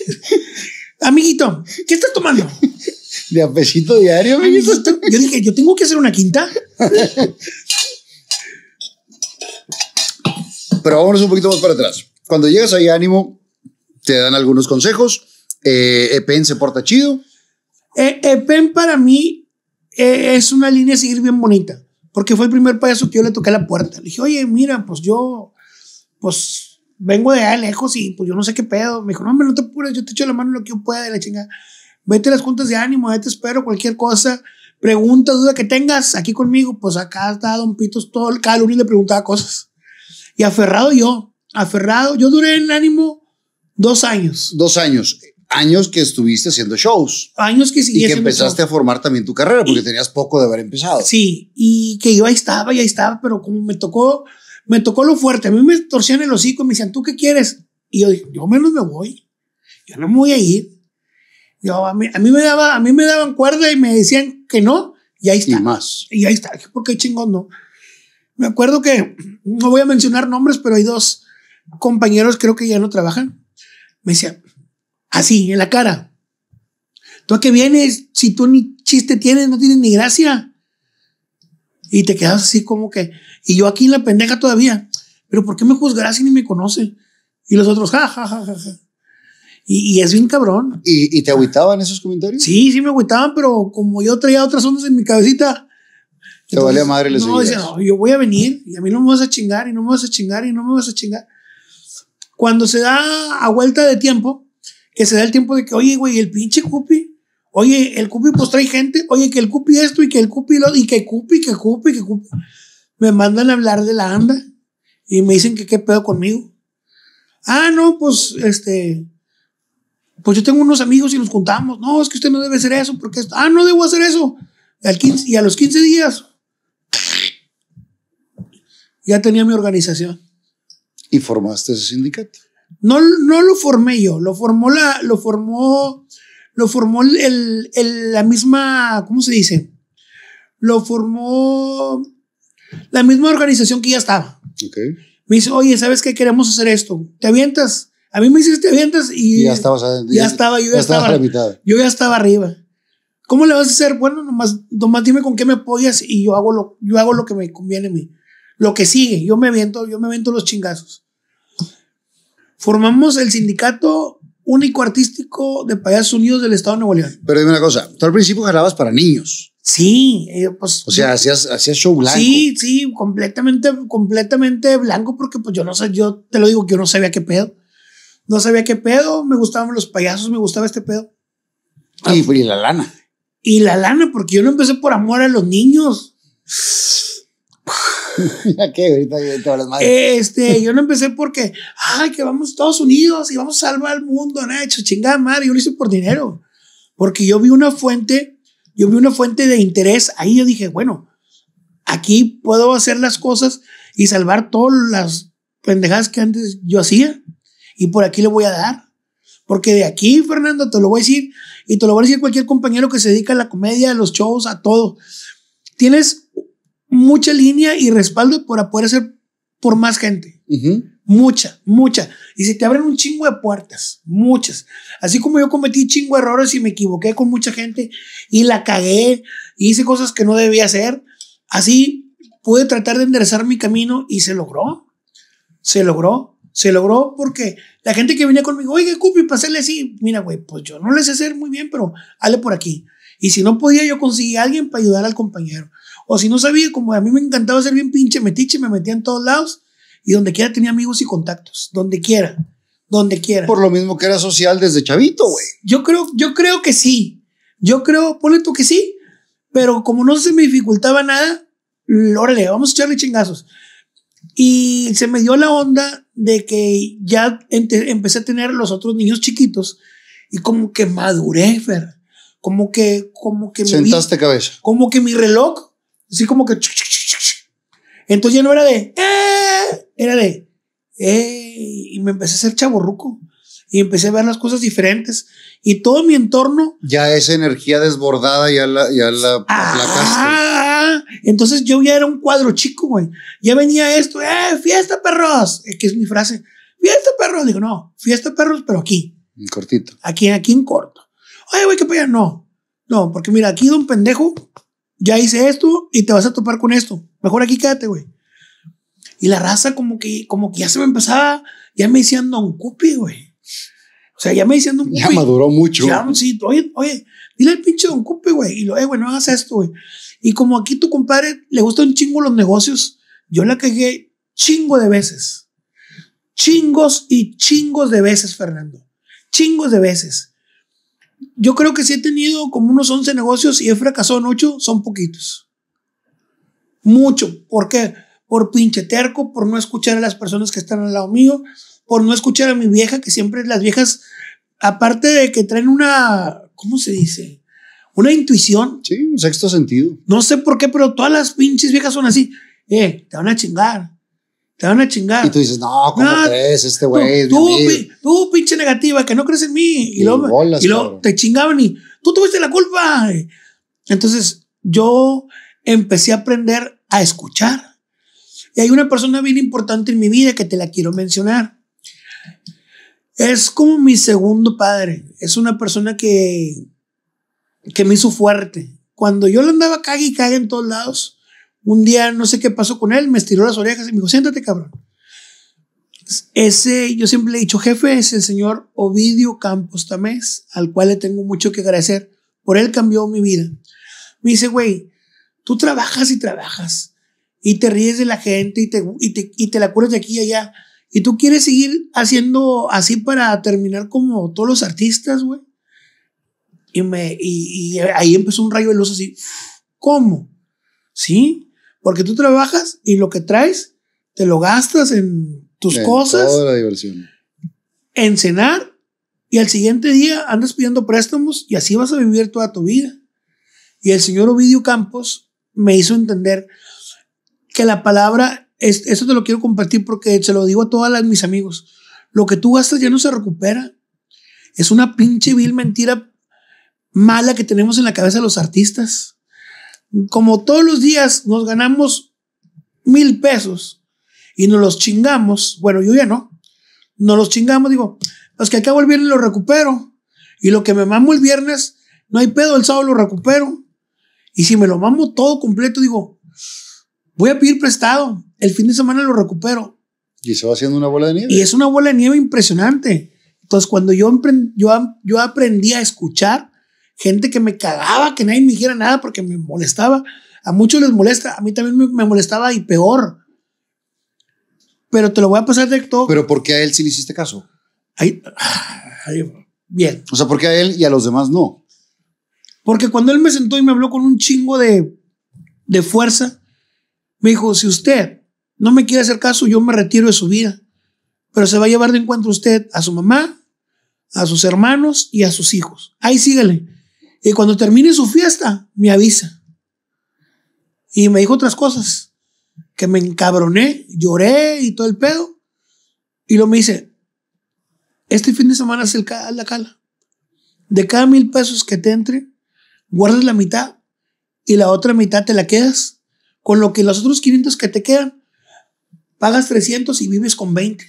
Amiguito, ¿qué estás tomando? de a pesito diario, Yo dije, yo tengo que hacer una quinta. Pero vámonos un poquito más para atrás. Cuando llegas ahí, ánimo, te dan algunos consejos. EPEN eh, e se porta chido. EPEN eh, e para mí eh, es una línea a seguir bien bonita. Porque fue el primer payaso que yo le toqué la puerta. Le dije, oye, mira, pues yo, pues vengo de allá lejos y pues yo no sé qué pedo. Me dijo, no, hombre, no te apures, yo te echo la mano lo que yo pueda de la chingada vete a las juntas de ánimo, ahí te espero, cualquier cosa, pregunta, duda que tengas aquí conmigo, pues acá está Don Pitos, todo, el lunes le preguntaba cosas. Y aferrado yo, aferrado, yo duré en ánimo dos años. Dos años. Años que estuviste haciendo shows. Años que sí. Y que empezaste a formar también tu carrera, porque tenías poco de haber empezado. Sí, y que yo ahí estaba, y ahí estaba, pero como me tocó, me tocó lo fuerte. A mí me torcían el hocico me decían, ¿tú qué quieres? Y yo dije, yo menos me voy. Yo no me voy a ir. Yo, a, mí, a, mí me daba, a mí me daban cuerda y me decían que no, y ahí está. Y ahí está. ¿Por qué chingón no? Me acuerdo que, no voy a mencionar nombres, pero hay dos compañeros, creo que ya no trabajan. Me decía así, en la cara. ¿Tú a qué vienes? Si tú ni chiste tienes, no tienes ni gracia. Y te quedas así como que, y yo aquí en la pendeja todavía. Pero ¿por qué me juzgarás si ni me conoces? Y los otros, ja, ja, ja, ja, ja. Y, es bien cabrón. ¿Y, te agüitaban esos comentarios? Sí, sí me agüitaban, pero como yo traía otras ondas en mi cabecita. Te valía madre les no, no, yo voy a venir y a mí no me vas a chingar y no me vas a chingar y no me vas a chingar. Cuando se da a vuelta de tiempo, que se da el tiempo de que, oye, güey, el pinche Cupi, oye, el Cupi pues trae gente, oye, que el Cupi esto y que el Cupi lo, y que Cupi, que Cupi, que Cupi. Me mandan a hablar de la anda y me dicen que qué pedo conmigo. Ah, no, pues este, pues yo tengo unos amigos y nos juntamos. No, es que usted no debe hacer eso, porque, ah, no debo hacer eso. Y, 15, y a los 15 días, ya tenía mi organización. ¿Y formaste ese sindicato? No, no lo formé yo, lo formó la, lo formó, lo formó la misma, ¿cómo se dice? Lo formó la misma organización que ya estaba. Okay. Me dice, oye, ¿sabes qué? Queremos hacer esto. ¿Te avientas? A mí me hiciste vientos y, ya, estabas, estaba, yo ya, estaba, Yo ya estaba arriba. ¿Cómo le vas a hacer? Bueno, nomás, nomás dime con qué me apoyas y yo hago lo, yo hago lo que me conviene a mí. Lo que sigue, yo me viento, yo me viento los chingazos. Formamos el sindicato único artístico de Payasos Unidos del Estado de Nuevo León. Pero dime una cosa, tú al principio jalabas para niños. Sí, eh, pues. O sea, hacías, hacías, show blanco. Sí, sí, completamente, completamente blanco, porque pues yo no sé, yo te lo digo que yo no sabía qué pedo. No sabía qué pedo, me gustaban los payasos, me gustaba este pedo. Ah. Y, la lana. Y la lana, porque yo no empecé por amor a los niños. ¿A qué? Ahorita, las madres. Este, yo no empecé porque, ay, que vamos a Estados Unidos y vamos a salvar al mundo, hecho chingada madre. Yo lo hice por dinero. Porque yo vi una fuente, yo vi una fuente de interés. Ahí yo dije, bueno, aquí puedo hacer las cosas y salvar todas las pendejadas que antes yo hacía y por aquí le voy a dar. Porque de aquí, Fernando, te lo voy a decir y te lo voy a decir cualquier compañero que se dedica a la comedia, a los shows, a todo. Tienes mucha línea y respaldo para poder hacer por más gente. Mucha, mucha. Y se te abren un chingo de puertas, muchas. Así como yo cometí chingo de errores y me equivoqué con mucha gente y la cagué y hice cosas que no debía hacer, así pude tratar de enderezar mi camino y se logró. Se logró. Se logró porque la gente que venía conmigo, oye, Cupi, para hacerle así, mira, güey, pues yo no le sé hacer muy bien, pero hazle por aquí. Y si no podía, yo conseguí a alguien para ayudar al compañero. O si no sabía, como a mí me encantaba ser bien pinche metiche, me metía en todos lados y donde quiera tenía amigos y contactos, donde quiera, donde quiera. Por lo mismo que era social desde chavito, güey. Yo creo, yo creo que sí. Yo creo, ponle tú que sí, pero como no se me dificultaba nada, órale, vamos a echarle chingazos. Y se me dio la onda de que ya empecé a tener los otros niños chiquitos y como que maduré, Fer. Como que, como que... Sentaste cabeza. Como que mi reloj, así como que... Entonces ya no era de... Eh", era de... Eh", y me empecé a ser chaborruco. Y empecé a ver las cosas diferentes. Y todo mi entorno... Ya esa energía desbordada ya la, ya la ah, entonces yo ya era un cuadro chico, güey. Ya venía esto, ¡eh, fiesta, perros! Eh, que es mi frase. ¡Fiesta, perros! Digo, no, fiesta, perros, pero aquí. En cortito. Aquí, aquí en corto. Oye, güey, qué paya. No, no, porque mira, aquí un pendejo, ya hice esto y te vas a topar con esto. Mejor aquí quédate, güey. Y la raza como que, como que ya se me empezaba, ya me decían don cupi, güey. O sea, ya me decían don cupi. Ya maduró mucho. Ya, sí, oye, oye, Dile al pinche Don Cupe, güey. Y lo, eh, güey, no hagas esto, güey. Y como aquí tu compadre le gustan un chingo los negocios, yo la cagué chingo de veces. Chingos y chingos de veces, Fernando. Chingos de veces. Yo creo que si he tenido como unos 11 negocios y he fracasado en 8, son poquitos. Mucho. ¿Por qué? Por pinche terco, por no escuchar a las personas que están al lado mío, por no escuchar a mi vieja, que siempre las viejas, aparte de que traen una ¿cómo se dice? Una intuición. Sí, un sexto sentido. No sé por qué, pero todas las pinches viejas son así. Eh, te van a chingar. Te van a chingar. Y tú dices, no, ¿cómo crees? Este güey. Tú, tú, pinche negativa, que no crees en mí. Y, y luego te chingaban y tú tuviste la culpa. Entonces, yo empecé a aprender a escuchar. Y hay una persona bien importante en mi vida que te la quiero mencionar. Es como mi segundo padre. Es una persona que, que me hizo fuerte. Cuando yo le andaba cague y cague en todos lados, un día no sé qué pasó con él, me estiró las orejas y me dijo, siéntate cabrón. Ese, yo siempre le he dicho, jefe, es el señor Ovidio Campos Tamés, al cual le tengo mucho que agradecer. Por él cambió mi vida. Me dice, güey, tú trabajas y trabajas y te ríes de la gente y te, y te, y te la curas de aquí y allá y tú quieres seguir haciendo así para terminar como todos los artistas, güey. Y, me, y, ahí empezó un rayo de luz así. ¿Cómo? ¿Sí? Porque tú trabajas y lo que traes te lo gastas en tus cosas. Toda la diversión. En cenar y al siguiente día andas pidiendo préstamos y así vas a vivir toda tu vida. Y el señor Ovidio Campos me hizo entender que la palabra eso te lo quiero compartir porque se lo digo a todas mis amigos. Lo que tú gastas ya no se recupera. Es una pinche vil mentira mala que tenemos en la cabeza los artistas. Como todos los días nos ganamos mil pesos y nos los chingamos, bueno, yo ya no, nos los chingamos, digo, los pues que acabo el viernes los recupero y lo que me mamo el viernes, no hay pedo, el sábado lo recupero. Y si me lo mamo todo completo, digo, voy a pedir prestado el fin de semana lo recupero. Y se va haciendo una bola de nieve. Y es una bola de nieve impresionante. Entonces, cuando yo, yo, yo aprendí a escuchar gente que me cagaba, que nadie me dijera nada porque me molestaba. A muchos les molesta, a mí también me, molestaba y peor. Pero te lo voy a pasar de todo. ¿Pero por qué a él sí le hiciste caso? Ahí, bien. O sea, ¿por qué a él y a los demás no? Porque cuando él me sentó y me habló con un chingo de, de fuerza, me dijo, si usted no me quiere hacer caso, yo me retiro de su vida. Pero se va a llevar de encuentro usted a su mamá, a sus hermanos y a sus hijos. Ahí síguele. Y cuando termine su fiesta, me avisa. Y me dijo otras cosas, que me encabroné, lloré y todo el pedo. Y luego me dice, este fin de semana es la cala. De cada mil pesos que te entre, guardas la mitad y la otra mitad te la quedas. Con lo que los otros 500 que te quedan, Pagas 300 y vives con 20.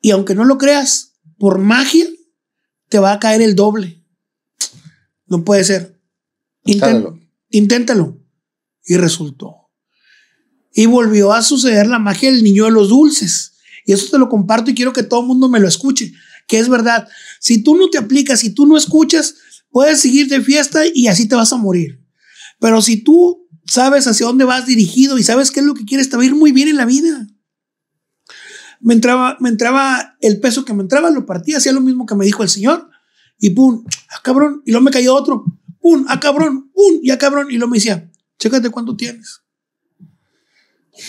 Y aunque no lo creas, por magia te va a caer el doble. No puede ser. Inténtalo. Inténtalo. Y resultó. Y volvió a suceder la magia del niño de los dulces. Y eso te lo comparto y quiero que todo el mundo me lo escuche, que es verdad. Si tú no te aplicas, si tú no escuchas, puedes seguir de fiesta y así te vas a morir. Pero si tú sabes hacia dónde vas dirigido y sabes qué es lo que quieres, estar muy bien en la vida. Me entraba, me entraba el peso que me entraba, lo partía, hacía lo mismo que me dijo el Señor y pum, A ah, cabrón, y luego me cayó otro, pum, A ah, cabrón, pum, y a cabrón, y luego me decía, chécate cuánto tienes.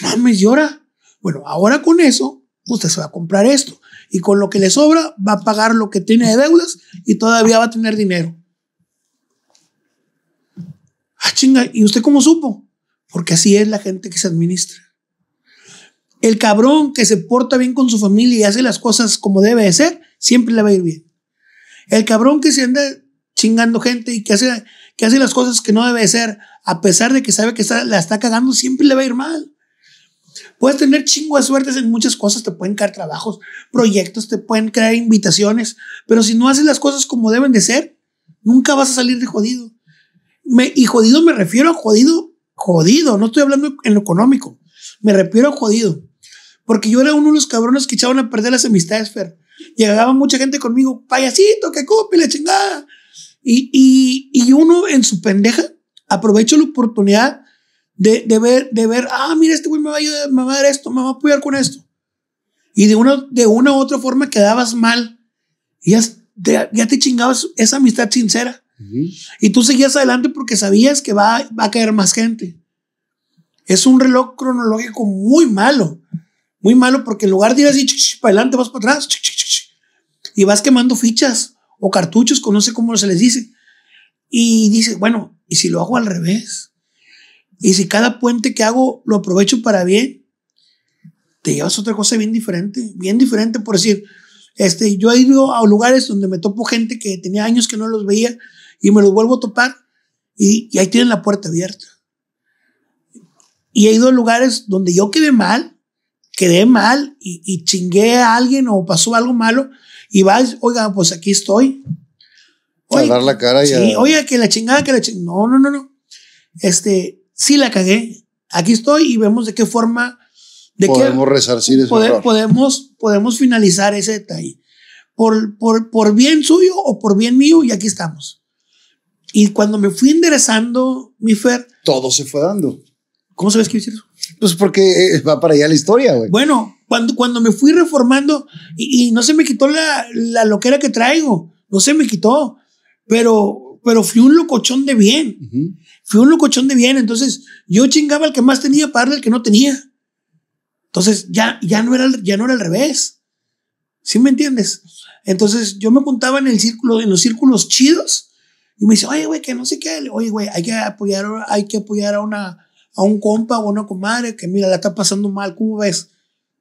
Mames, llora. Bueno, ahora con eso, usted pues, se va a comprar esto y con lo que le sobra va a pagar lo que tiene de deudas y todavía va a tener dinero. Ah, chinga, ¿y usted cómo supo? Porque así es la gente que se administra. El cabrón que se porta bien con su familia y hace las cosas como debe de ser, siempre le va a ir bien. El cabrón que se anda chingando gente y que hace, que hace las cosas que no debe de ser, a pesar de que sabe que la está cagando, siempre le va a ir mal. Puedes tener chingo de suertes en muchas cosas, te pueden caer trabajos, proyectos, te pueden crear invitaciones, pero si no haces las cosas como deben de ser, nunca vas a salir de jodido. Me, y jodido me refiero a jodido, jodido, no estoy hablando en lo económico, me refiero a jodido. Porque yo era uno de los cabrones que echaban a perder las amistades, Fer. Llegaba mucha gente conmigo, payasito, que copia la chingada. Y, y, uno en su pendeja Aprovechó la oportunidad de, ver, de ver, ah, mira, este güey me va a ayudar, me va a dar esto, me va a apoyar con esto. Y de una, de una u otra forma quedabas mal. Y ya te chingabas esa amistad sincera. Y tú seguías adelante porque sabías que va, va a caer más gente. Es un reloj cronológico muy malo. Muy malo porque en lugar de ir así para adelante, vas para atrás. y vas quemando fichas o cartuchos, no sé cómo se les dice. Y dices, bueno, ¿y si lo hago al revés? Y si cada puente que hago lo aprovecho para bien, te llevas otra cosa bien diferente, bien diferente por decir, este, yo he ido a lugares donde me topo gente que tenía años que no los veía y me los vuelvo a topar y, ahí tienen la puerta abierta. Y hay dos lugares donde yo quedé mal, quedé mal y, chingué a alguien o pasó algo malo y vas, oiga, pues aquí estoy. a dar la cara y sí, oiga, que la chingada, que la chingada. No, no, no, no. Este, sí la cagué. Aquí estoy y vemos de qué forma de podemos rezar resarcir ese Podemos, podemos finalizar ese detalle. Por, por, por bien suyo o por bien mío, y aquí estamos. Y cuando me fui enderezando, mi Fer. Todo se fue dando. ¿Cómo sabes que hice Pues porque eh, va para allá la historia, güey. Bueno, cuando, cuando me fui reformando y, no se me quitó la, loquera que traigo, no se me quitó, pero, pero fui un locochón de bien. Fui un locochón de bien. Entonces yo chingaba al que más tenía para darle que no tenía. Entonces ya, ya, no, era, ya no era al revés. ¿Sí me entiendes? Entonces yo me juntaba en el círculo, en los círculos chidos y me dice, oye, güey, que no sé qué. Oye, güey, hay que apoyar, hay que apoyar a, una, a un compa o una comadre que, mira, la está pasando mal, ¿cómo ves?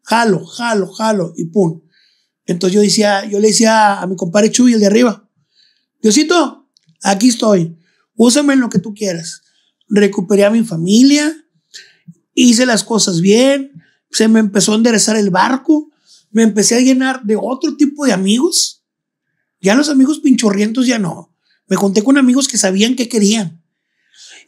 Jalo, jalo, jalo, y pum. Entonces yo, decía, yo le decía a mi compadre Chuy, el de arriba, Diosito, aquí estoy, úsame en lo que tú quieras. Recuperé a mi familia, hice las cosas bien, se me empezó a enderezar el barco, me empecé a llenar de otro tipo de amigos. Ya los amigos pinchorrientos ya no me junté con amigos que sabían qué querían.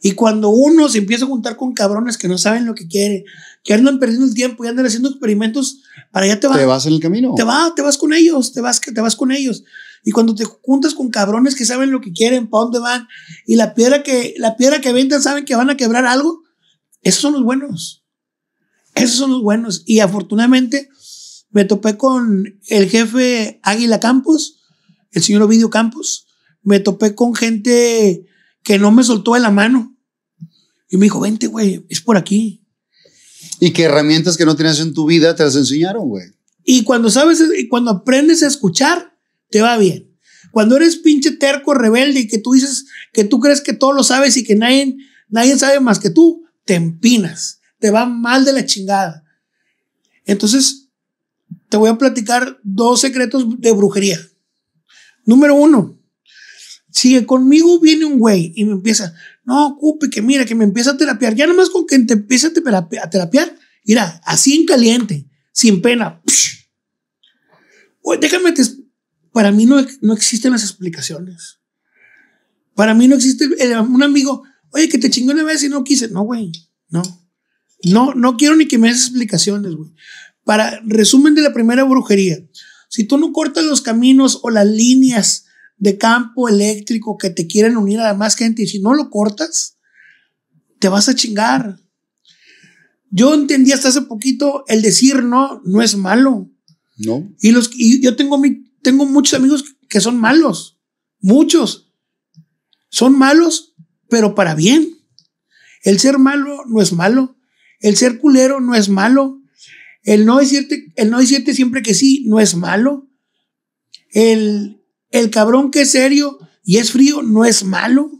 Y cuando uno se empieza a juntar con cabrones que no saben lo que quieren, que andan perdiendo el tiempo y andan haciendo experimentos, para allá te vas. Te vas en el camino. Te vas, te vas con ellos, te vas, te vas con ellos. Y cuando te juntas con cabrones que saben lo que quieren, para dónde van, y la piedra que, la piedra que aventan saben que van a quebrar algo, esos son los buenos. Esos son los buenos. Y afortunadamente me topé con el jefe Águila Campos, el señor Ovidio Campos, me topé con gente que no me soltó de la mano. Y me dijo, vente, güey, es por aquí. Y qué herramientas que no tienes en tu vida te las enseñaron, güey. Y cuando sabes, cuando aprendes a escuchar, te va bien. Cuando eres pinche terco, rebelde y que tú dices que tú crees que todo lo sabes y que nadie, nadie sabe más que tú, te empinas, te va mal de la chingada. Entonces, te voy a platicar dos secretos de brujería. Número uno, si conmigo, viene un güey y me empieza, no, ocupe que mira, que me empieza a terapiar. Ya nomás con que te empieza a, terapiar, mira, así en caliente, sin pena. Güey, déjame, para mí no, no existen las explicaciones. Para mí no existe un amigo, oye, que te chingó una vez y no quise. No, güey, no. No, no quiero ni que me des explicaciones, güey. Para resumen de la primera brujería, si tú no cortas los caminos o las líneas de campo eléctrico que te quieren unir a más gente y si no lo cortas, te vas a chingar. Yo entendí hasta hace poquito el decir no no es malo. No. Y los y yo tengo mi, tengo muchos amigos que son malos. Muchos. Son malos, pero para bien. El ser malo no es malo. El ser culero no es malo. El no decirte, el no decirte siempre que sí no es malo. El el cabrón que es serio y es frío no es malo.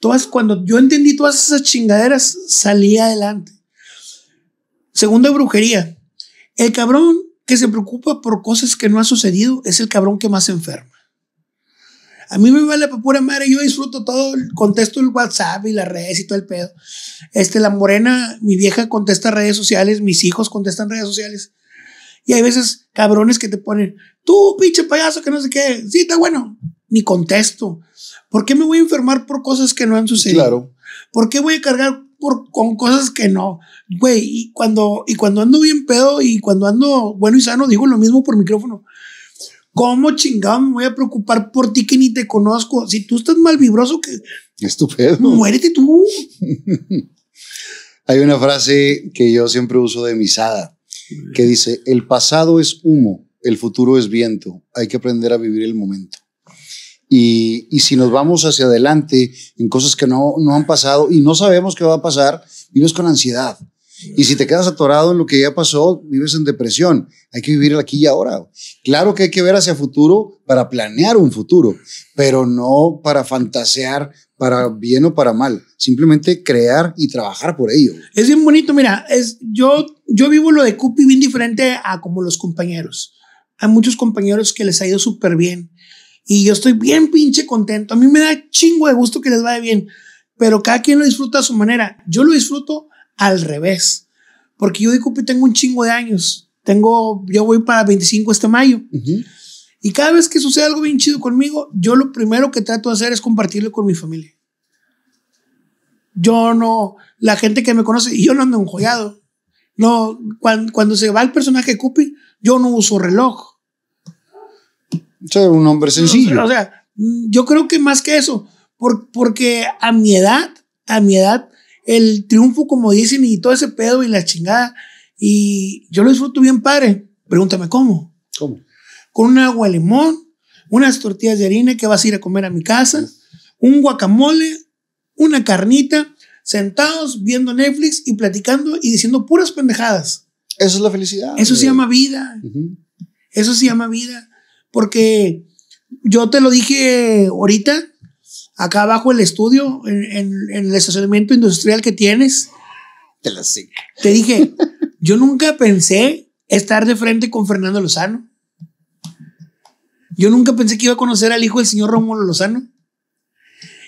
Todas, cuando yo entendí todas esas chingaderas, salí adelante. Segunda brujería. El cabrón que se preocupa por cosas que no han sucedido es el cabrón que más enferma. A mí me vale para pura madre, yo disfruto todo, contesto el WhatsApp y las redes y todo el pedo. Este, la morena, mi vieja contesta redes sociales, mis hijos contestan redes sociales. Y hay veces cabrones que te ponen, tú pinche payaso que no sé qué, si está bueno, ni contesto. ¿Por qué me voy a enfermar por cosas que no han sucedido? Claro. ¿Por qué voy a cargar por, con cosas que no? Güey, y cuando, y cuando ando bien pedo y cuando ando bueno y sano, digo lo mismo por micrófono. ¿Cómo chingado me voy a preocupar por ti que ni te conozco? Si tú estás mal vibroso, que. Estupendo. Muérete tú. Hay una frase que yo siempre uso de misada que dice, el pasado es humo, el futuro es viento, hay que aprender a vivir el momento. Y, si nos vamos hacia adelante en cosas que no, no han pasado y no sabemos qué va a pasar, vives con ansiedad, y si te quedas atorado en lo que ya pasó, vives en depresión. Hay que vivir aquí y ahora. Claro que hay que ver hacia futuro para planear un futuro, pero no para fantasear para bien o para mal. Simplemente crear y trabajar por ello. Es bien bonito, mira, es, yo, yo vivo lo de Cupi bien diferente a como los compañeros. Hay muchos compañeros que les ha ido súper bien y yo estoy bien pinche contento. A mí me da chingo de gusto que les vaya bien, pero cada quien lo disfruta a su manera. Yo lo disfruto al revés. Porque yo de que tengo un chingo de años. Tengo, yo voy para 25 este mayo. Y cada vez que sucede algo bien chido conmigo, yo lo primero que trato de hacer es compartirlo con mi familia. Yo no, la gente que me conoce, y yo no ando enjollado. No, cuando, se va el personaje de Cupi, yo no uso reloj. Soy un hombre sencillo. o sea, yo creo que más que eso, porque a mi edad, a mi edad, el triunfo, como dicen, y todo ese pedo y la chingada. Y yo lo disfruto bien, padre. Pregúntame cómo. ¿Cómo? Con un agua de limón, unas tortillas de harina que vas a ir a comer a mi casa, un guacamole, una carnita, sentados viendo Netflix y platicando y diciendo puras pendejadas. Eso es la felicidad. Eso se llama vida. Eso se llama vida. Porque yo te lo dije ahorita, acá abajo el estudio, en, el estacionamiento industrial que tienes. Te lo sé. Te dije, yo nunca pensé estar de frente con Fernando Lozano. Yo nunca pensé que iba a conocer al hijo del señor Romulo Lozano.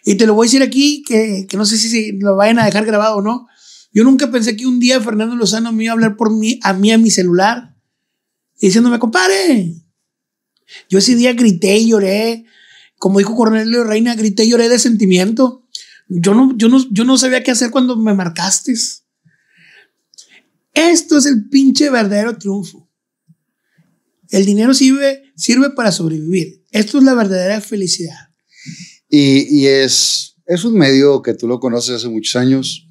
Y te lo voy a decir aquí, que, no sé si, lo vayan a dejar grabado o no. Yo nunca pensé que un día Fernando Lozano me iba a hablar por mí, a mí, a mi celular, diciéndome, compadre. Yo ese día grité y lloré como dijo Cornelio Reina, grité y lloré de sentimiento. Yo no, yo, no, yo no sabía qué hacer cuando me marcaste. Esto es el pinche verdadero triunfo. El dinero sirve, sirve para sobrevivir. Esto es la verdadera felicidad. Y, es, es un medio que tú lo conoces hace muchos años.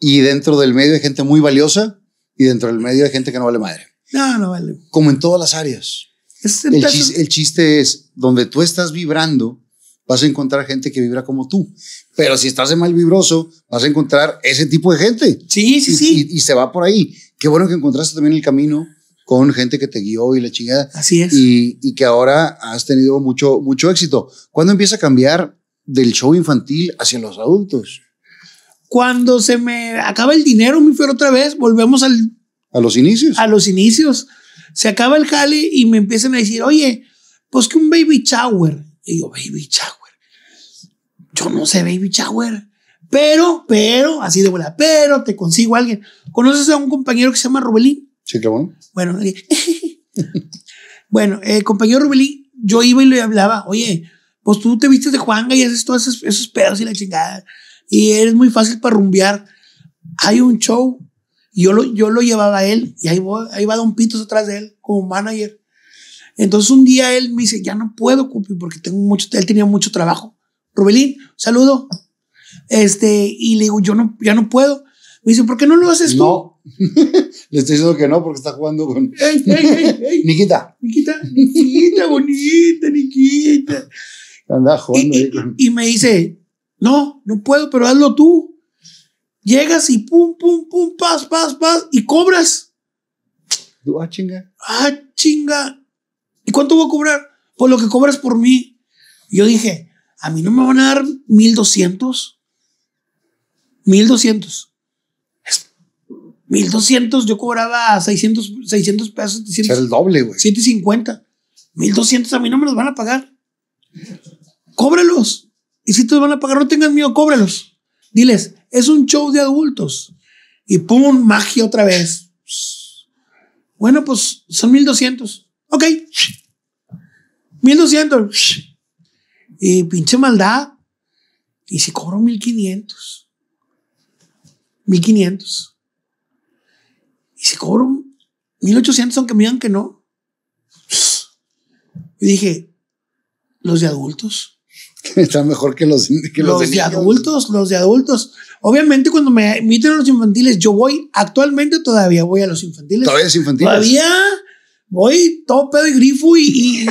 Y dentro del medio hay gente muy valiosa y dentro del medio hay gente que no vale madre. No, no vale. Como en todas las áreas el, chiste, es, donde tú estás vibrando, vas a encontrar gente que vibra como tú. Pero si estás de mal vibroso, vas a encontrar ese tipo de gente. Sí, sí, sí. Y, se va por ahí. Qué bueno que encontraste también el camino con gente que te guió y la chingada. Así es. Y, que ahora has tenido mucho, mucho éxito. ¿Cuándo empieza a cambiar del show infantil hacia los adultos? Cuando se me acaba el dinero, mi fui otra vez, volvemos al... A los inicios. A los inicios se acaba el jale y me empiezan a decir, oye, pues que un baby shower. Y yo, baby shower. Yo no sé baby shower. Pero, pero, así de bola, pero te consigo a alguien. ¿Conoces a un compañero que se llama Rubelín? Sí, qué Bueno, bueno, el compañero Rubelín, yo iba y le hablaba, oye, pues tú te vistes de Juanga y haces todos esos, esos pedos y la chingada. Y eres muy fácil para rumbear. Hay un show yo lo, yo lo llevaba a él y ahí, ahí va Don Pitos atrás de él como manager. Entonces un día él me dice, ya no puedo, Cupi, porque tengo mucho, él tenía mucho trabajo. Rubelín, saludo. Este, y le digo, yo no, ya no puedo. Me dice, ¿por qué no lo haces no. tú? No. le estoy diciendo que no porque está jugando con. Ey, ey, ey, Niquita. Niquita, bonita, Niquita. Anda jugando y me dice, no, no puedo, pero hazlo tú. Llegas y pum, pum, pum, pas, pas, pas, y cobras. Ah, chinga. Ah, chinga. ¿Y cuánto voy a cobrar? Por pues lo que cobras por mí. Yo dije, a mí no me van a dar 1200. 1200. 1200, yo cobraba 600, 600 pesos. 700, el doble, güey. 750. 1200 a mí no me los van a pagar. Cóbrelos. Y si te los van a pagar, no tengan miedo, cóbrelos. Diles, es un show de adultos. Y pum, magia otra vez. Bueno, pues son 1200. Ok. 1200. Y pinche maldad. Y si cobro 1500. 1500. Y si cobro 1800, aunque me digan que no. Y dije, los de adultos. Están mejor que los, que los, de, adultos, los de adultos. Obviamente cuando me invitan a los infantiles, yo voy, actualmente todavía voy a los infantiles. Todavía es infantil Todavía voy todo pedo y grifo y,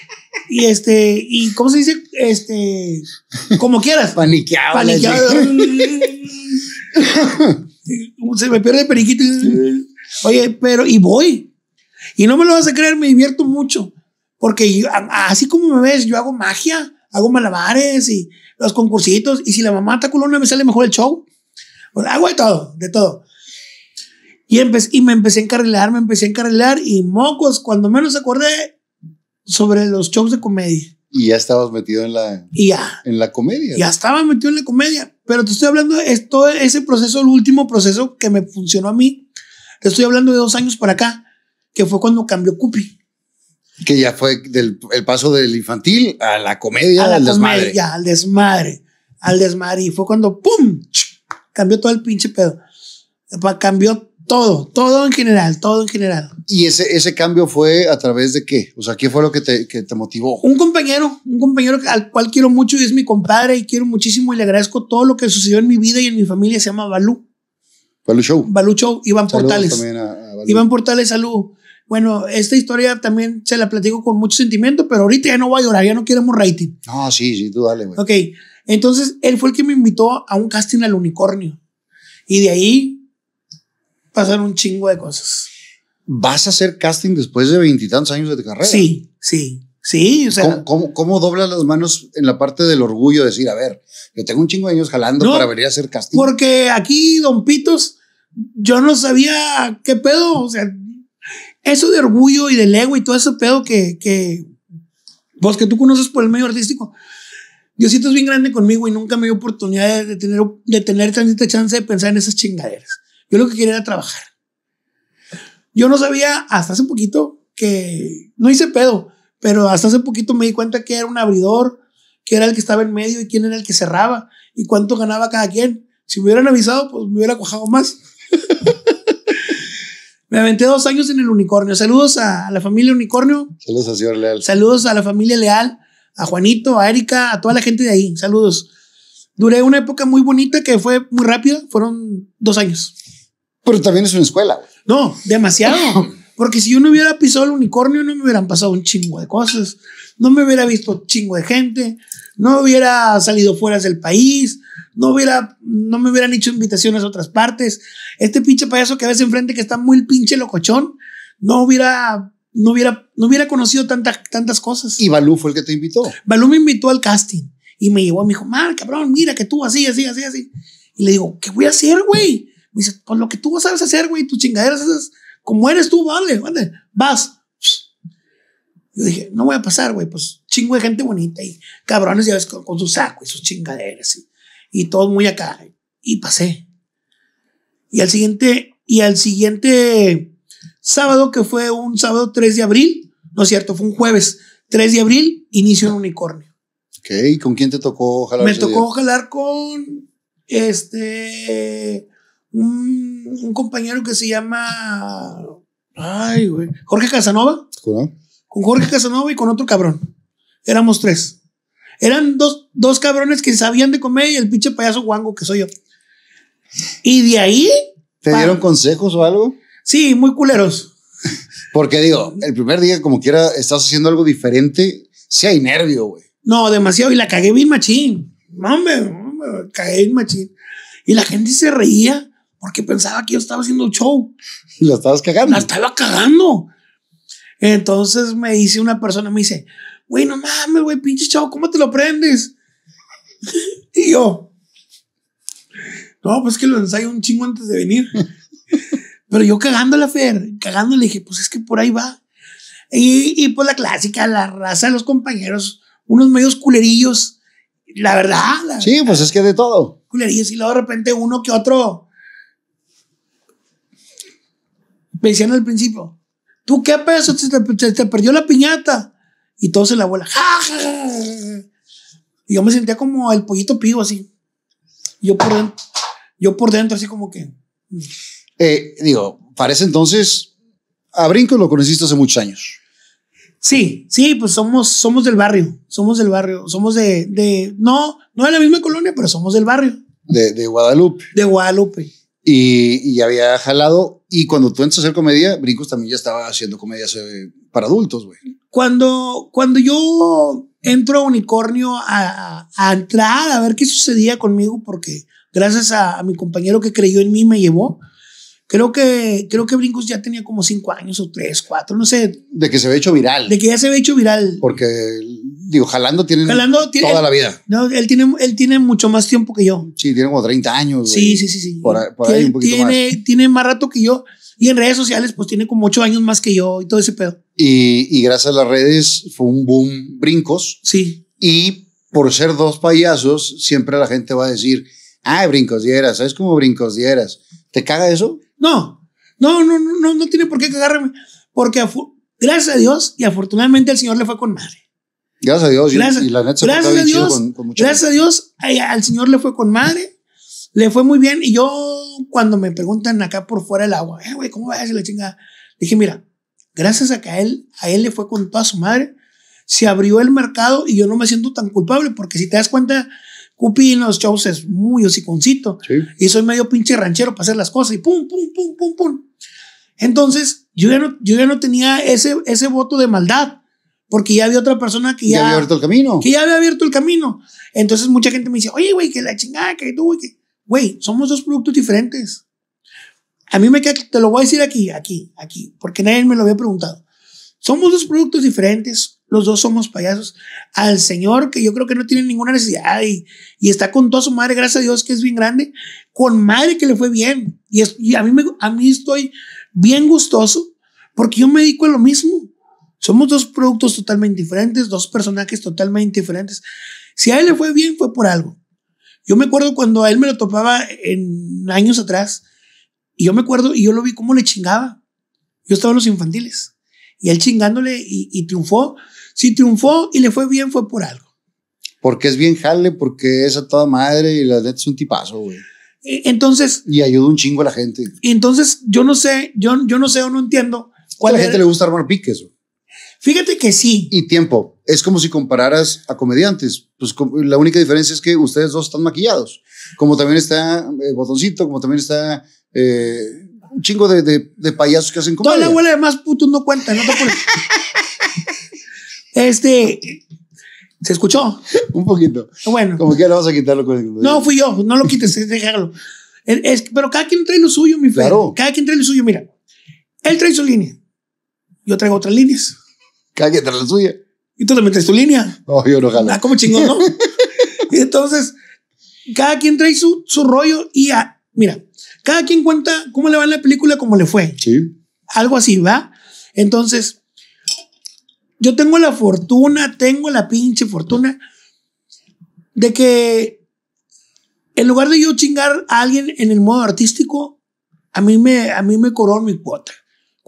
y, este, y ¿cómo se dice? Este, como quieras. Paniqueado. se me pierde el periquito. Oye, pero, y voy. Y no me lo vas a creer, me divierto mucho. Porque así como me ves, yo hago magia hago malabares y los concursitos. Y si la mamá está culona, me sale mejor el show. hago de todo, de todo. Y, empecé, y me empecé a encarrilar, me empecé a encarrilar y mocos, cuando menos acordé sobre los shows de comedia. Y ya estabas metido en la, en la comedia. Ya estaba metido en la comedia, pero te estoy hablando, de todo ese proceso, el último proceso que me funcionó a mí, te estoy hablando de dos años para acá, que fue cuando cambió Cupi. Que ya fue del el paso del infantil a la comedia, al desmadre. al desmadre, al desmadre. Y fue cuando ¡pum! Cambió todo el pinche pedo. Cambió todo, todo en general, todo en general. ¿Y ese, ese cambio fue a través de qué? O sea, ¿qué fue lo que te, motivó? Un compañero, un compañero al cual quiero mucho y es mi compadre y quiero muchísimo y le agradezco todo lo que sucedió en mi vida y en mi familia. Se llama Balú. Balú Show. Balú Show, Iván Portales. Iván Portales, salud bueno, esta historia también se la platico con mucho sentimiento, pero ahorita ya no voy a llorar, ya no queremos rating. No, sí, sí, tú dale, güey. Ok, entonces él fue el que me invitó a un casting al unicornio. Y de ahí pasaron un chingo de cosas. ¿Vas a hacer casting después de veintitantos años de carrera? Sí, sí, sí. O sea, ¿Cómo, cómo, doblas las manos en la parte del orgullo? De decir, a ver, yo tengo un chingo de años jalando para venir a hacer casting. Porque aquí, Don Pitos, yo no sabía qué pedo. O sea, eso de orgullo y del ego y todo ese pedo que, vos pues, que tú conoces por el medio artístico, Diosito es bien grande conmigo y nunca me dio oportunidad de tener, de tener tanta chance de pensar en esas chingaderas. Yo lo que quería era trabajar. Yo no sabía hasta hace poquito que no hice pedo, pero hasta hace poquito me di cuenta que era un abridor, que era el que estaba en medio y quién era el que cerraba y cuánto ganaba cada quien. Si me hubieran avisado, pues me hubiera cojado más. Me aventé dos años en el unicornio. Saludos a, la familia unicornio. Saludos a Leal. Saludos a la familia Leal, a Juanito, a Erika, a toda la gente de ahí. Saludos. Duré una época muy bonita que fue muy rápida. Fueron dos años. Pero también es una escuela. No, demasiado. Porque si yo no hubiera pisado el unicornio, no me hubieran pasado un chingo de cosas. No me hubiera visto chingo de gente. No hubiera salido fuera del país. No, hubiera, no me hubieran hecho invitaciones a otras partes. Este pinche payaso que ves enfrente que está muy el pinche locochón, no hubiera, no hubiera, no hubiera conocido tantas, tantas cosas. Y Balú fue el que te invitó. Balú me invitó al casting y me llevó a mi hijo, mal cabrón, mira que tú así, así, así, así. Y le digo, ¿qué voy a hacer, güey? Me dice, pues lo que tú sabes hacer, güey, tus chingaderas esas como eres tú, vale, vale, vas. Yo dije, no voy a pasar, güey, pues chingo de gente bonita y cabrones, ya ves, con, sus sacos y sus chingaderas y, y todo muy acá. Y pasé. Y al siguiente, y al siguiente sábado, que fue un sábado 3 de abril, no es cierto, fue un jueves 3 de abril, inicio en unicornio. Ok, con quién te tocó jalar? Me tocó jalar con este un, compañero que se llama. Ay, güey. Jorge Casanova. Con Jorge Casanova y con otro cabrón. Éramos tres. Eran dos, cabrones que sabían de comer y el pinche payaso guango que soy yo. Y de ahí. ¿Te dieron consejos o algo? Sí, muy culeros. Porque digo, el primer día, como quiera, estás haciendo algo diferente, si hay nervio, güey. No, demasiado. Y la cagué bien machín. Hombre, hombre, cagué bien machín. Y la gente se reía porque pensaba que yo estaba haciendo un show. Y la estabas cagando. La estaba cagando. Entonces me dice una persona, me dice, güey, no mames, güey, pinche chavo, ¿cómo te lo aprendes? y yo, no, pues que lo ensayo un chingo antes de venir. Pero yo cagando la Fer, cagando le dije, pues es que por ahí va. Y, y pues la clásica, la raza de los compañeros, unos medios culerillos, la verdad. sí, pues es que de todo. Culerillos y luego de repente uno que otro me decían al principio, ¿tú qué peso? Se te, perdió la piñata. Y todos en la abuela, Y yo me sentía como el pollito pigo así. Yo por dentro, yo por dentro así como que... Mm. Eh, digo, parece entonces, a Brinco lo conociste hace muchos años. Sí, sí, pues somos, somos del barrio, somos del barrio, somos de, de no, no de la misma colonia, pero somos del barrio. de Guadalupe. De Guadalupe y, y había jalado. Y cuando tú entras a hacer comedia, Brincos también ya estaba haciendo comedias eh, para adultos, güey. Cuando, cuando yo entro a Unicornio a, entrar, a ver qué sucedía conmigo, porque gracias a, a, mi compañero que creyó en mí me llevó. Creo que, creo que Brincos ya tenía como cinco años o tres, cuatro, no sé. De que se había hecho viral. De que ya se había hecho viral. Porque digo, jalando tiene, toda la vida. No, él tiene, él tiene mucho más tiempo que yo. Sí, tiene como 30 años. Sí, sí, sí, sí. Por, tiene, ahí un poquito más. Tiene más rato que yo. Y en redes sociales, pues tiene como 8 años más que yo y todo ese pedo. Y, gracias a las redes fue un boom brincos. Sí. Y por ser dos payasos, siempre la gente va a decir, ah, brincos dieras, ¿sabes cómo brincos dieras? ¿Te caga eso? No, no, no, no, no, no tiene por qué cagarme. Porque gracias a Dios y afortunadamente el Señor le fue con madre. Gracias a Dios. Gracias, y la neta se a Dios. Con, gracias a Dios. Al Señor le fue con madre. Le fue muy bien. Y yo, cuando me preguntan acá por fuera del agua, eh, ¿cómo va a la chingada? Dije, mira, gracias a que a él, a él le fue con toda su madre, se abrió el mercado y yo no me siento tan culpable, porque si te das cuenta, Cupi en los shows es muy hociconcito. Y soy medio pinche ranchero para hacer las cosas y pum, pum, pum, pum, pum. Entonces, yo ya no, yo ya no tenía ese, ese voto de maldad porque ya había otra persona que ya, había abierto el camino. Que ya había abierto el camino. Entonces mucha gente me dice, oye, güey, que la chingada, que tú, güey, que... Güey, somos dos productos diferentes. A mí me queda, te lo voy a decir aquí, aquí, aquí, porque nadie me lo había preguntado. Somos dos productos diferentes, los dos somos payasos. Al Señor, que yo creo que no tiene ninguna necesidad y, está con toda su madre, gracias a Dios, que es bien grande, con madre que le fue bien. Y, a, mí a mí estoy bien gustoso porque yo me dedico a lo mismo somos dos productos totalmente diferentes, dos personajes totalmente diferentes. Si a él le fue bien, fue por algo. Yo me acuerdo cuando a él me lo topaba en años atrás, y yo me acuerdo y yo lo vi cómo le chingaba. Yo estaba en los infantiles, y él chingándole y, triunfó. Si triunfó y le fue bien, fue por algo. Porque es bien jale, porque es a toda madre y la neta es un tipazo, güey. E, entonces. Y ayuda un chingo a la gente. Entonces, yo no sé, yo, yo no sé o no entiendo. ¿Cuál a la gente le gusta armar piques, güey. Fíjate que sí. Y tiempo. Es como si compararas a comediantes. Pues la única diferencia es que ustedes dos están maquillados. Como también está eh, Botoncito, como también está eh, un chingo de, de, payasos que hacen comedia. Toda la abuela de más putos no cuenta, no te este. ¿Se escuchó? un poquito. Bueno. Como que ya le vas a quitarlo. no, fui yo. No lo quites, eh, déjalo. Es, pero cada quien trae lo suyo, mi fe. Claro. Cada quien trae lo suyo. Mira, él trae su línea. Yo traigo otras líneas. Cada quien trae la suya. Y tú también metes tu línea. No, yo no jalo. Ah, como chingón, ¿no? y entonces, cada quien trae su, rollo y a, mira, cada quien cuenta cómo le va en la película, cómo le fue. Sí. Algo así, ¿va? Entonces, yo tengo la fortuna, tengo la pinche fortuna de que en lugar de yo chingar a alguien en el modo artístico, a mí me, a mí me mi cuota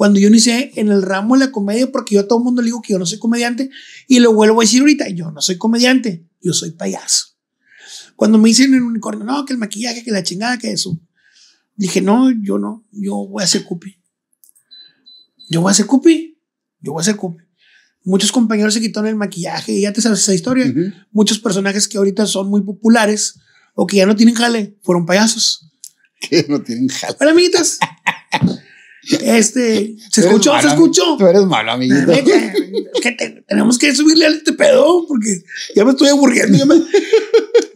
cuando yo inicié en el ramo de la comedia, porque yo a todo el mundo le digo que yo no soy comediante, y lo vuelvo a decir ahorita, yo no soy comediante, yo soy payaso. Cuando me dicen en unicornio, no, que el maquillaje, que la chingada, que eso, dije, no, yo no, yo voy a ser cupi. Yo voy a ser cupi, yo voy a ser cupi. Muchos compañeros se quitaron el maquillaje, y ya te sabes esa historia. Muchos personajes que ahorita son muy populares o que ya no tienen jale, fueron payasos. Que no tienen jale. Hola, amiguitas. Este, ¿se escuchó? ¿Se escuchó? Tú eres malo, amiguito. tenemos que subirle al este pedo porque ya me estoy aburriendo.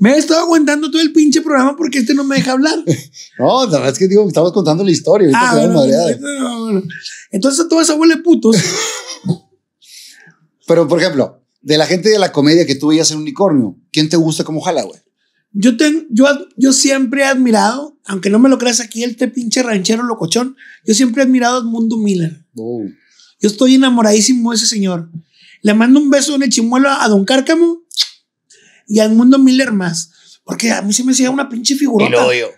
Me, he estado aguantando todo el pinche programa porque este no me deja hablar. No, la verdad es que digo estamos contando la historia. Ah, Entonces a toda esa huele putos. Pero, por ejemplo, de la gente de la comedia que tú veías en Unicornio, ¿quién te gusta como jala, güey? Yo, yo, yo siempre he admirado, aunque no me lo creas aquí, este pinche ranchero locochón, yo siempre he admirado a Edmundo Miller. Oh. Yo estoy enamoradísimo de ese señor. Le mando un beso de un chimuelo a Don Cárcamo y a Edmundo Miller más. Porque a mí se me hacía una pinche figurota. Y lo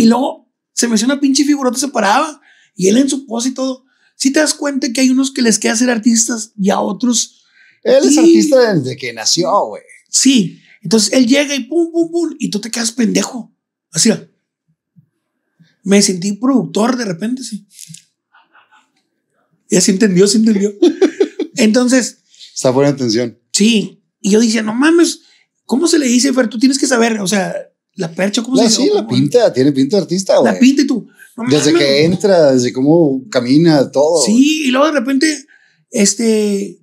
Y, luego se me hacía una pinche figurota, se paraba. Y él en su pose y todo. Si te das cuenta que hay unos que les queda ser artistas y a otros... Él es artista desde que nació, güey. Sí, entonces él llega y pum, pum, pum, y tú te quedas pendejo. Así. Me sentí productor de repente, sí. Ya se entendió, se entendió. Entonces. Está de atención. Sí. Y yo decía, no mames, ¿cómo se le dice, Fer? Tú tienes que saber, o sea, la percha, ¿cómo la, se dice? Sí, la pinta, tiene pinta de artista, güey. La pinta y tú. desde que entra, desde cómo camina, todo. Sí, y luego de repente, este,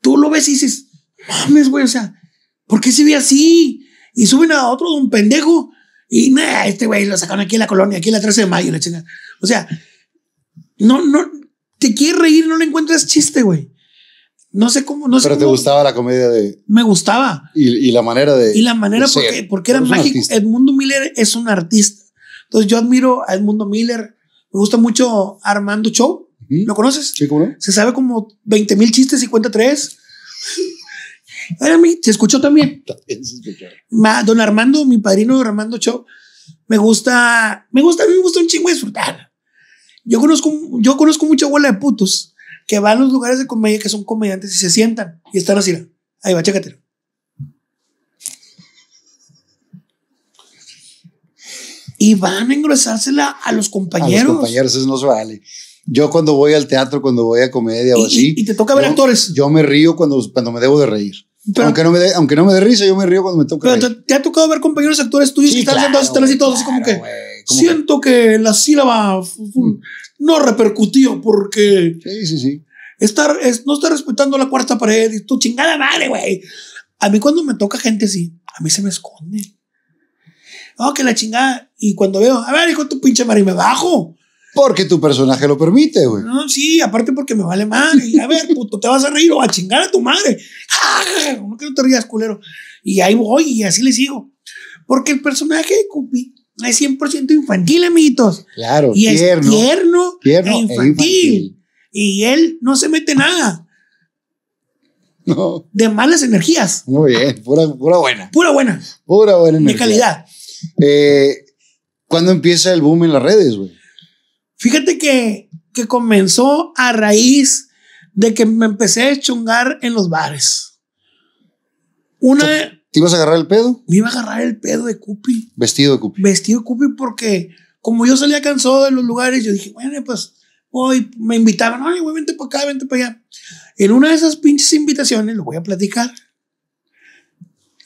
tú lo ves y dices, mames, güey, o sea, ¿Por qué se ve así? Y suben a otro de un pendejo. Y nada. este güey lo sacaron aquí en la colonia, aquí en la 13 de mayo, la chingada. O sea, no, no, te quieres reír, no le encuentras chiste, güey. No sé cómo, no sé Pero te gustaba la comedia de. Me gustaba. Y, la manera de. Y la manera, porque, era mágico. Edmundo Miller es un artista. Entonces yo admiro a Edmundo Miller. Me gusta mucho Armando Show. ¿Lo conoces? Sí, ¿cómo no? Se sabe como 20 mil chistes y cuenta tres. Ahora mí se escuchó también. También se escuchó. don Armando, mi padrino Armando Cho me gusta, me gusta, me gusta un chingo disfrutar. Yo conozco, yo conozco mucha bola de putos que van a los lugares de comedia que son comediantes y se sientan y están así. Ahí va, chécate Y van a engrosársela a los compañeros. A los compañeros, eso no se vale. Yo cuando voy al teatro, cuando voy a comedia o así. Y te toca ver actores. Yo me río cuando me debo de reír aunque, no me de, aunque no me dé risa, yo me río cuando me toca. Pero te, ha tocado ver compañeros actores tuyos que están claro, así todos, así como que siento que... la sílaba mm. no repercutió porque. Sí, sí, sí. Estar, no está respetando la cuarta pared y tu chingada madre, güey. A mí cuando me toca gente así, a mí se me esconde. No, que la chingada. Y cuando veo, a ver, hijo tu pinche madre, y me bajo. Porque tu personaje lo permite, güey. No, sí, aparte porque me vale madre. a ver, puto, te vas a reír o a chingar a tu madre. no que no te rías, culero. Y ahí voy y así le sigo. Porque el personaje de Cupi es 100% infantil, amiguitos. Claro, y tierno. tierno, e e infantil, Y él no se mete nada. No. De malas energías. Muy bien, pura, pura buena. Pura buena. Pura buena energía. De calidad. Eh, ¿Cuándo empieza el boom en las redes, güey? Fíjate que, comenzó a raíz de que me empecé a chungar en los bares. Una. ¿Te ibas a agarrar el pedo? Me iba a agarrar el pedo de Cupi. Vestido de Cupi. Vestido de Cupi porque como yo salía cansado de los lugares, yo dije, bueno, pues voy, me invitaban, ay, güey, vente para acá, vente para allá. En una de esas pinches invitaciones, lo voy a platicar.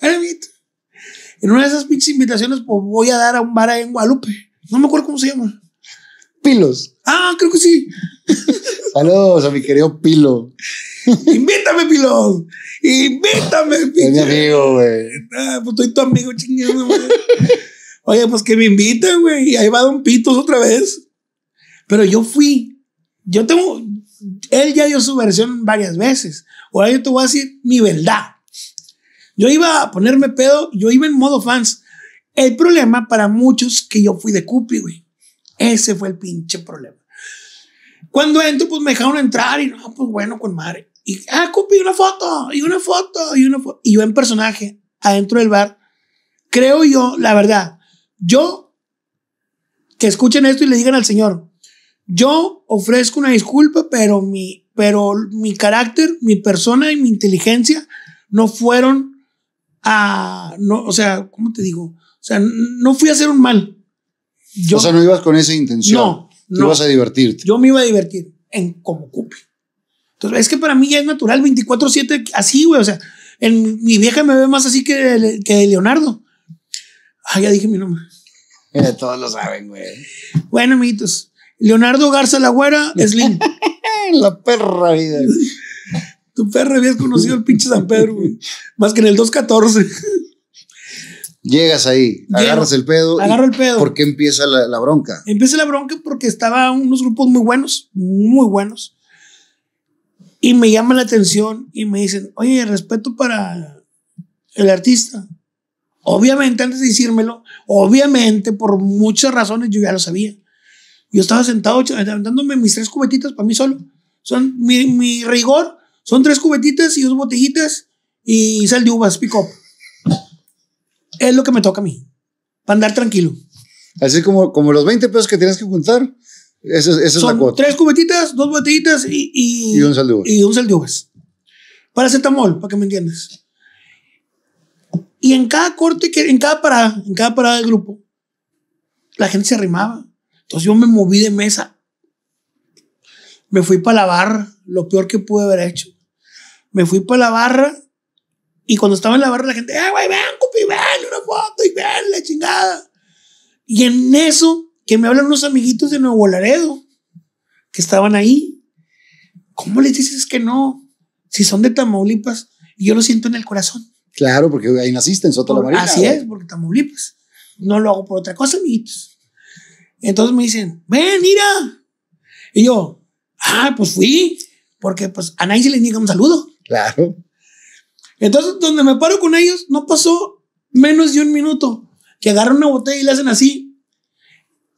En una de esas pinches invitaciones, pues voy a dar a un bar en Guadalupe. No me acuerdo cómo se llama. Pilos. Ah, creo que sí. Saludos a mi querido Pilo. Invítame, Pilos. Invítame, Pilo. Es mi amigo, güey. Ah, pues soy tu amigo, chingado, güey. Oye, pues que me invite, güey. Y ahí va Don Pitos otra vez. Pero yo fui. Yo tengo. Él ya dio su versión varias veces. Ahora yo te voy a decir mi verdad. Yo iba a ponerme pedo, yo iba en modo fans. El problema para muchos que yo fui de Cupi, güey. Ese fue el pinche problema. Cuando entro, pues me dejaron entrar y no, pues bueno, con madre. Y, ah, cupi, una foto, y una foto, y una foto. Y yo en personaje, adentro del bar, creo yo, la verdad, yo, que escuchen esto y le digan al señor, yo ofrezco una disculpa, pero mi, pero mi carácter, mi persona y mi inteligencia no fueron a, no, o sea, ¿cómo te digo? O sea, no fui a hacer un mal o sea, no ibas con esa intención. No. no. ibas a divertirte. Yo me iba a divertir en como cumple. Entonces, es que para mí ya es natural, 24-7, así, güey. O sea, en, mi vieja me ve más así que, que Leonardo. Ah, ya dije mi nombre. Eh, todos lo saben, güey. Bueno, amiguitos. Leonardo Garza La Güera, Slim. la perra vida. Tu perra habías conocido el pinche San Pedro, güey. Más que en el 214. Llegas ahí, agarras el pedo. Agarro el pedo. ¿Por qué empieza la, bronca? Empieza la bronca porque estaba unos grupos muy buenos, muy buenos. Y me llama la atención y me dicen, oye, respeto para el artista. Obviamente, antes de decírmelo, obviamente, por muchas razones, yo ya lo sabía. Yo estaba sentado dándome mis tres cubetitas para mí solo. Son mi, rigor, son tres cubetitas y dos botellitas y sal de uvas, pick es lo que me toca a mí, para andar tranquilo. Así como, como los 20 pesos que tienes que juntar, esa, es la cuota. Tres cubetitas, dos botellitas y, y, un sal de uvas. Y un sal de uvas. acetamol, para que me entiendas. Y en cada corte, que, en cada parada, en cada parada del grupo, la gente se arrimaba. Entonces yo me moví de mesa. Me fui para la barra, lo peor que pude haber hecho. Me fui para la barra y cuando estaba en la barra, la gente, ¡eh, güey, ven, cupi, ven, una foto y ven, la chingada! Y en eso, que me hablan unos amiguitos de Nuevo Laredo que estaban ahí. ¿Cómo les dices que no? Si son de Tamaulipas, yo lo siento en el corazón. Claro, porque ahí naciste, en Soto la Marina. Así es, porque Tamaulipas. No lo hago por otra cosa, amiguitos. Entonces me dicen, ven, mira. Y yo, ah, pues fui, porque pues a nadie se le niega un saludo. Claro. Entonces, donde me paro con ellos, no pasó menos de un minuto que agarran una botella y le hacen así.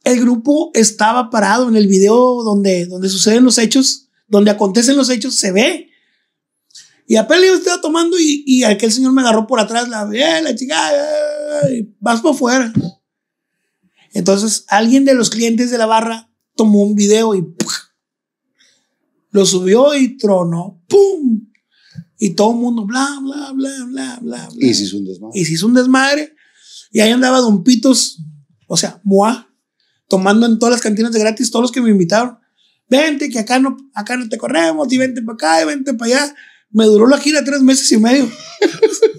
El grupo estaba parado en el video donde, donde suceden los hechos, donde acontecen los hechos, se ve. Y apenas yo estaba tomando y, aquel señor me agarró por atrás, la, eh, la chica, eh, eh, vas para afuera. Entonces, alguien de los clientes de la barra tomó un video y lo subió y tronó. ¡Pum! Y todo el mundo, bla, bla, bla, bla, bla. Y si es un desmadre. Y un desmadre. Y ahí andaba Don Pitos, o sea, Moa, tomando en todas las cantinas de gratis todos los que me invitaron. Vente, que acá no, acá no te corremos, y vente para acá, y vente para allá. Me duró la gira tres meses y medio.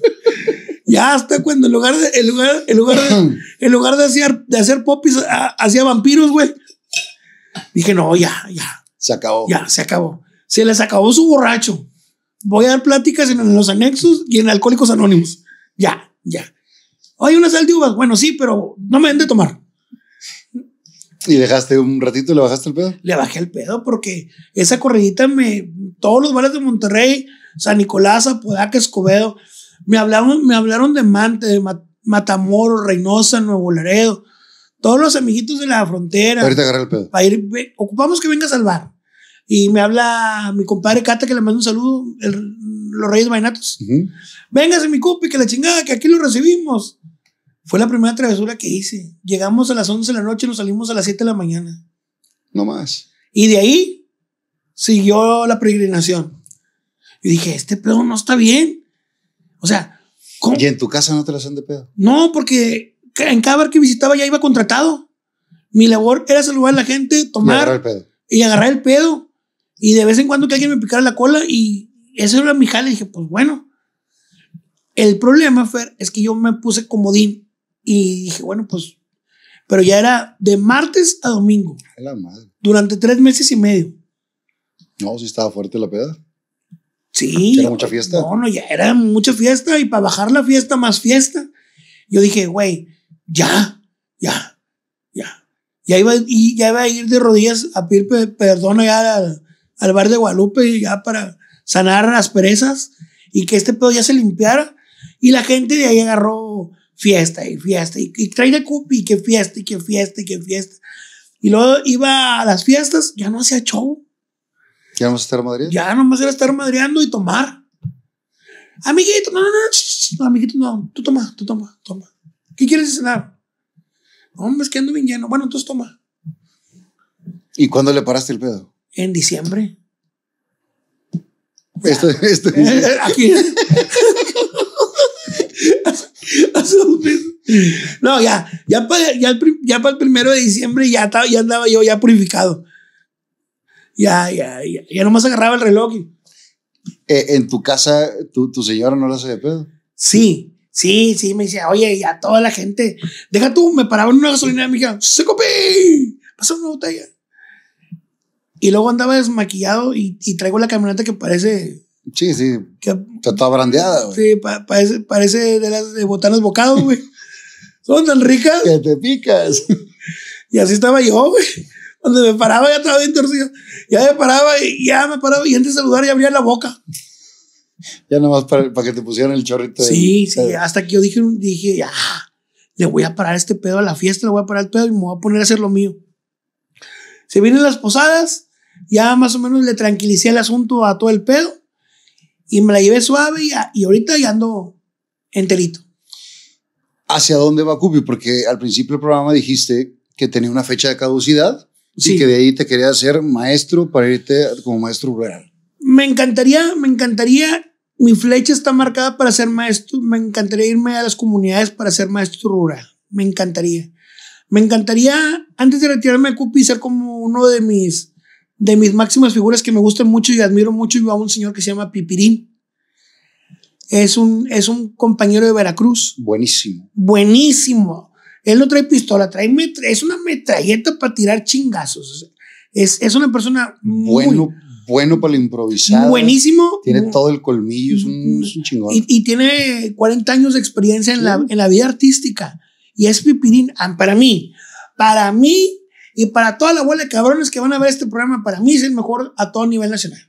ya hasta cuando en lugar de, lugar, en lugar, en lugar de hacer, de hacer popis, hacía vampiros, güey. Dije, no, ya, ya. Se acabó. Ya, se acabó. Se les acabó su borracho. Voy a dar pláticas en los anexos y en Alcohólicos Anónimos. Ya, ya. Hay una sal de uvas. Bueno, sí, pero no me den de tomar. ¿Y dejaste un ratito? y ¿Le bajaste el pedo? Le bajé el pedo porque esa corridita me. Todos los bares de Monterrey, San Nicolás, Apodaca, Escobedo, me hablaron, me hablaron de Mante, de Reynosa, Nuevo Laredo. Todos los amiguitos de la frontera. Ahorita agarré el pedo. Para ir, ocupamos que venga a salvar. Y me habla mi compadre Cata, que le mando un saludo, los Reyes Vainatos. Véngase mi cupi, que la chingada, que aquí lo recibimos. Fue la primera travesura que hice. Llegamos a las 11 de la noche y nos salimos a las 7 de la mañana. No más. Y de ahí siguió la peregrinación. Y dije, este pedo no está bien. O sea, ¿Y en tu casa no te lo hacen de pedo? No, porque en cada bar que visitaba ya iba contratado. Mi labor era saludar a la gente, tomar Y agarrar el pedo. Y de vez en cuando que alguien me picara la cola y eso era mi jale. Y dije, pues bueno. El problema, Fer, es que yo me puse comodín y dije, bueno, pues. Pero ya era de martes a domingo. Durante tres meses y medio. No, si estaba fuerte la peda. Sí. ¿Era mucha fiesta? No, no, ya era mucha fiesta y para bajar la fiesta, más fiesta. Yo dije, güey, ya, ya, ya. Ya iba, y ya iba a ir de rodillas a pedir perdón allá a al bar de Guadalupe ya para sanar las perezas y que este pedo ya se limpiara. Y la gente de ahí agarró fiesta y fiesta y, y trae de cupi y que fiesta y que fiesta y que fiesta. Y luego iba a las fiestas, ya no hacía show. ¿Ya no a estar madriando Ya nomás era estar madriando y tomar. Amiguito, no, no, no, amiguito, no, tú toma, tú toma, toma. ¿Qué quieres cenar? Hombre, es que ando bien lleno. Bueno, entonces toma. ¿Y cuándo le paraste el pedo? en diciembre. Esto, esto. Eh, eh, aquí. No, ya, ya para, el primero de diciembre ya, ya andaba yo ya purificado. Ya, ya, ya, ya más agarraba el reloj. Eh, ¿En tu casa tu, señora no lo hace de pedo? Sí, sí, sí, me decía, oye, ya toda la gente, deja tú, me paraba una gasolinera y me dijeron, ¡Se copé! pasó una botella. Y luego andaba desmaquillado y, traigo la camioneta que parece. Sí, sí. Está toda brandeada, güey. Sí, parece, de las de botanas bocados, güey. Son tan ricas. Que te picas. y así estaba yo, güey. Donde me paraba ya estaba bien torcido. Ya me paraba y ya me paraba. Y antes de saludar ya abría la boca. Ya nomás para, que te pusieran el chorrito. Sí, de, sí. Hasta que yo dije, dije, ya, le voy a parar este pedo a la fiesta, le voy a parar el pedo y me voy a poner a hacer lo mío. Se vienen las posadas ya más o menos le tranquilicé el asunto a todo el pedo y me la llevé suave y, y ahorita ya ando enterito. ¿Hacia dónde va Cupi? Porque al principio del programa dijiste que tenía una fecha de caducidad sí. y que de ahí te quería hacer maestro para irte como maestro rural. Me encantaría, me encantaría. Mi flecha está marcada para ser maestro. Me encantaría irme a las comunidades para ser maestro rural. Me encantaría. Me encantaría, antes de retirarme de Cupi, ser como uno de mis de mis máximas figuras que me gustan mucho y admiro mucho, yo a un señor que se llama Pipirín. Es un, es un compañero de Veracruz. Buenísimo. Buenísimo. Él no trae pistola, trae metra, es una metralleta para tirar chingazos. es, una persona muy, bueno, bueno para la improvisado. Buenísimo. Tiene todo el colmillo, es un, es chingón. Y, tiene 40 años de experiencia en, la, en la vida artística. Y es Pipirín, ah, para mí, para mí, y para toda la bola de cabrones que van a ver este programa, para mí es el mejor a todo nivel nacional.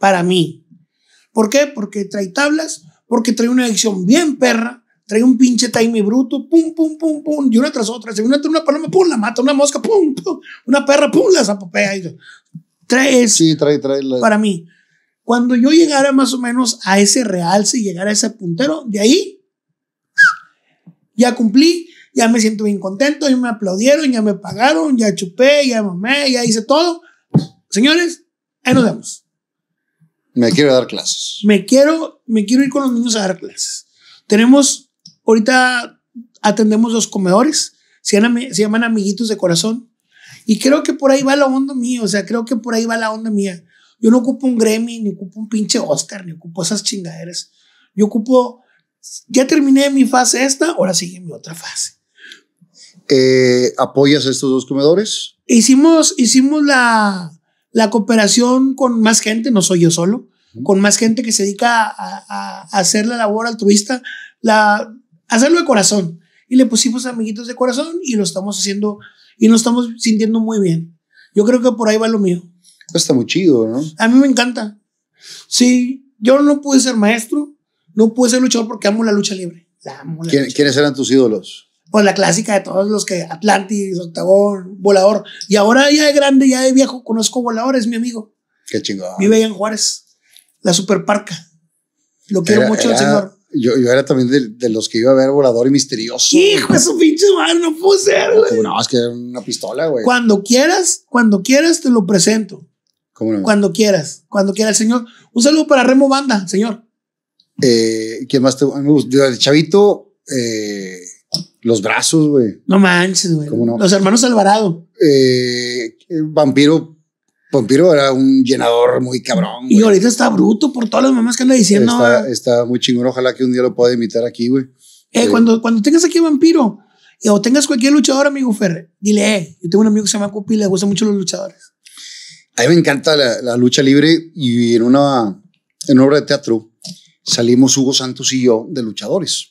Para mí. ¿Por qué? Porque trae tablas, porque trae una edición bien perra, trae un pinche timing bruto, pum, pum, pum, pum, y una tras otra, Si una, una paloma, pum, la mata, una mosca, pum, pum, una perra, pum, la zapopea. Trae eso. Sí, trae, trae. Para mí. Cuando yo llegara más o menos a ese realce y llegara a ese puntero, de ahí ya cumplí, ya me siento bien contento, ya me aplaudieron, ya me pagaron, ya chupé, ya mamé, ya hice todo. Señores, ahí nos vemos. Me quiero dar clases. Me quiero, me quiero ir con los niños a dar clases. Tenemos, ahorita atendemos los comedores, se llaman, se llaman amiguitos de corazón. Y creo que por ahí va la onda mía, o sea, creo que por ahí va la onda mía. Yo no ocupo un Grammy, ni ocupo un pinche Oscar, ni ocupo esas chingaderas. Yo ocupo, ya terminé mi fase esta, ahora sigue mi otra fase. Eh, ¿Apoyas estos dos comedores? Hicimos, hicimos la, cooperación con más gente, no soy yo solo, con más gente que se dedica a, hacer la labor altruista, hacerlo de corazón. Y le pusimos amiguitos de corazón y lo estamos haciendo y nos estamos sintiendo muy bien. Yo creo que por ahí va lo mío. Está muy chido, ¿no? A mí me encanta. Sí, yo no pude ser maestro, no pude ser luchador porque amo la lucha libre. La amo ¿Quiénes eran tus ídolos? pues la clásica de todos los que Atlantis, Octavón, Volador. Y ahora ya de grande, ya de viejo, conozco voladores mi amigo. Qué chingado Vive allá en Juárez, la superparca. Lo quiero mucho señor. Yo, era también de, los que iba a ver Volador y Misterioso. Hijo de pinche madre, no puedo ser, güey. No, es que era una pistola, güey. Cuando quieras, cuando quieras te lo presento. ¿Cómo no? Cuando quieras, cuando quiera el señor. Un saludo para Remo Banda, señor. Eh, ¿Quién más te... gusta chavito... Eh, los brazos, güey. No manches, güey. Los hermanos Alvarado. Eh, eh, vampiro. Vampiro era un llenador muy cabrón. Y ahorita está bruto por todas las mamás que anda diciendo. Está, muy chingón. Ojalá que un día lo pueda imitar aquí, güey. Eh, cuando, cuando tengas aquí Vampiro o tengas cualquier luchador, amigo Ferre, dile, yo tengo un amigo que se llama Cupi y le gustan mucho los luchadores. A mí me encanta la, lucha libre y en una, en una obra de teatro salimos Hugo Santos y yo de luchadores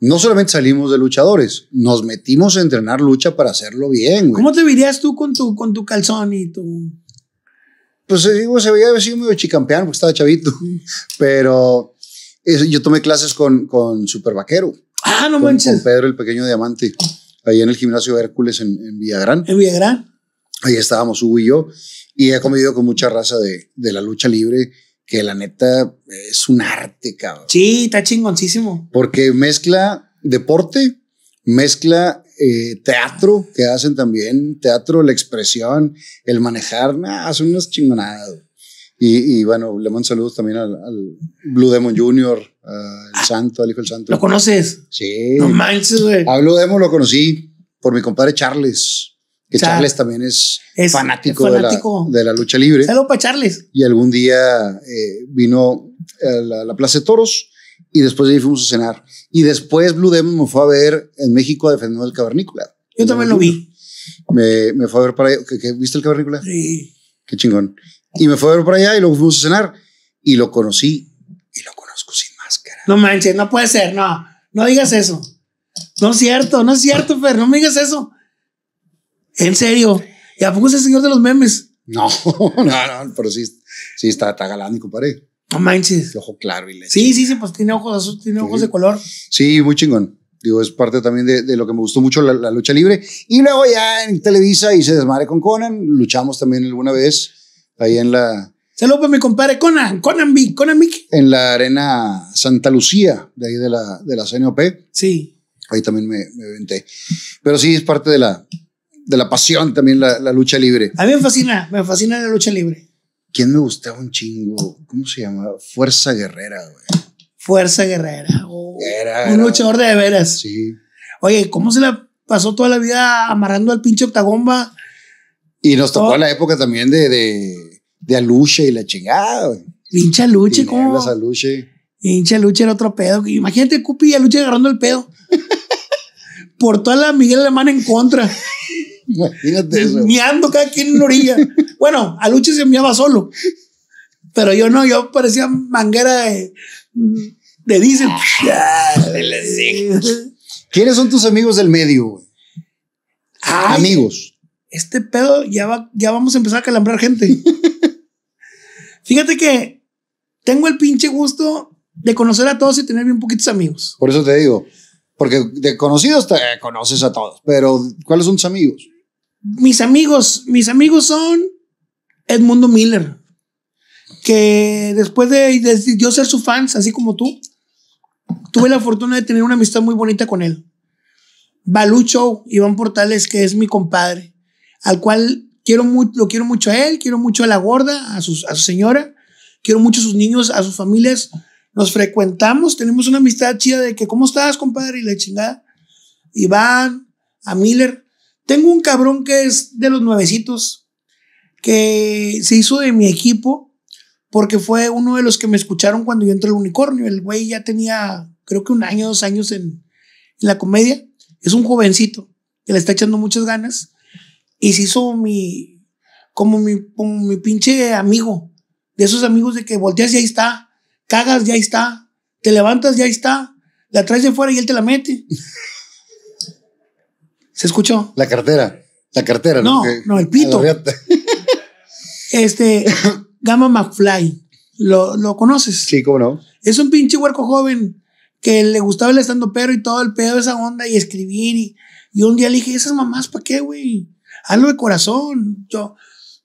no solamente salimos de luchadores, nos metimos a entrenar lucha para hacerlo bien, güey. ¿Cómo te verías tú con tu, con tu calzón y tu...? Pues eh, digo, se veía así medio chicampeón porque estaba chavito, pero yo tomé clases con, con Super Vaquero. Ah, no manches. Con Pedro el Pequeño Diamante, ahí en el gimnasio Hércules en, Villagrán. En Villagrán. Ahí estábamos Hugo y yo, y he comido con mucha raza de, de la lucha libre, que la neta es un arte, cabrón. Sí, está chingoncísimo. Porque mezcla deporte, mezcla eh, teatro, que hacen también, teatro, la expresión, el manejar, hacen son unas chingonadas. Y, bueno, le mando saludos también al, Blue Demon Junior, al ah. Santo, al Hijo del Santo. ¿Lo conoces? Sí. No manches, güey. A Blue Demon lo conocí por mi compadre Charles. Que Charles también es, fanático, De, la, lucha libre. para Charles. Y algún día eh, vino eh, a la, Plaza de Toros y después de ahí fuimos a cenar. Y después Blue Demon me fue a ver en México defendiendo el cavernícola. Yo también lo vi. Me, me, fue a ver para allá. ¿Qué, viste el cavernícola? Sí. Qué chingón. Y me fue a ver para allá y luego fuimos a cenar y lo conocí y lo conozco sin máscara. No manches, no puede ser, no. No digas eso. No es cierto, no es cierto, pero no me digas eso. En serio. ¿Y a poco es señor de los memes? No, no, no, pero sí, sí está, está mi compadre. No manches. ojo claro y Sí, sí, sí, pues tiene ojos tiene ojos de color. Sí, muy chingón. Digo, es parte también de, lo que me gustó mucho la, lucha libre. Y luego ya en Televisa y se desmadre con Conan. Luchamos también alguna vez ahí en la. Saludos mi compadre Conan, Conan B, Conan Vic. En la arena Santa Lucía, de ahí de la, de la CNOP. Sí. Ahí también me, me venté. Pero sí, es parte de la, de la pasión también la, lucha libre. A mí me fascina, me fascina la lucha libre. ¿Quién me gustaba un chingo? ¿Cómo se llamaba? Fuerza Guerrera, güey. Fuerza Guerrera. Oh. un luchador de veras. Sí. Oye, ¿cómo se la pasó toda la vida amarrando al pinche octagomba? Y nos tocó oh. la época también de, de, de Aluche y la chingada, güey. Pinche Luche, ¿cómo? Aluche. Pinche era otro pedo. Imagínate Cupi y Aluche agarrando el pedo. Por toda la Miguel Alemán en contra. Fíjate eso. cada quien en la orilla. bueno, a lucha se miaba solo. Pero yo no, yo parecía manguera de, de diésel. ¿Quiénes son tus amigos del medio? amigos. Este pedo ya, ya vamos a empezar a calambrar gente. Fíjate que tengo el pinche gusto de conocer a todos y tener bien poquitos amigos. Por eso te digo, porque de conocidos te conoces a todos, pero ¿cuáles son tus amigos? mis amigos, mis amigos son Edmundo Miller, que después de, yo ser su fans, así como tú, tuve la fortuna de tener una amistad muy bonita con él. Balucho, Iván Portales, que es mi compadre, al cual quiero lo quiero mucho a él, quiero mucho a la gorda, a, sus, a su señora, quiero mucho a sus niños, a sus familias. Nos frecuentamos, tenemos una amistad chida de que, ¿cómo estás, compadre? Y la chingada. Iván, a Miller. Tengo un cabrón que es de los nuevecitos, que se hizo de mi equipo, porque fue uno de los que me escucharon cuando yo entré al unicornio. El güey ya tenía, creo que un año, dos años en, la comedia. Es un jovencito que le está echando muchas ganas. Y se hizo mi, como mi, pinche amigo, de esos amigos de que volteas y ahí está, cagas, ya está, te levantas, ya está, la traes de fuera y él te la mete. ¿Se escuchó? La cartera. La cartera. No, no, el pito. este, Gama McFly. ¿Lo, conoces? Sí, cómo no. Es un pinche huerco joven que le gustaba el estando pero y todo el pedo, de esa onda y escribir. Y, y un día le dije, esas mamás, ¿para qué, güey? Hazlo de corazón. Yo,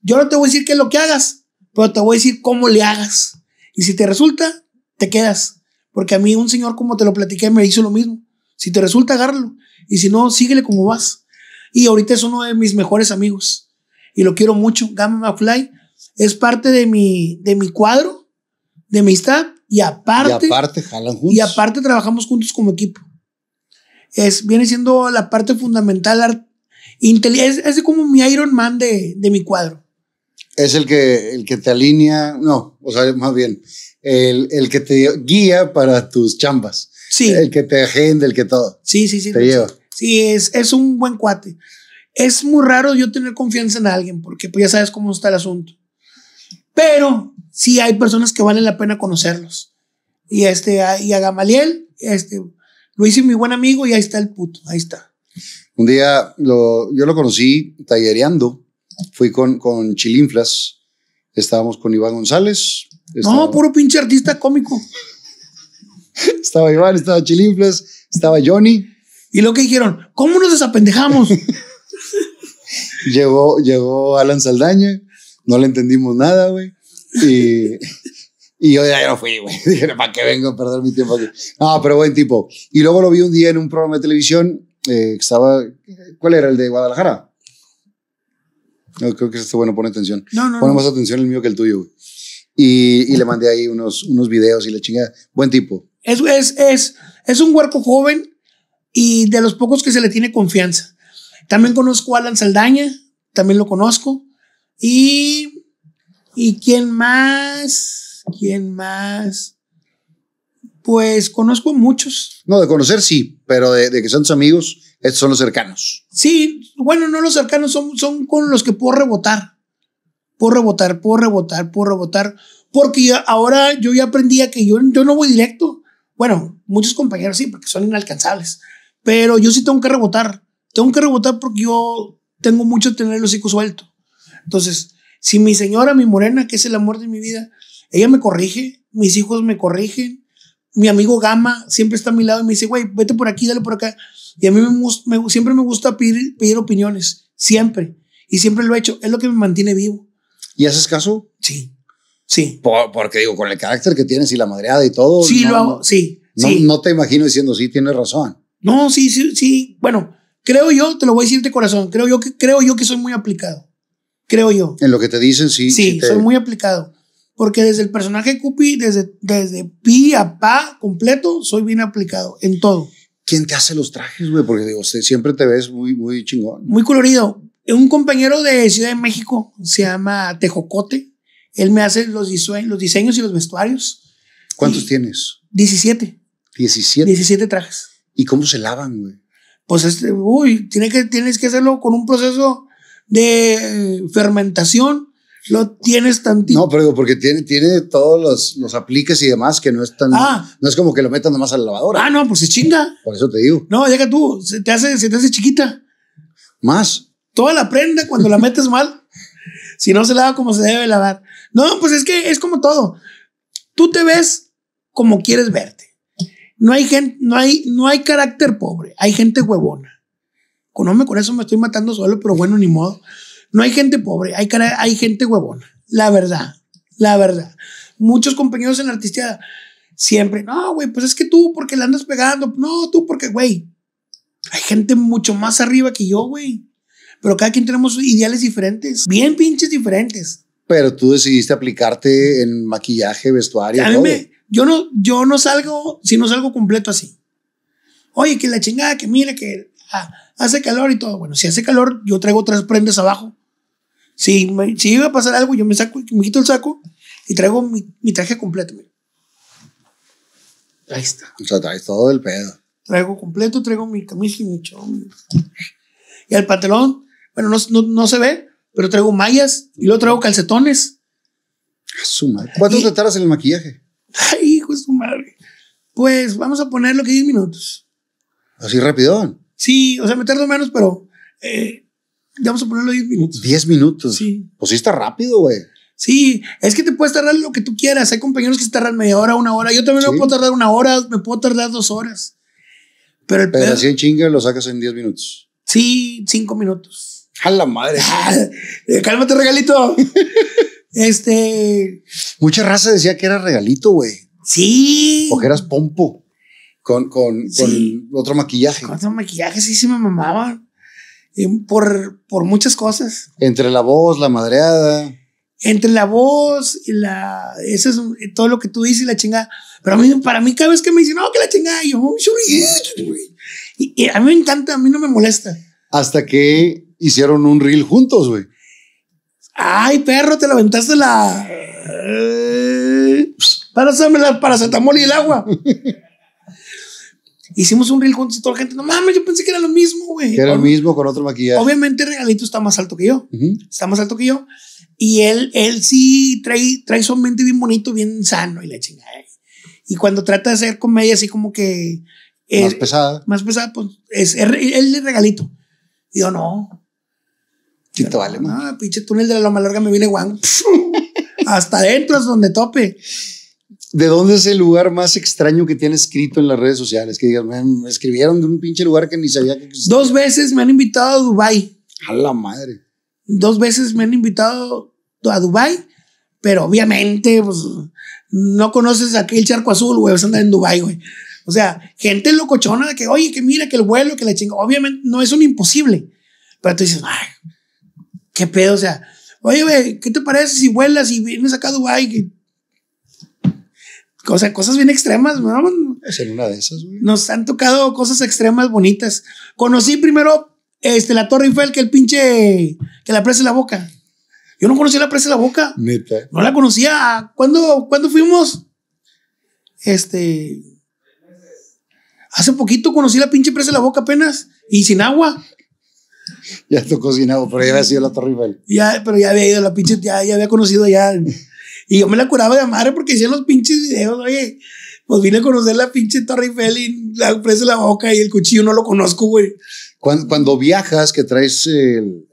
yo no te voy a decir qué es lo que hagas, pero te voy a decir cómo le hagas. Y si te resulta, te quedas. Porque a mí un señor, como te lo platiqué, me hizo lo mismo. Si te resulta, agárralo. Y si no, síguele como vas. Y ahorita es uno de mis mejores amigos. Y lo quiero mucho. Gamma Fly es parte de mi, de mi cuadro, de amistad. Y aparte, y aparte jalan Y aparte trabajamos juntos como equipo. Es, viene siendo la parte fundamental. Es, es como mi Iron Man de, de mi cuadro. Es el que, el que te alinea, no, o sea, más bien, el, el que te guía para tus chambas. El que te agenda, el que todo. Sí, sí, sí. Te lleva. Sí, es, es un buen cuate. Es muy raro yo tener confianza en alguien porque pues ya sabes cómo está el asunto. Pero sí hay personas que valen la pena conocerlos. Y, este, y a Gamaliel, este, lo hice mi buen amigo y ahí está el puto, ahí está. Un día lo, yo lo conocí tallereando. Fui con, con Chilinflas. Estábamos con Iván González. No, puro pinche artista cómico. estaba Iván, estaba Chilinflas, estaba Johnny. Y lo que dijeron, ¿cómo nos desapendejamos? llegó, llegó Alan Saldaña, no le entendimos nada, güey. Y, y yo ya no fui, güey. Dije, ¿para qué vengo a perder mi tiempo aquí? No, pero buen tipo. Y luego lo vi un día en un programa de televisión. Eh, estaba, ¿cuál era el de Guadalajara? No, creo que este bueno pone atención. No, pone más atención el mío que el tuyo, güey. Y, le mandé ahí unos, unos videos y la chingada. Buen tipo. Es, es, un huerco joven y de los pocos que se le tiene confianza. También conozco a Alan Saldaña, también lo conozco. Y, y quién más, quién más. Pues conozco muchos. No, de conocer sí, pero de, que son tus amigos, estos son los cercanos. Sí, bueno, no los cercanos, son, son con los que puedo rebotar. Puedo rebotar, puedo rebotar, puedo rebotar. Porque ahora yo ya aprendí a que yo, yo no voy directo. Bueno, muchos compañeros sí, porque son inalcanzables. Pero yo sí tengo que rebotar. Tengo que rebotar porque yo tengo mucho de tener el hocico suelto. Entonces, si mi señora, mi morena, que es el amor de mi vida, ella me corrige, mis hijos me corrigen, mi amigo Gama siempre está a mi lado y me dice, güey, vete por aquí, dale por acá. Y a mí me, siempre me gusta pedir, pedir opiniones, siempre. Y siempre lo he hecho. Es lo que me mantiene vivo. ¿Y haces caso? Sí. Sí. porque digo, con el carácter que tienes y la madreada y todo. Sí, no, sí no, te imagino diciendo, sí, tienes razón. No, sí, sí, sí. Bueno, creo yo, te lo voy a decir de corazón, creo yo que, creo yo que soy muy aplicado. Creo yo. En lo que te dicen, sí. Sí, soy muy aplicado. Porque desde el personaje Cupi, desde, desde pi a pa completo, soy bien aplicado en todo. ¿Quién te hace los trajes, güey? Porque digo, siempre te ves muy, muy chingón. Muy colorido. Un compañero de Ciudad de México se llama Tejocote. Él me hace los, diseños, los diseños y los vestuarios. ¿Cuántos tienes? 17. 17. 17 trajes. ¿Y cómo se lavan, güey? Pues, este, uy, tiene que, tienes que hacerlo con un proceso de fermentación. Lo tienes tantito. No, pero porque tiene, tiene todos los, los apliques y demás que no es tan. Ah. No es como que lo metan nomás a la lavadora. Ah, no, pues se chinga. Por eso te digo. No, llega tú, te hace, se te hace chiquita. Más. Toda la prenda, cuando la metes mal, si no se lava como se debe lavar. No, pues es que es como todo. Tú te ves como quieres verte. No hay gente, no hay, no hay carácter pobre, hay gente huevona. con eso me estoy matando solo, pero bueno, ni modo. No hay gente pobre, hay, hay gente huevona. La verdad, la verdad. Muchos compañeros en la artistía siempre, no, güey, pues es que tú porque la andas pegando, no, tú porque, güey, hay gente mucho más arriba que yo, güey. Pero cada quien tenemos ideales diferentes, bien pinches diferentes. Pero tú decidiste aplicarte en maquillaje, vestuario. A mí yo, no, yo no salgo, si no salgo completo así. Oye, que la chingada, que mira, que ah, hace calor y todo. Bueno, si hace calor, yo traigo tres prendas abajo. Si, si iba a pasar algo, yo me saco, me quito el saco y traigo mi, traje completo. Mira. Ahí está. O sea, traes todo el pedo. Traigo completo, traigo mi camisa y mi chón. Y el pantalón bueno, no, no, no se ve, pero traigo mallas y luego traigo calcetones. Su madre. ¿Cuánto te tardas en el maquillaje? Ay, hijo de su madre. Pues vamos a ponerlo que 10 minutos. Así rápido. Sí, o sea, me tardo menos, pero eh, vamos a ponerlo 10 minutos. 10 minutos. Sí. Pues sí está rápido, güey. Sí, es que te puedes tardar lo que tú quieras. Hay compañeros que se tardan media hora, una hora. Yo también me puedo tardar una hora, me puedo tardar dos horas. Pero el así en chinga lo sacas en 10 minutos. Sí, 5 minutos. A la madre. Ah, cálmate, regalito. este. Mucha raza decía que era regalito, güey. Sí. O que eras pompo. Con, con, otro maquillaje. Con otro maquillaje, sí, sí me mamaba. Eh, por, por muchas cosas. Entre la voz, la madreada. Entre la voz y la. Eso es todo lo que tú dices y la chingada. Pero a mí, para mí, cada vez que me dicen, no, que la chingada, yo, y, y a mí me encanta, a mí no me molesta. Hasta que hicieron un reel juntos, güey. Ay, perro, te levantaste la. hacerme la paracetamol y el agua. Hicimos un reel juntos y toda la gente, no mames, yo pensé que era lo mismo, güey. era lo mismo con otro maquillaje. Obviamente, Regalito está más alto que yo. Está más alto que yo. Y él, él sí trae, trae su mente bien bonito, bien sano y la chingada. Y cuando trata de hacer comedia así como que. más eh, pesada. Más pesada, pues es, él regalito. Y yo, no, Sí, te vale, man. Ah, pinche túnel de la Loma Larga me viene guango. Hasta adentro es donde tope. ¿De dónde es el lugar más extraño que tiene escrito en las redes sociales? Que digas, me escribieron de un pinche lugar que ni sabía que existía. Dos veces me han invitado a Dubai. A la madre. Dos veces me han invitado a Dubai, pero obviamente, pues, no conoces aquel charco azul, güey, vas a andar en Dubai, güey. O sea, gente locochona de que, oye, que mira, que el vuelo, que la chinga. Obviamente no es un imposible, pero tú dices, ay, ¿Qué pedo? O sea, oye, ¿qué te parece si vuelas y vienes acá a Dubái? O sea, cosas bien extremas, vamos. Es en una de esas, güey. Nos han tocado cosas extremas bonitas. Conocí primero este, la Torre Eiffel que el pinche, que la presa la boca. Yo no conocí la presa de la boca. No la conocía. ¿Cuándo, fuimos? Este, Hace poquito conocí la pinche presa de la boca apenas y sin agua ya tú cocinado, pero ya había sido la Torre Eiffel. Ya, pero ya había ido la pinche, ya, había conocido ya. Y yo me la curaba de madre porque hacía los pinches videos, oye. Pues vine a conocer la pinche Torre Eiffel y la presa la boca y el cuchillo no lo conozco, güey. Cuando, cuando viajas, que traes el,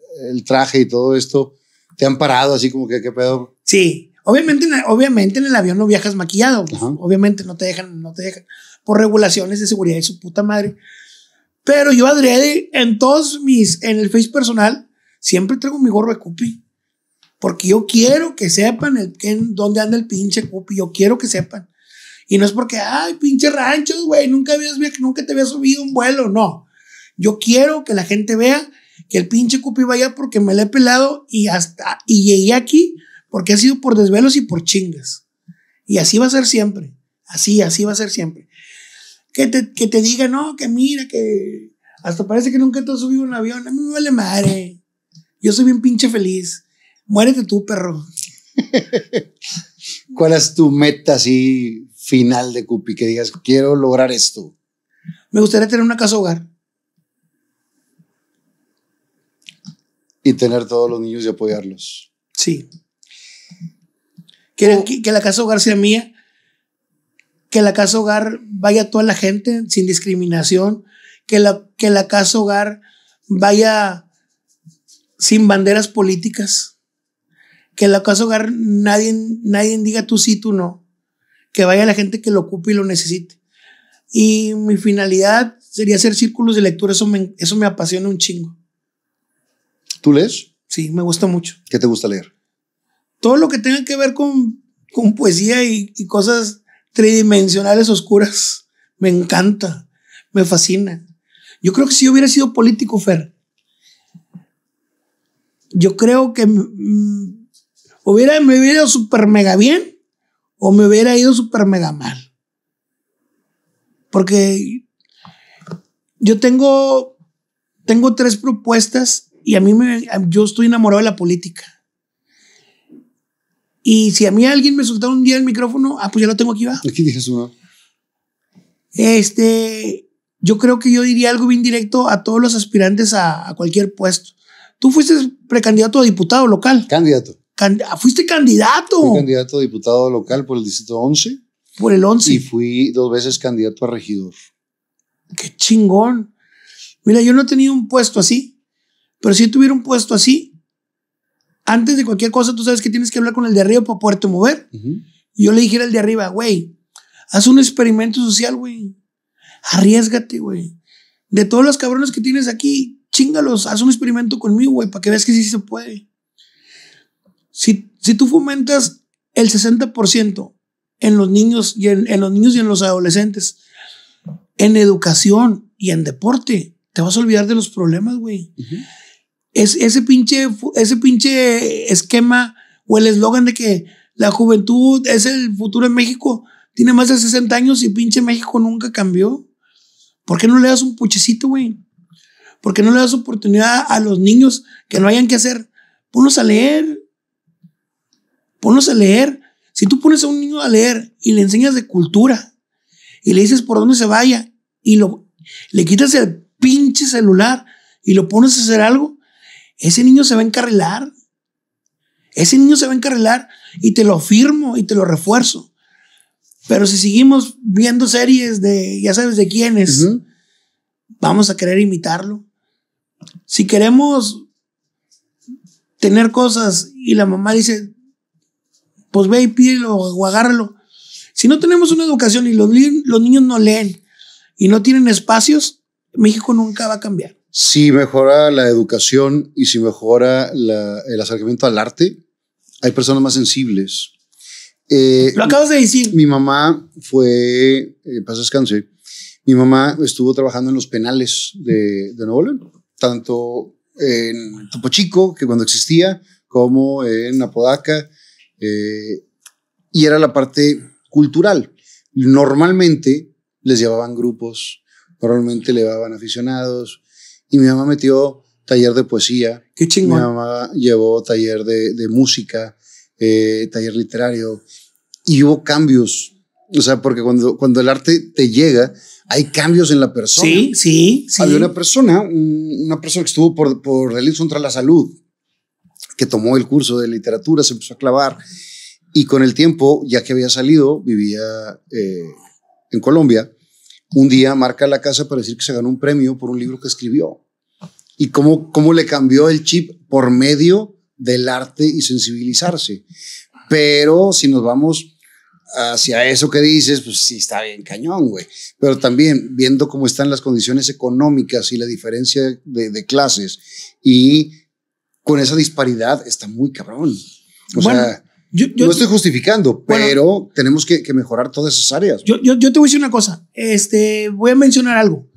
traje y todo esto, ¿te han parado así como que qué pedo? Sí, obviamente, obviamente en el avión no viajas maquillado, pues, obviamente no te dejan, no te dejan por regulaciones de seguridad y su puta madre. Pero yo adrede en todos mis, en el Face personal, siempre traigo mi gorro de Cupi. Porque yo quiero que sepan en dónde anda el pinche Cupi. Yo quiero que sepan. Y no es porque, ay, pinche ranchos, güey, nunca, nunca te había subido un vuelo. No. Yo quiero que la gente vea que el pinche Cupi vaya porque me le he pelado y hasta, y llegué aquí porque ha sido por desvelos y por chingas. Y así va a ser siempre. Así, así va a ser siempre que te, diga, no, que mira, que hasta parece que nunca te has subido un avión. A mí me vale madre. Yo soy bien pinche feliz. Muérete tú, perro. ¿Cuál es tu meta así final de Cupi? Que digas, quiero lograr esto. Me gustaría tener una casa hogar. Y tener todos los niños y apoyarlos. Sí. Que, oh. que, la casa hogar sea mía que la casa hogar vaya a toda la gente sin discriminación, que la, que la casa hogar vaya sin banderas políticas, que la casa hogar nadie, nadie diga tú sí, tú no, que vaya la gente que lo ocupe y lo necesite. Y mi finalidad sería hacer círculos de lectura, eso me, eso me apasiona un chingo. ¿Tú lees? Sí, me gusta mucho. ¿Qué te gusta leer? Todo lo que tenga que ver con, poesía y cosas tridimensionales oscuras. Me encanta, me fascina. Yo creo que si yo hubiera sido político, Fer, yo creo que hubiera, me hubiera ido súper mega bien o me hubiera ido súper mega mal. Porque yo tengo, tengo tres propuestas y a mí me, yo estoy enamorado de la política. Y si a mí alguien me soltara un día el micrófono, ah, pues ya lo tengo aquí va. Aquí dije uno. Este, yo creo que yo diría algo bien directo a todos los aspirantes a, cualquier puesto. Tú fuiste precandidato a diputado local. Candidato. Ah, fuiste candidato. Fui candidato a diputado local por el distrito 11. Por el 11. Y fui dos veces candidato a regidor. Qué chingón. Mira, yo no he tenido un puesto así, pero si tuviera un puesto así, antes de cualquier cosa, tú sabes que tienes que hablar con el de arriba para poderte mover. Yo le dijera al de arriba, güey, haz un experimento social, güey. Arriesgate, güey. De todos los cabrones que tienes aquí, chingalos, haz un experimento conmigo, güey, para que veas que sí se puede. Si, tú fomentas el 60% en los niños y en, los niños y en los adolescentes, en educación y en deporte, te vas a olvidar de los problemas, güey. Ajá es, ese, pinche, ese esquema o el eslogan de que la juventud es el futuro de México, tiene más de 60 años y pinche México nunca cambió. ¿Por qué no le das un puchecito, güey? ¿Por qué no le das oportunidad a los niños que no hayan que hacer? Ponlos a leer. Ponlos a leer. Si tú pones a un niño a leer y le enseñas de cultura y le dices por dónde se vaya y lo, le quitas el pinche celular y lo pones a hacer algo, ese niño se va a encarrilar. Ese niño se va a encarrilar y te lo firmo y te lo refuerzo. Pero si seguimos viendo series de, ya sabes de quiénes, vamos a querer imitarlo. Si queremos tener cosas y la mamá dice, pues ve y pídelo o agárralo. Si no tenemos una educación y los niños no leen y no tienen espacios, México nunca va a cambiar si mejora la educación y si mejora el acercamiento al arte, hay personas más sensibles. Eh, Lo acabas de decir. Mi mamá fue, eh, descanse, mi mamá estuvo trabajando en los penales de, Nuevo León, tanto en Topo Chico, que cuando existía, como en Apodaca, eh, y era la parte cultural. Normalmente les llevaban grupos, normalmente le llevaban aficionados, y mi mamá metió taller de poesía. Qué chingón. Mi mamá llevó taller de, música, eh, taller literario. Y hubo cambios. O sea, porque cuando, cuando el arte te llega, hay cambios en la persona. Sí, sí, sí. Había una persona, una persona que estuvo por, por contra la salud, que tomó el curso de literatura, se empezó a clavar. Y con el tiempo, ya que había salido, vivía eh, en Colombia un día marca la casa para decir que se ganó un premio por un libro que escribió. Y cómo, cómo le cambió el chip por medio del arte y sensibilizarse. Pero si nos vamos hacia eso que dices, pues sí está bien cañón, güey. Pero también viendo cómo están las condiciones económicas y la diferencia de, clases y con esa disparidad está muy cabrón. bueno, no estoy justificando, pero tenemos que, mejorar todas esas áreas. Yo, yo, te voy a decir una cosa. Este, voy a mencionar algo.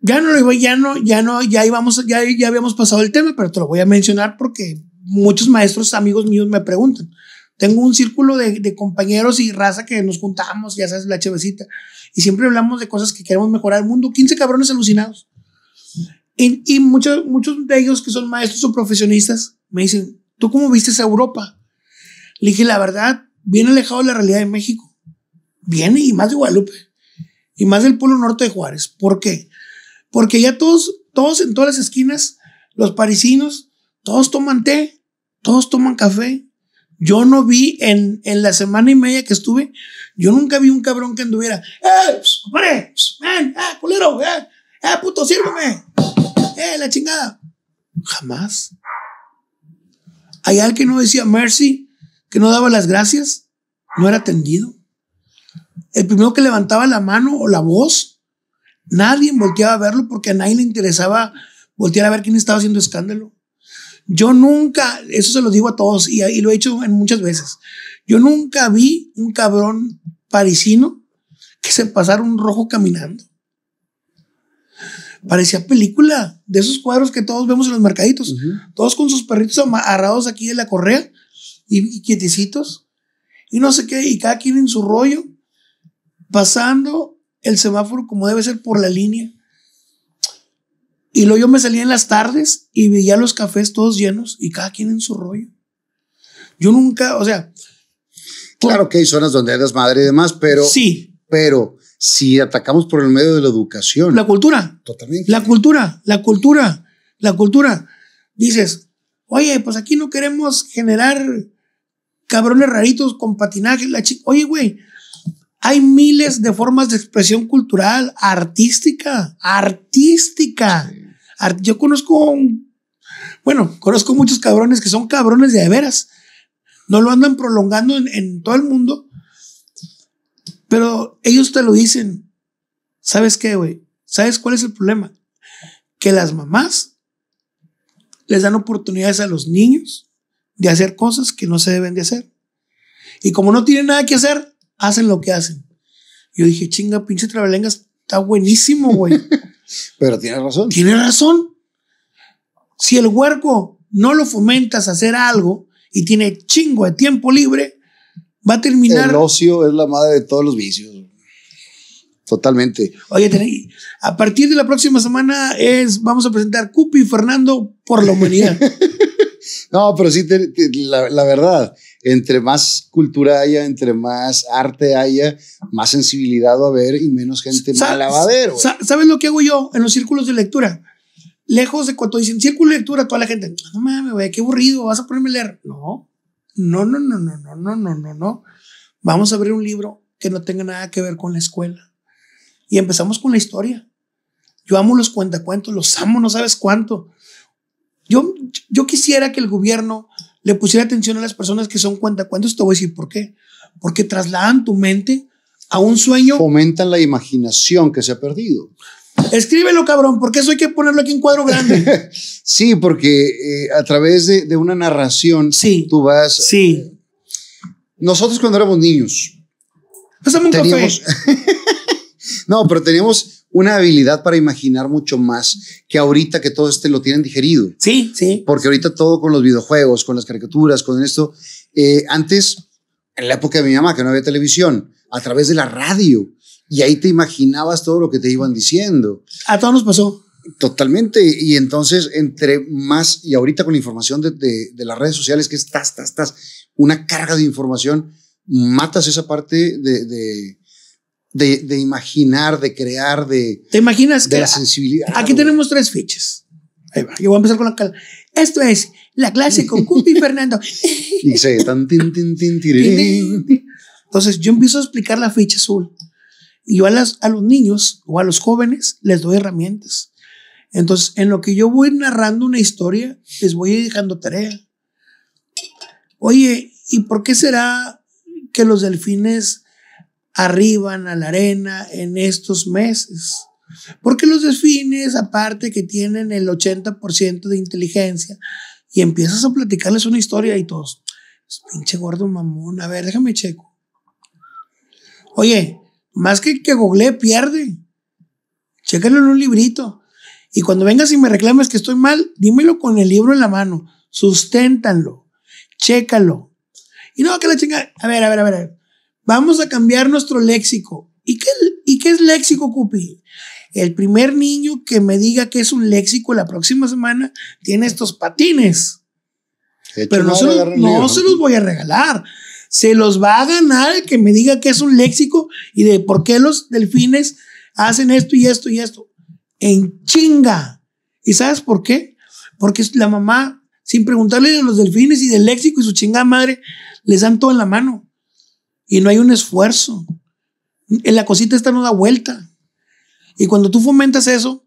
Ya no lo iba, ya no, ya no, ya íbamos, ya, ya habíamos pasado el tema, pero te lo voy a mencionar porque muchos maestros, amigos míos, me preguntan. Tengo un círculo de, de compañeros y raza que nos juntamos, ya sabes, la chevecita, y siempre hablamos de cosas que queremos mejorar el mundo. 15 cabrones alucinados. Y, y muchos, muchos de ellos que son maestros o profesionistas me dicen, ¿Tú cómo viste esa Europa? Le dije, la verdad, viene alejado de la realidad de México. Viene y más de Guadalupe. Y más del pueblo norte de Juárez. ¿Por qué? Porque ya todos, todos en todas las esquinas, los parisinos, todos toman té, todos toman café. Yo no vi en, la semana y media que estuve, yo nunca vi un cabrón que anduviera, ¡eh, pues, compadre! Pues, ¡eh, culero! ¡eh, eh puto, sírvame! ¡eh, la chingada! Jamás. Allá que no decía mercy, que no daba las gracias, no era atendido. El primero que levantaba la mano o la voz, nadie volteaba a verlo porque a nadie le interesaba voltear a ver quién estaba haciendo escándalo. Yo nunca, eso se lo digo a todos y, lo he hecho en muchas veces, yo nunca vi un cabrón parisino que se pasara un rojo caminando parecía película de esos cuadros que todos vemos en los mercaditos. Todos con sus perritos amarrados aquí de la correa y, quietecitos. Y no sé qué, y cada quien en su rollo, pasando el semáforo como debe ser por la línea. Y luego yo me salía en las tardes y veía los cafés todos llenos y cada quien en su rollo. Yo nunca, o sea. Claro que hay zonas donde hay madre y demás, pero. Sí. Pero si atacamos por el medio de la educación. La cultura. Totalmente. La cultura, la cultura, la cultura. Dices, oye, pues aquí no queremos generar cabrones raritos con patinaje. La chica, oye, güey, hay miles de formas de expresión cultural, artística, artística. Yo conozco, bueno, conozco muchos cabrones que son cabrones de veras. No lo andan prolongando en todo el mundo pero ellos te lo dicen. ¿Sabes qué, güey? ¿Sabes cuál es el problema? Que las mamás les dan oportunidades a los niños de hacer cosas que no se deben de hacer. Y como no tienen nada que hacer, hacen lo que hacen. Yo dije, chinga, pinche trabalengas, está buenísimo, güey. Pero tiene razón. Tiene razón. Si el huerco no lo fomentas a hacer algo y tiene chingo de tiempo libre, va a terminar. El ocio es la madre de todos los vicios. Totalmente. Oye, a partir de la próxima semana es, vamos a presentar Cupi y Fernando por la humanidad. no, pero sí, la, verdad, entre más cultura haya, entre más arte haya, más sensibilidad va a haber y menos gente mala va a ¿Sabes lo que hago yo en los círculos de lectura? Lejos de cuando dicen círculo de lectura, toda la gente, no mames, qué aburrido, vas a ponerme a leer. No, no, no, no, no, no, no, no, no, no. Vamos a abrir un libro que no tenga nada que ver con la escuela. Y empezamos con la historia. Yo amo los cuentacuentos, los amo, no sabes cuánto. Yo, yo quisiera que el gobierno le pusiera atención a las personas que son cuentacuentos. Te voy a decir por qué. Porque trasladan tu mente a un sueño. Fomentan la imaginación que se ha perdido. Escríbelo, cabrón, porque eso hay que ponerlo aquí en cuadro grande. sí, porque eh, a través de, una narración tú vas. Sí. Eh, nosotros cuando éramos niños. un no, pero teníamos una habilidad para imaginar mucho más que ahorita que todo este lo tienen digerido. Sí, sí. Porque ahorita todo con los videojuegos, con las caricaturas, con esto. Eh, antes, en la época de mi mamá, que no había televisión, a través de la radio y ahí te imaginabas todo lo que te iban diciendo. A todos nos pasó. Totalmente. Y entonces, entre más, y ahorita con la información de, de, de las redes sociales, que estás, estás, estás. una carga de información, matas esa parte de, de de, imaginar, de crear, de. ¿Te imaginas? De que la sensibilidad. Aquí tenemos tres fichas. Ahí va. Yo voy a empezar con la Esto es la clase con Cupi y Fernando. y tin, tin, tin, Entonces yo empiezo a explicar la ficha azul. Yo a, las, a los niños o a los jóvenes les doy herramientas. Entonces, en lo que yo voy narrando una historia, les voy dejando tarea. Oye, ¿y por qué será que los delfines arriban a la arena en estos meses? Porque los delfines, aparte que tienen el 80% de inteligencia, y empiezas a platicarles una historia y todos, pinche gordo mamón, a ver, déjame checo. Oye, más que que googlee, pierde. Chécalo en un librito. Y cuando vengas y me reclames que estoy mal, dímelo con el libro en la mano. susténtalo, Chécalo. Y no, que la chinga. A ver, a ver, a ver. Vamos a cambiar nuestro léxico. ¿Y qué, ¿Y qué es léxico, Cupi? El primer niño que me diga que es un léxico la próxima semana tiene estos patines. Pero no, se los, no se los voy a regalar se los va a ganar el que me diga que es un léxico y de por qué los delfines hacen esto y esto y esto. En chinga. ¿Y sabes por qué? Porque la mamá, sin preguntarle a los delfines y del léxico y su chinga madre, les dan todo en la mano. Y no hay un esfuerzo. En la cosita esta no da vuelta. Y cuando tú fomentas eso,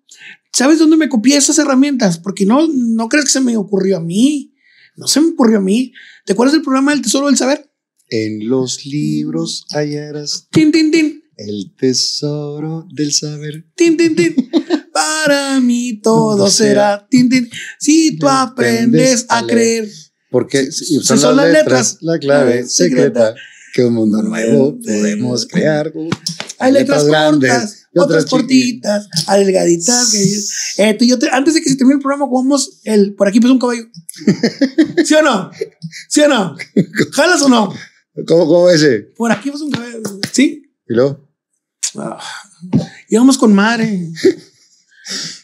¿sabes dónde me copié esas herramientas? Porque no, no crees que se me ocurrió a mí. No se me ocurrió a mí. ¿Te acuerdas del programa del Tesoro del Saber? En los libros hallarás ¡Tin, tin! el tesoro del saber. tin, Para mí todo será. Si tú aprendes a creer. Porque si son, las letras, la clave secreta, que un mundo nuevo podemos crear. Hay letras, grandes, cortas, otras, cortitas, delgaditas. yo antes de que se termine el programa, jugamos el por aquí pues un caballo. ¿Sí o no? ¿Sí o no? ¿Jalas o no? ¿Cómo, cómo ese? Por aquí vamos un ver. Sí. ¿Y luego? íbamos ah, con madre.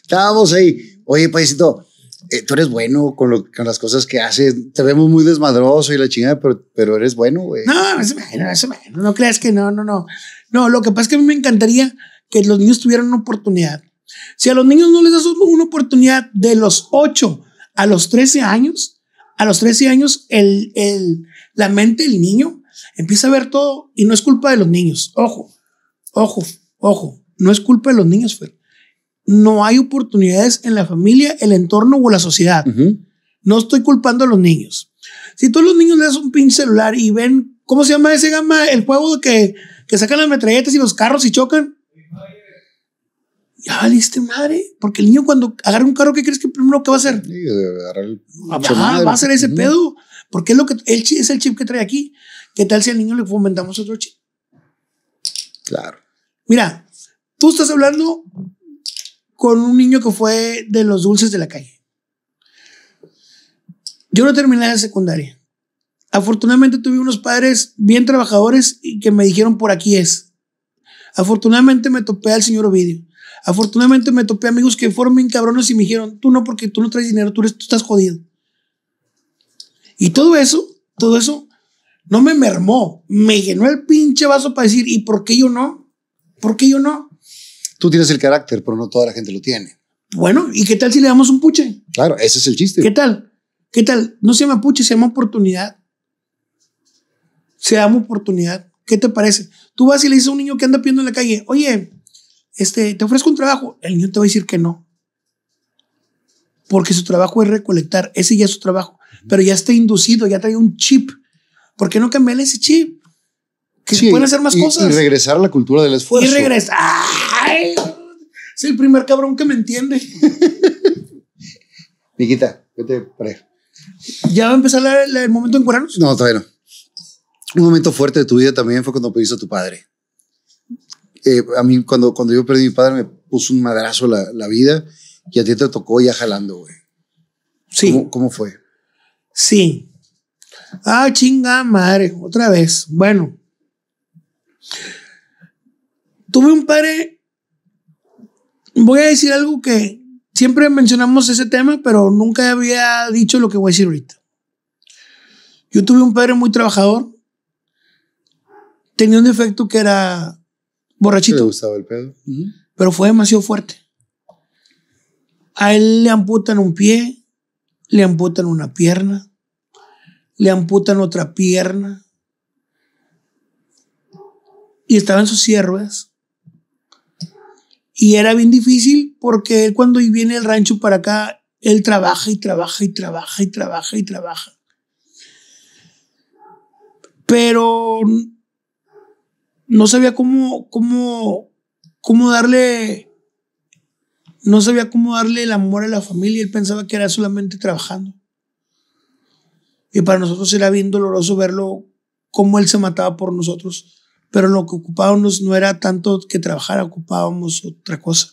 Estábamos ahí. Oye, paisito, eh, tú eres bueno con, las cosas que haces. Te vemos muy desmadroso y la chingada, pero, eres bueno, güey. No, eso se eso imagina, No creas que no, no, no. No, lo que pasa es que a mí me encantaría que los niños tuvieran una oportunidad. Si a los niños no les das una oportunidad de los 8 a los 13 años, a los 13 años el, el, la mente del niño empieza a ver todo y no es culpa de los niños. Ojo, ojo, ojo, no es culpa de los niños, No hay oportunidades en la familia, el entorno o la sociedad. No estoy culpando a los niños. Si todos los niños le das un pin celular y ven, ¿cómo se llama ese gama? El juego que, que sacan las metralletas y los carros y chocan. Ya valiste madre, porque el niño cuando agarra un carro, ¿qué crees que primero que va a hacer? va a hacer ese pedo, porque es lo que el, es el chip que trae aquí. ¿Qué tal si al niño le fomentamos otro chip? Claro. Mira, tú estás hablando con un niño que fue de los dulces de la calle. Yo no terminé la secundaria. Afortunadamente tuve unos padres bien trabajadores y que me dijeron por aquí es. Afortunadamente me topé al señor Ovidio. Afortunadamente me topé amigos que fueron bien cabrones y me dijeron, tú no porque tú no traes dinero, tú estás jodido. Y todo eso, todo eso no me mermó, me llenó el pinche vaso para decir, ¿y por qué yo no? ¿Por qué yo no? Tú tienes el carácter, pero no toda la gente lo tiene. Bueno, ¿y qué tal si le damos un puche? Claro, ese es el chiste. ¿Qué tal? ¿Qué tal? No se llama puche, se llama oportunidad. Se llama oportunidad. ¿Qué te parece? Tú vas y le dices a un niño que anda pidiendo en la calle, oye, este, te ofrezco un trabajo. El niño te va a decir que no. Porque su trabajo es recolectar, ese ya es su trabajo. Pero ya está inducido, ya trae un chip ¿Por qué no cambiar ese chip? Que se pueden hacer más cosas. Y regresar a la cultura del esfuerzo. Y regresar. Es el primer cabrón que me entiende. Miquita, vete para allá. ¿Ya va a empezar el momento en cuernos? No, todavía no. Un momento fuerte de tu vida también fue cuando perdiste a tu padre. Eh, a mí, cuando, cuando yo perdí a mi padre, me puso un madrazo la, vida y a ti te tocó ya jalando, güey. Sí. ¿Cómo, fue? Sí. Ah, chingada madre, otra vez. Bueno, tuve un padre. Voy a decir algo que siempre mencionamos ese tema, pero nunca había dicho lo que voy a decir ahorita. Yo tuve un padre muy trabajador. Tenía un defecto que era borrachito. Le gustaba el pedo. Pero fue demasiado fuerte. A él le amputan un pie, le amputan una pierna, le amputan otra pierna. Y estaba en sus sierras. Y era bien difícil porque cuando viene el rancho para acá, él trabaja y trabaja y trabaja y trabaja y trabaja. Pero no sabía cómo, cómo, cómo darle, no sabía cómo darle el amor a la familia. Él pensaba que era solamente trabajando. Y para nosotros era bien doloroso verlo cómo él se mataba por nosotros. Pero lo que ocupábamos no era tanto que trabajar, ocupábamos otra cosa.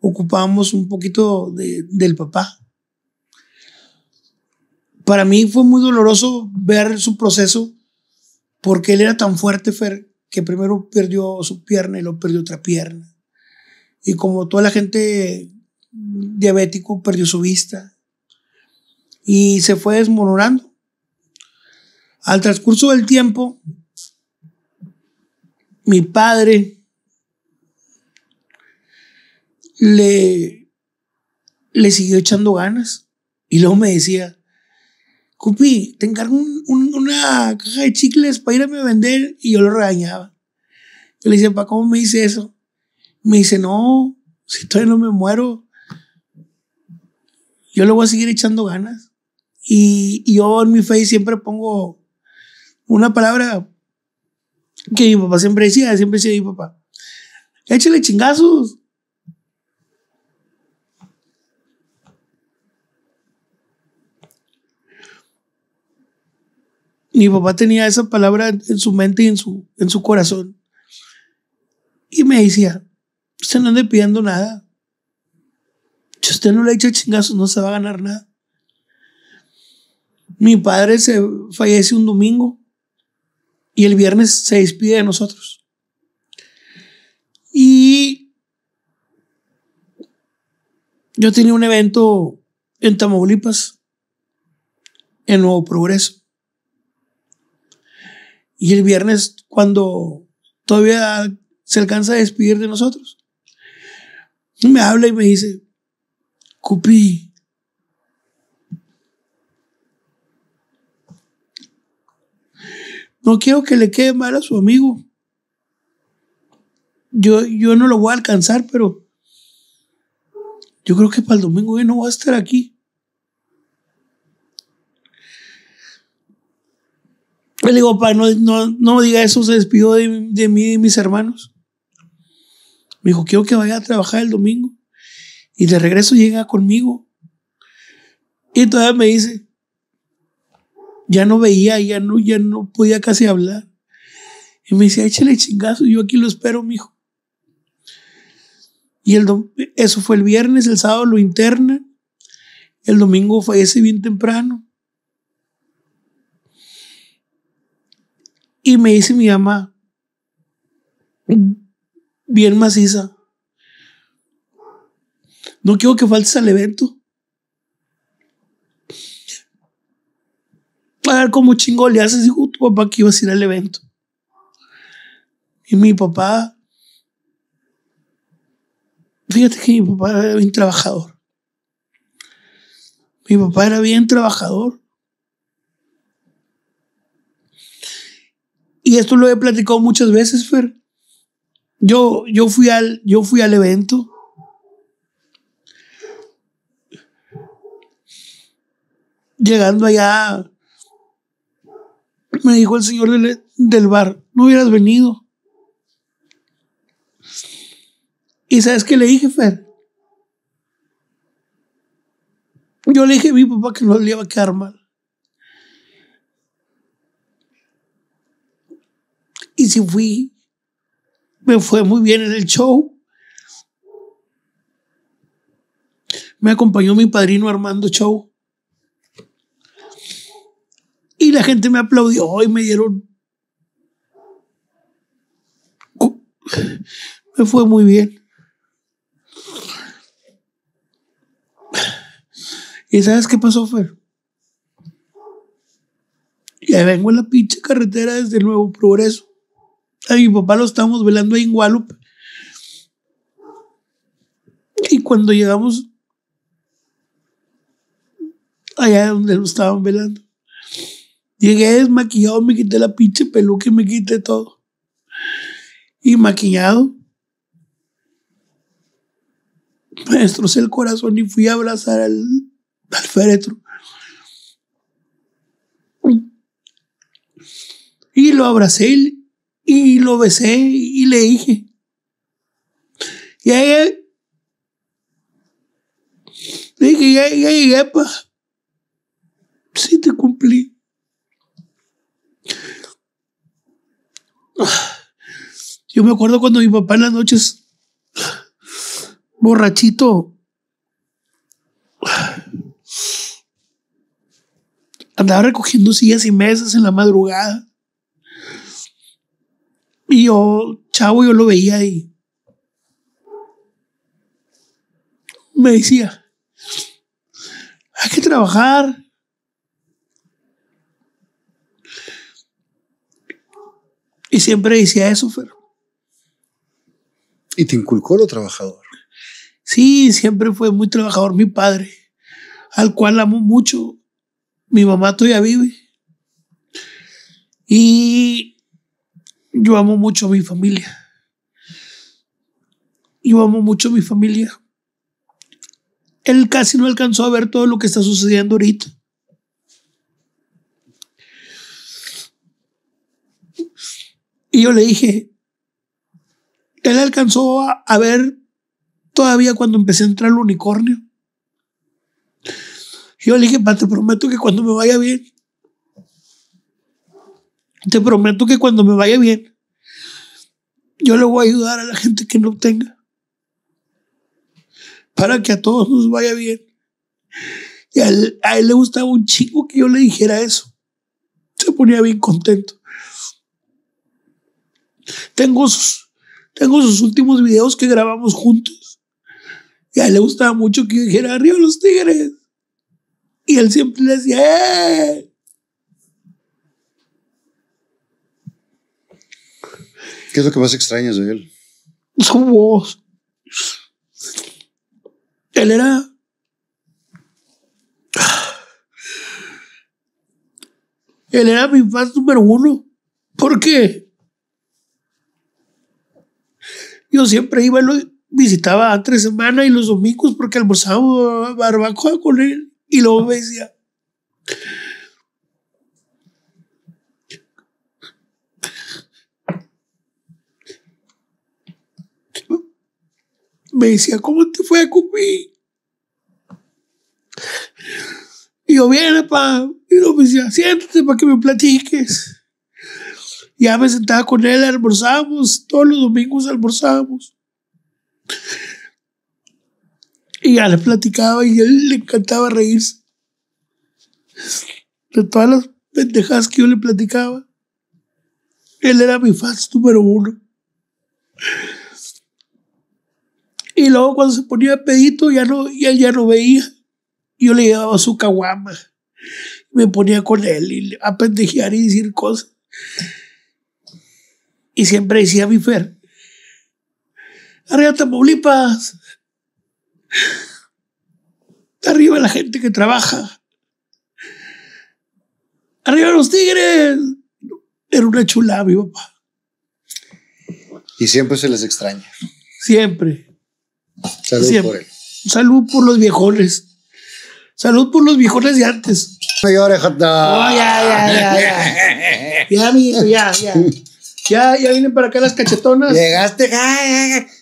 Ocupábamos un poquito del papá. Para mí fue muy doloroso ver su proceso porque él era tan fuerte, que primero perdió su pierna y luego perdió otra pierna. Y como toda la gente diabético, perdió su vista y se fue desmoronando. Al transcurso del tiempo, mi padre le, le siguió echando ganas y luego me decía, Cupi, te encargo una caja de chicles para irme a vender y yo lo regañaba. le decía, ¿para cómo me dice eso? Me dice, no, si todavía no me muero, yo le voy a seguir echando ganas. Y, yo en mi face siempre pongo una palabra que mi papá siempre decía, siempre decía mi papá, échale chingazos. Mi papá tenía esa palabra en su mente y en su, en su corazón. Y me decía, usted no anda pidiendo nada. Si usted no le echa chingazos, no se va a ganar nada. Mi padre se fallece un domingo y el viernes se despide de nosotros. Y yo tenía un evento en Tamaulipas, en Nuevo Progreso. Y el viernes, cuando todavía se alcanza a despedir de nosotros, me habla y me dice, Cupi, No quiero que le quede mal a su amigo. Yo, yo no lo voy a alcanzar, pero yo creo que para el domingo yo no voy a estar aquí. Le dijo no, no, diga eso, se despidió de, de mí y mis hermanos. Me dijo, quiero que vaya a trabajar el domingo. Y de regreso llega conmigo. Y todavía me dice, ya no veía, ya no, ya no podía casi hablar. Y me decía, échale chingazo, yo aquí lo espero, mijo. Y el eso fue el viernes, el sábado lo interna, el domingo fue ese bien temprano. Y me dice mi mamá, bien maciza, no quiero que faltes al evento. Pagar como chingo le haces, dijo tu papá que iba a ir al evento. Y mi papá, fíjate que mi papá era bien trabajador. Mi papá era bien trabajador. Y esto lo he platicado muchas veces, Fer. Yo, yo, fui, al, yo fui al evento. Llegando allá, me dijo el señor del, bar, no hubieras venido. ¿Y sabes qué le dije, Fer? Yo le dije a mi papá que no le iba a quedar mal. Y si fui, me fue muy bien en el show. Me acompañó mi padrino Armando Show la gente me aplaudió y me dieron... Me fue muy bien. ¿Y sabes qué pasó, Fer? Ya vengo en la pinche carretera desde el Nuevo Progreso. A mi papá lo estábamos velando ahí en Guadalupe. Y cuando llegamos allá donde lo estaban velando, Llegué desmaquillado, me quité la pinche peluca y me quité todo. Y maquillado. Me destrocé el corazón y fui a abrazar al, al féretro. Y lo abracé y lo besé y le dije. Y ahí le dije, ya, llegué, pa. Sí, te Yo me acuerdo cuando mi papá en las noches, borrachito, andaba recogiendo sillas y mesas en la madrugada. Y yo, chavo, yo lo veía ahí me decía, hay que trabajar, siempre decía eso, Fer. ¿Y te inculcó lo trabajador? Sí, siempre fue muy trabajador mi padre, al cual amo mucho. Mi mamá todavía vive. Y yo amo mucho a mi familia. Yo amo mucho a mi familia. Él casi no alcanzó a ver todo lo que está sucediendo ahorita. Y yo le dije, él alcanzó a, ver todavía cuando empecé a entrar el unicornio. Yo le dije, te prometo que cuando me vaya bien, te prometo que cuando me vaya bien, yo le voy a ayudar a la gente que no tenga. Para que a todos nos vaya bien. Y a él le gustaba un chico que yo le dijera eso. Se ponía bien contento. Tengo sus, tengo sus últimos videos que grabamos juntos. Y a él le gustaba mucho que dijera arriba los tigres. Y él siempre le decía, ¡eh! ¿Qué es lo que más extrañas de él? Su voz. Él era. Él era mi fan número uno. ¿Por qué? Yo siempre iba, lo visitaba Tres semanas y los domingos porque almorzábamos barbacoa con él y luego me decía, me decía, ¿cómo te fue a Cupi? Y yo, viene pa Y luego me decía, siéntate para que me platiques. Ya me sentaba con él, almorzábamos, todos los domingos almorzábamos. Y ya le platicaba y a él le encantaba reírse de todas las pendejadas que yo le platicaba. Él era mi fan número uno. Y luego cuando se ponía pedito, ya no, ya, ya no veía. Yo le llevaba su caguama. Me ponía con él y a pendejear y decir cosas y siempre decía mi Fer, arriba Tamaulipas, arriba la gente que trabaja, arriba los tigres. Era una chula mi papá. Y siempre se les extraña. Siempre. Salud por él. Salud por los viejones. Salud por los viejones de antes. Oh, ya, ya, ya, ya. Ya, ya, ya. ya ya, ya vienen para acá las cachetonas. Llegaste,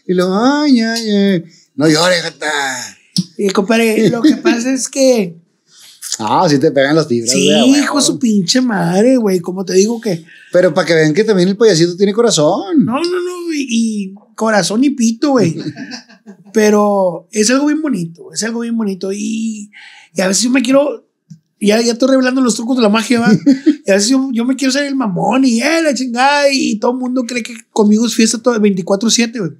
y lo, ay, ay, ay. No llores, jata. Y eh, compadre, lo que pasa es que. Ah, sí te pegan los fibras. Sí, hijo su pinche madre, güey. Como te digo que. Pero para que vean que también el payasito tiene corazón. No, no, no. Y, y corazón y pito, güey. Pero es algo bien bonito. Es algo bien bonito. Y, y a veces yo me quiero ya, estoy revelando los trucos de la magia, ¿va? Y a veces yo, me quiero ser el mamón y eh, la chingada. Y todo el mundo cree que conmigo es fiesta todo 24-7, güey.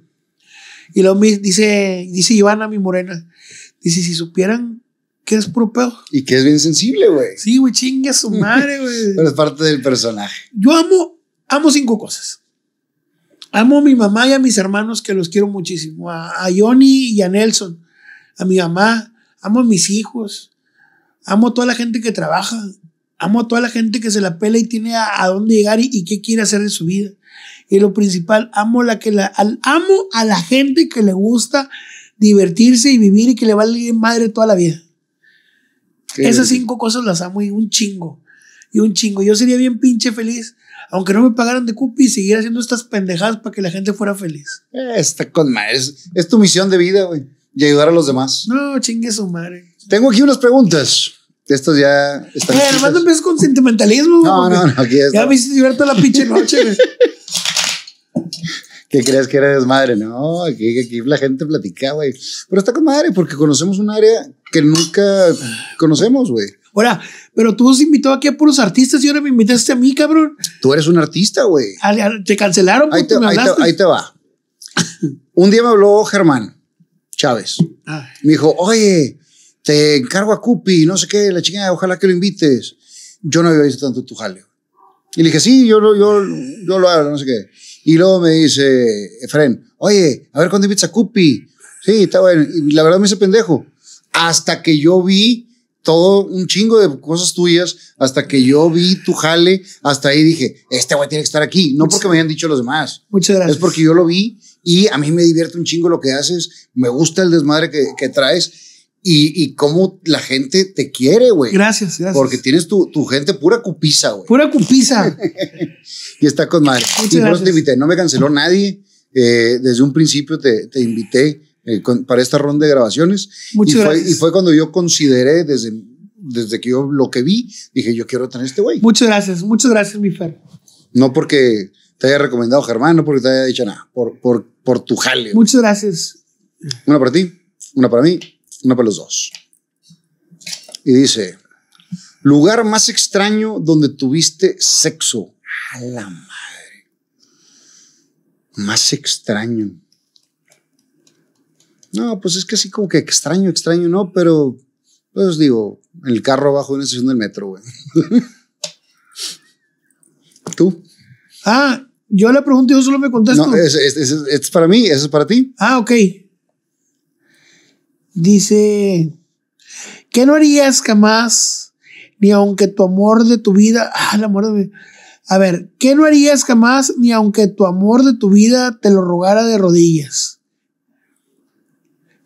Y luego me dice, dice Ivana, mi morena. Dice, si supieran que eres puro pedo. Y que es bien sensible, güey. Sí, güey, chingue su madre, güey. Pero es parte del personaje. Yo amo, amo cinco cosas. Amo a mi mamá y a mis hermanos, que los quiero muchísimo. A, a Johnny y a Nelson. A mi mamá. Amo a mis hijos. Amo a toda la gente que trabaja. Amo a toda la gente que se la pela y tiene a, dónde llegar y, qué quiere hacer de su vida. Y lo principal, amo, la que la, amo a la gente que le gusta divertirse y vivir y que le vale madre toda la vida. Esas cinco cosas las amo y un chingo. Y un chingo. Yo sería bien pinche feliz, aunque no me pagaran de cupi, seguir haciendo estas pendejadas para que la gente fuera feliz. Está con madre. Es, tu misión de vida, güey. Y ayudar a los demás. No, chingue su madre. Tengo aquí unas preguntas. Estos ya están. además no con sentimentalismo. No, no, no, aquí Ya me hiciste toda la pinche noche. ¿Qué crees que eres, madre? No, aquí, la gente platicaba. güey. Pero está con madre porque conocemos un área que nunca conocemos, güey. Ahora, pero tú has invitó aquí a puros artistas y ahora me invitaste a mí, cabrón. Tú eres un artista, güey. Te cancelaron porque ahí te, me ahí ahí te va. un día me habló Germán Chávez. Ah. Me dijo, oye, te encargo a Cupi, no sé qué, la chingada, ojalá que lo invites. Yo no había visto tanto tu jaleo. Y le dije, sí, yo, yo, yo lo hago, no sé qué. Y luego me dice "Fren, oye, a ver cuándo invitas a Cupi. Sí, está bueno. Y la verdad me hice pendejo. Hasta que yo vi todo un chingo de cosas tuyas, hasta que yo vi tu jale, hasta ahí dije, este güey tiene que estar aquí. No porque me hayan dicho los demás. Muchas gracias. Es porque yo lo vi y a mí me divierte un chingo lo que haces, me gusta el desmadre que, que traes y, cómo la gente te quiere, güey. Gracias, gracias. Porque tienes tu, tu gente pura cupiza, güey. Pura cupiza. y está con madre. Muchas y por eso te invité. No me canceló nadie. Eh, desde un principio te, te invité eh, para esta ronda de grabaciones. Muchas y fue, gracias. Y fue cuando yo consideré desde, desde que yo lo que vi, dije, yo quiero tener este güey. Muchas gracias, muchas gracias, mi Fer. No porque te haya recomendado Germán, no porque te haya dicho nada, por, por, por tu jale. Muchas gracias. Una para ti, una para mí una para los dos. Y dice, lugar más extraño donde tuviste sexo. A la madre. Más extraño. No, pues es que así como que extraño, extraño, no, pero pues digo, en el carro abajo de una estación del metro, güey. ¿Tú? Ah, yo le pregunto y yo solo me contesto. No, es, es, para mí, eso es para ti. Ah, ok. Dice, ¿qué no harías jamás? Ni aunque tu amor de tu vida, ah, el amor de a ver, ¿qué no harías jamás ni aunque tu amor de tu vida te lo rogara de rodillas?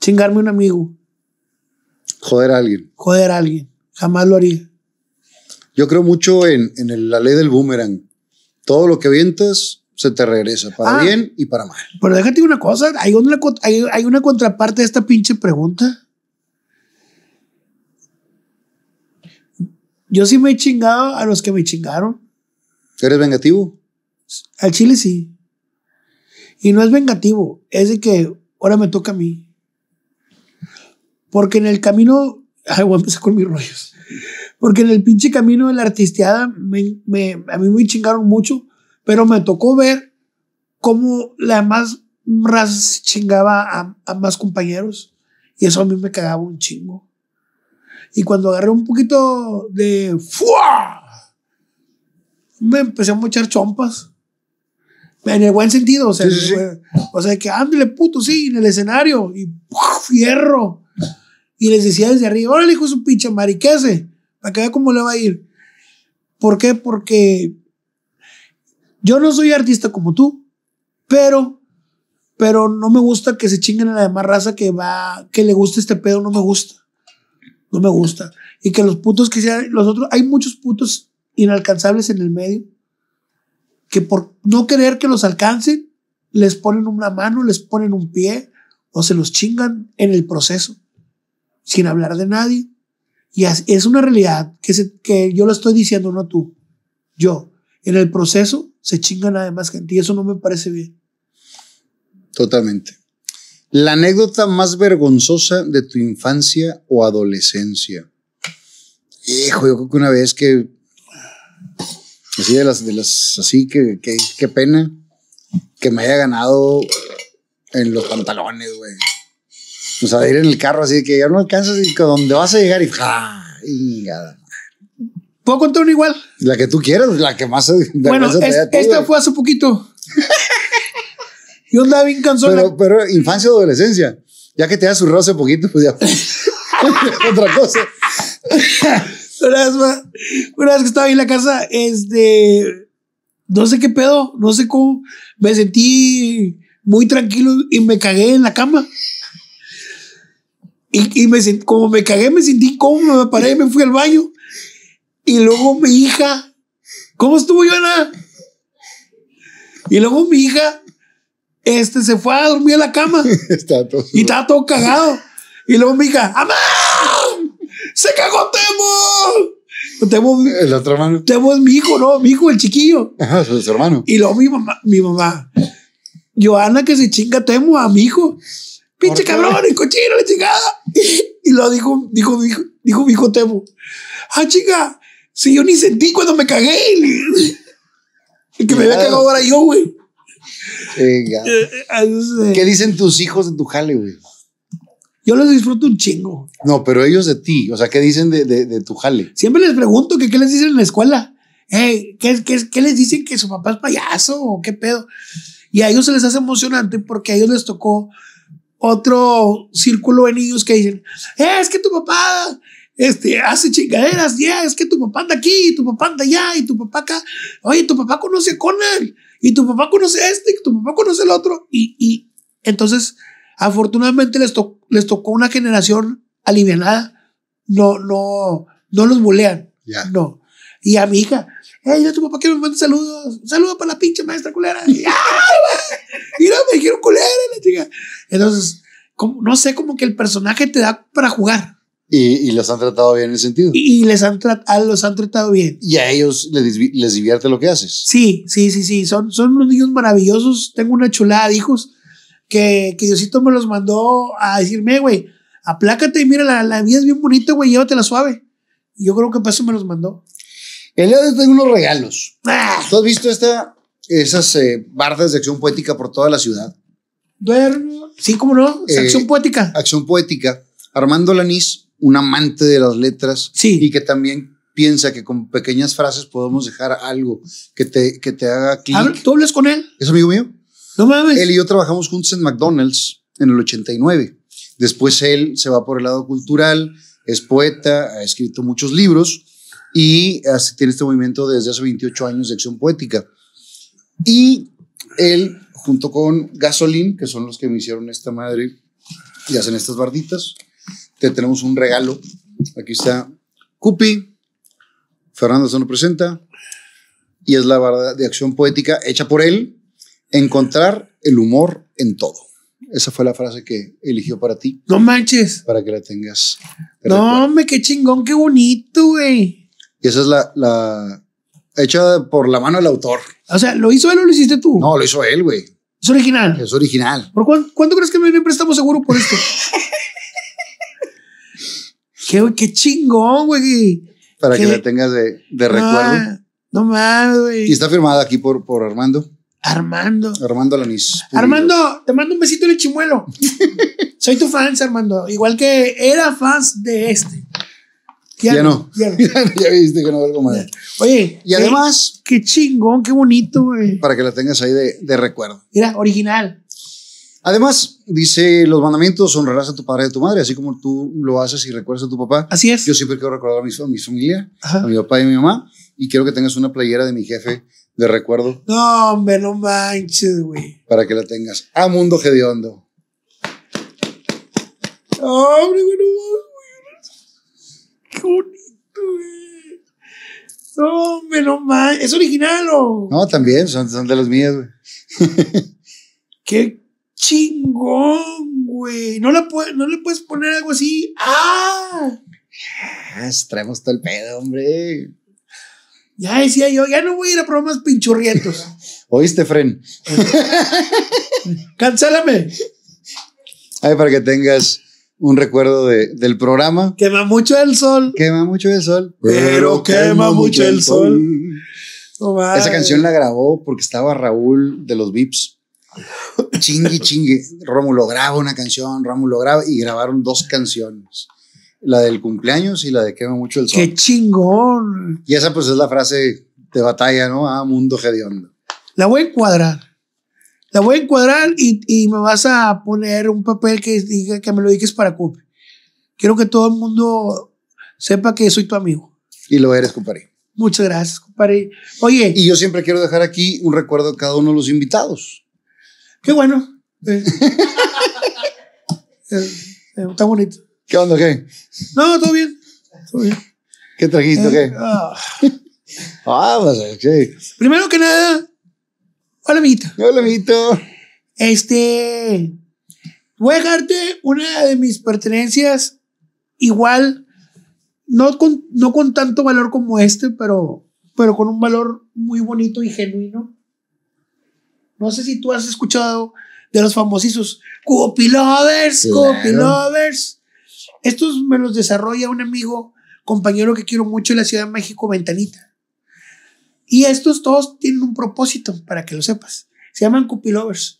Chingarme un amigo. Joder a alguien. Joder a alguien. Jamás lo haría. Yo creo mucho en, la ley del boomerang. Todo lo que avientas, se te regresa para ah. bien y para mal. Pero déjate una cosa, hay una, contraparte de esta pinche pregunta. Yo sí me he chingado a los que me chingaron. ¿Eres vengativo? Al chile sí. Y no es vengativo, es de que ahora me toca a mí. Porque en el camino, ay, voy a empezar con mis rollos. Porque en el pinche camino de la artisteada, me, a mí me chingaron mucho pero me tocó ver cómo la más raza chingaba a, más compañeros y eso a mí me cagaba un chingo. Y cuando agarré un poquito de ¡fua! me empecé a mochar chompas. En el buen sentido, o sea, que puto, sí, en el escenario, y fierro. Y les decía desde arriba, órale, hijo su pinche mariquese, para que vea cómo le va a ir. ¿Por qué? Porque yo no soy artista como tú, pero, pero no me gusta que se chinguen a la demás raza que va, que le gusta este pedo, no me gusta. No me gusta. Y que los putos que sean, los otros, hay muchos putos inalcanzables en el medio que por no querer que los alcancen, les ponen una mano, les ponen un pie o se los chingan en el proceso, sin hablar de nadie. Y es una realidad que, que yo lo estoy diciendo, no tú, yo en el proceso se chingan además gente y eso no me parece bien. Totalmente. La anécdota más vergonzosa de tu infancia o adolescencia. Hijo, yo creo que una vez que así de las de las así que qué pena que me haya ganado en los pantalones, güey. O sea, de ir en el carro así que ya no alcanzas y que donde vas a llegar y, y nada. ¿Puedo contar una igual? La que tú quieras, la que más. Bueno, esta fue hace poquito. Yo andaba bien cansado. Pero, pero infancia o adolescencia. Ya que te has zurrado hace poquito, pues ya. otra cosa. una, vez, que estaba ahí en la casa, este. No sé qué pedo, no sé cómo. Me sentí muy tranquilo y me cagué en la cama. Y, me como me cagué, me sentí como me paré, y me fui al baño y luego mi hija. ¿Cómo estuvo, Joana? Y luego mi hija este, se fue a dormir a la cama. y estaba todo cagado. Y luego mi hija, ¡Amá! ¡Se cagó Temo! Temo, el otro hermano. Temo es mi hijo, ¿no? Mi hijo, el chiquillo. Ajá, su hermano. Y luego mi mamá, mi mamá. Joana que se chinga Temo a mi hijo. Pinche cabrón, el cochino, la chingada. Y, luego lo dijo, dijo, dijo, dijo mi hijo Temo. ¡Ah, chinga! Sí, yo ni sentí cuando me cagué. El que me había cagado ahora yo, güey. Venga. Eh, eh, ¿Qué dicen tus hijos de tu jale, güey? Yo los disfruto un chingo. No, pero ellos de ti. O sea, ¿qué dicen de, tu jale? Siempre les pregunto que qué les dicen en la escuela. Hey, eh, ¿qué, qué les dicen que su papá es payaso o qué pedo? Y a ellos se les hace emocionante porque a ellos les tocó otro círculo de niños que dicen, es que tu papá este, hace chingaderas, ya, es que tu papá anda aquí, tu papá anda allá, y tu papá acá, oye, tu papá conoce a Conan, y tu papá conoce a este, y tu papá conoce al otro, y, entonces, afortunadamente les, tocó una generación alivianada, no, no, no los bulean, ya no. Y a mi hija, hey, tu papá que me mande saludos, saludos para la pinche maestra culera, y, no me dijeron culera, la chica. Entonces, no sé, como que el personaje te da para jugar. Y, los han tratado bien en ese sentido. Y, les han los han tratado bien. Y a ellos les, divierte lo que haces. Sí, sí, sí, sí. Son, son unos niños maravillosos. Tengo una chulada de hijos que, que Diosito me los mandó a decirme, güey, aplácate y mira, la, vida es bien bonita, güey, llévatela suave. yo creo que paso me los mandó. El día de hoy tengo unos regalos. Ah. ¿Tú has visto esta, esas eh, bardas de acción poética por toda la ciudad? Sí, cómo no. Eh, acción poética. Acción poética. Armando Lanís un amante de las letras sí. y que también piensa que con pequeñas frases podemos dejar algo que te, que te haga clic. ¿Tú hablas con él? Es amigo mío. No mames. Él y yo trabajamos juntos en McDonald's en el 89. Después él se va por el lado cultural, es poeta, ha escrito muchos libros y tiene este movimiento desde hace 28 años de acción poética. Y él, junto con Gasolín, que son los que me hicieron esta madre, y hacen estas barditas te tenemos un regalo. Aquí está Cupi, Fernando se nos presenta, y es la verdad de acción poética hecha por él, encontrar el humor en todo. Esa fue la frase que eligió para ti. No manches. Para que la tengas. no, me qué chingón, qué bonito, güey. Y esa es la, la, hecha por la mano del autor. O sea, ¿lo hizo él o lo hiciste tú? No, lo hizo él, güey. Es original. Es original. ¿Por cuánto, crees que me prestamos seguro por esto? Qué, qué chingón, güey. Para que la tengas de, recuerdo. Ah, no mames, güey. Y está firmada aquí por, por Armando. Armando. Armando Lanis. Armando, te mando un besito en el chimuelo. Soy tu fan, Armando. Igual que era fans de este. Ya, no. Ya, viste que no algo más. Oye. Y eh, además. Qué, chingón, qué bonito, güey. Para que la tengas ahí de, de recuerdo. Mira, original. Además, dice los mandamientos, honrarás a tu padre y a tu madre, así como tú lo haces y recuerdas a tu papá. Así es. Yo siempre quiero recordar a mi, familia, a mi papá y a mi mamá, y quiero que tengas una playera de mi jefe de recuerdo. No, hombre, no manches, güey. Para que la tengas. A mundo hediondo. Hombre, güey, no güey. Qué bonito, güey. No, hombre, no manches. ¿Es original o? No, también, son, son de los míos, güey. Qué chingón, güey. No, no le puedes poner algo así. ¡Ah! estremos todo el pedo, hombre. Ya decía yo, ya no voy a ir a programas pinchurrientos. ¿Oíste, Fren? Cancélame. Ay, para que tengas un recuerdo del programa. Quema mucho el sol. Quema mucho el sol. Pero, quema, mucho el sol. Esa canción la grabó porque estaba Raúl de los Vips. chingue, chingue. Rómulo graba una canción, Rómulo graba y grabaron dos canciones. La del cumpleaños y la de quema mucho el sol. ¡Qué chingón! Y esa pues es la frase de batalla, ¿no? Ah, mundo hediondo. La voy a encuadrar. La voy a encuadrar y, me vas a poner un papel que diga que me lo digas para Cupe. Quiero que todo el mundo sepa que soy tu amigo. Y lo eres, compadre. Muchas gracias, compadre. Oye. Y yo siempre quiero dejar aquí un recuerdo a cada uno de los invitados. Qué bueno. Eh, eh, está bonito. ¿Qué onda, qué? No, todo bien. Todo bien. ¿Qué trajiste, eh, qué? Vamos, ah, ah pues, sí. Primero que nada, hola, amiguito. Hola, amiguito. Este, voy a dejarte una de mis pertenencias igual, no con, no con tanto valor como este, pero, pero con un valor muy bonito y genuino. No sé si tú has escuchado de los famosísimos cupilovers, Lovers, Estos me los desarrolla un amigo, compañero que quiero mucho en la Ciudad de México, Ventanita. Y estos todos tienen un propósito, para que lo sepas. Se llaman cupilovers. Lovers.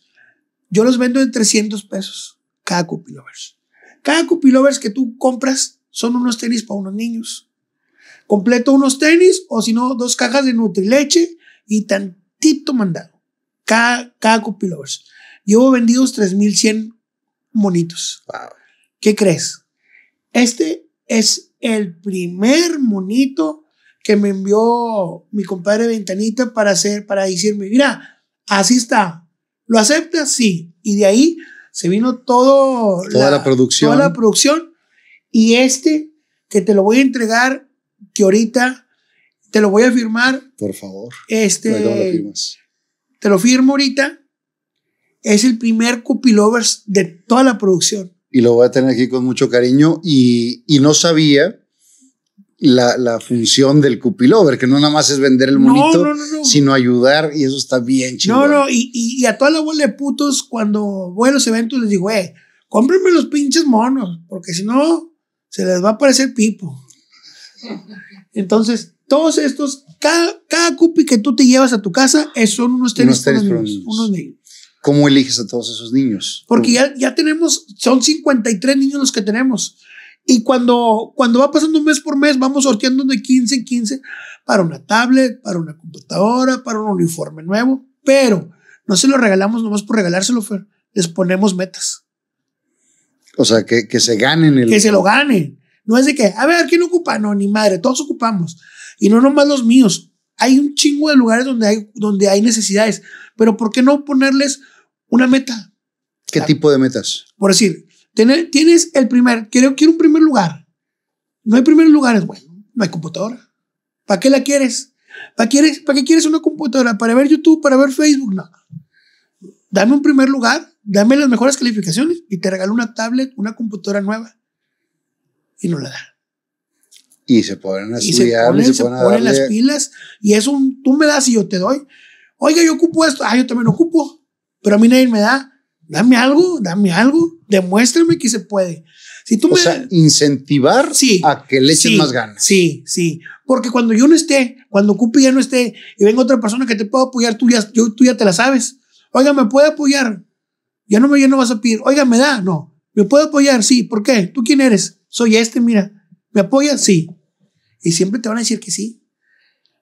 Yo los vendo en 300 pesos cada cupilovers. Lovers. Cada cupilovers Lovers que tú compras son unos tenis para unos niños. Completo unos tenis o si no, dos cajas de Nutrileche y tantito mandado cada, cada Llevo vendidos 3.100 monitos. ¿Qué crees? Este es el primer monito que me envió mi compadre Ventanita para hacer, para decirme, mira, así está. ¿Lo aceptas? Sí. Y de ahí se vino todo toda la, producción. Toda la producción. Y este que te lo voy a entregar, que ahorita te lo voy a firmar. Por favor. Este. Te lo firmo ahorita. Es el primer Cupilovers de toda la producción. Y lo voy a tener aquí con mucho cariño. Y, no sabía la, función del Cupilover, que no nada más es vender el monito, sino ayudar. Y eso está bien chido. No, no, y, a toda la bola de putos, cuando voy a los eventos, les digo, eh, cómprenme los pinches monos, porque si no, se les va a aparecer pipo. Entonces, todos estos, cada, cada cupi que tú te llevas a tu casa es, son unos tenis, unos niños, ¿Cómo eliges a todos esos niños? Porque ya, ya tenemos, son 53 niños los que tenemos. Y cuando, cuando va pasando un mes por mes, vamos sorteando de 15 en 15 para una tablet, para una computadora, para un uniforme nuevo. Pero no se lo regalamos nomás por regalárselo, Les ponemos metas. O sea, que, que se ganen el. Que se lo ganen. No es de que, a ver, ¿quién ocupa? No, ni madre, todos ocupamos. Y no nomás los míos. Hay un chingo de lugares donde hay, donde hay necesidades. Pero ¿por qué no ponerles una meta? ¿Qué ah. tipo de metas? Por decir, tienes el primer, quiero, quiero un primer lugar. No hay primeros lugares, bueno, No hay computadora. ¿Para qué la quieres? ¿Para, quieres? ¿Para qué quieres una computadora? ¿Para ver YouTube? ¿Para ver Facebook? No. Dame un primer lugar, dame las mejores calificaciones y te regalo una tablet, una computadora nueva. Y no la dan. Y se ponen Se ponen, las pilas. Y es un, tú me das y yo te doy. Oiga, yo ocupo esto. Ah, yo también ocupo. Pero a mí nadie me da. Dame algo, dame algo. Demuéstrame que se puede. Si tú o me... sea, incentivar a que le echen más ganas. Sí, sí. Porque cuando yo no esté, cuando ocupe ya no esté, y venga otra persona que te pueda apoyar, tú ya, yo, tú ya te la sabes. Oiga, ¿me puede apoyar? Ya no, me, ya no vas a pedir. Oiga, ¿me da? No. ¿Me puede apoyar? Sí. ¿Por qué? ¿Tú quién eres? Soy este, mira. ¿Me apoyas? Sí. Y siempre te van a decir que sí.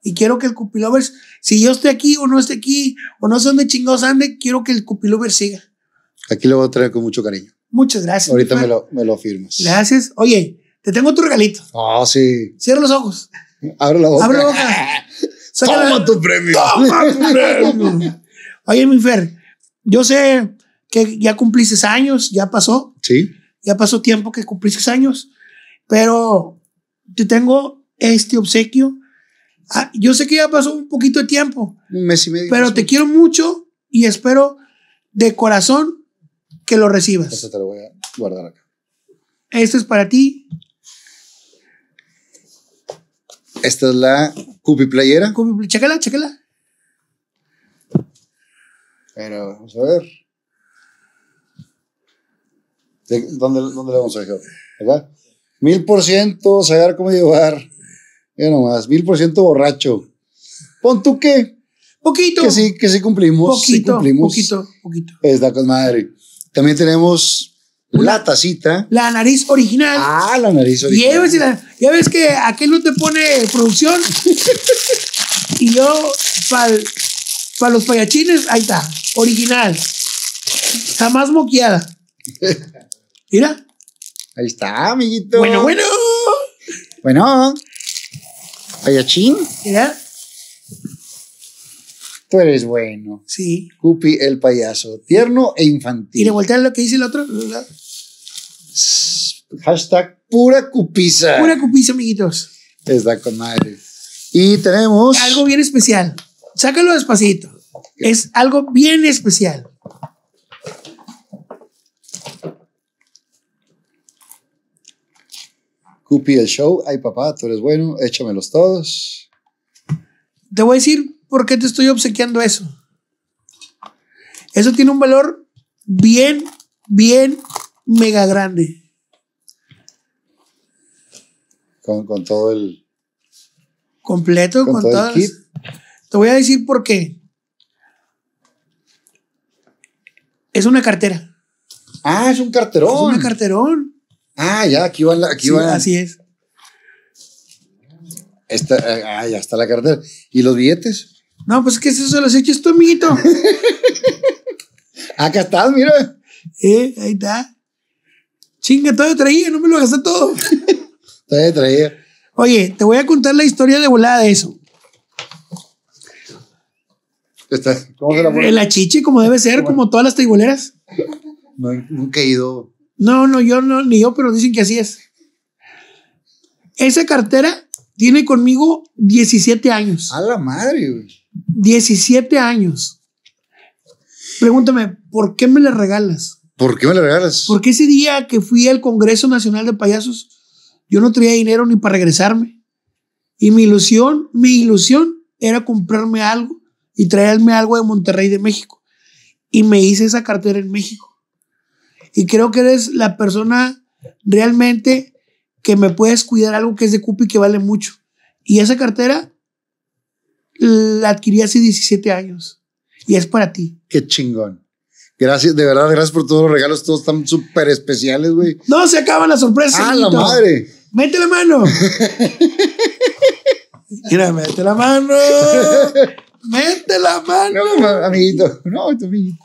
Y quiero que el Cupilovers, si yo estoy aquí o no estoy aquí, o no sé dónde chingados ande, quiero que el Cupilovers siga. Aquí lo voy a traer con mucho cariño. Muchas gracias. Ahorita me lo, me lo, firmas. Gracias. Oye, te tengo tu regalito. Ah, sí. Cierra los ojos. Abre la boca. Abre la boca. Toma tu premio. Toma tu premio. Oye, mi Fer, yo sé que ya cumpliste años, ya pasó. Sí. Ya pasó tiempo que cumpliste años, pero te tengo este obsequio. Ah, yo sé que ya pasó un poquito de tiempo, un mes y medio, pero te quiero mucho y espero de corazón que lo recibas. Eso te lo voy a guardar acá. Esto es para ti. Esta es la Cupi Playera. Cupi, chécala, chécala. Pero vamos a ver. ¿Dónde, dónde le vamos a dejar? ¿Verdad? Mil por ciento, saber cómo llevar. Mira nomás, mil por ciento borracho. Pon tú qué. Poquito. Que sí, que sí cumplimos. Poquito, poquito, poquito. Está con madre. También tenemos la tacita. La nariz original. Ah, la nariz original. Ya ves que aquel no te pone producción. y yo, para los payachines, ahí está. Original. Jamás moqueada. Mira. Ahí está, amiguito. Bueno, bueno. Bueno. ¿Payachín? ¿Verdad? Tú eres bueno. Sí. Cupi el payaso. Tierno e infantil. ¿Y le voltean lo que dice el otro? Hashtag pura cupiza. Pura cupiza, amiguitos. Está con madre. Y tenemos. Algo bien especial. Sácalo despacito. Es algo bien especial. Cupi el show. Ay, papá, tú eres bueno, échamelos todos. Te voy a decir por qué te estoy obsequiando eso. Eso tiene un valor bien, bien mega grande. Con, todo el. Completo, con, todo El kit. Te voy a decir por qué. Es una cartera. Ah, es un carterón. Es un carterón. Ah, ya, aquí van. La, aquí sí, Así es. Eh, ah, ya está la cartera. ¿Y los billetes? No, pues que eso se los eches este tú, amiguito. Acá estás, mira. Eh, ahí está. Chinga, todavía traía, no me lo gasté todo. todavía traía. Oye, te voy a contar la historia de volada de eso. ¿Estás? ¿cómo se la pone? El achiche, como debe ser, como todas las taiboleras. No, nunca he ido. No, no, yo no, ni yo, pero dicen que así es. Esa cartera tiene conmigo 17 años. A la madre, güey. 17 años. Pregúntame, ¿por qué me la regalas? ¿Por qué me la regalas? Porque ese día que fui al Congreso Nacional de Payasos, yo no tenía dinero ni para regresarme. Y mi ilusión, mi ilusión era comprarme algo y traerme algo de Monterrey de México. Y me hice esa cartera en México. Y creo que eres la persona realmente que me puedes cuidar algo que es de cupi, que vale mucho. Y esa cartera la adquirí hace 17 años y es para ti. Qué chingón. Gracias, de verdad, gracias por todos los regalos. Todos están súper especiales, güey. No, se acaban las sorpresas. ¡Ah, la madre! ¡Mete la mano! Mira, mete la mano. Mete la mano. No, amiguito. No, tu amiguito.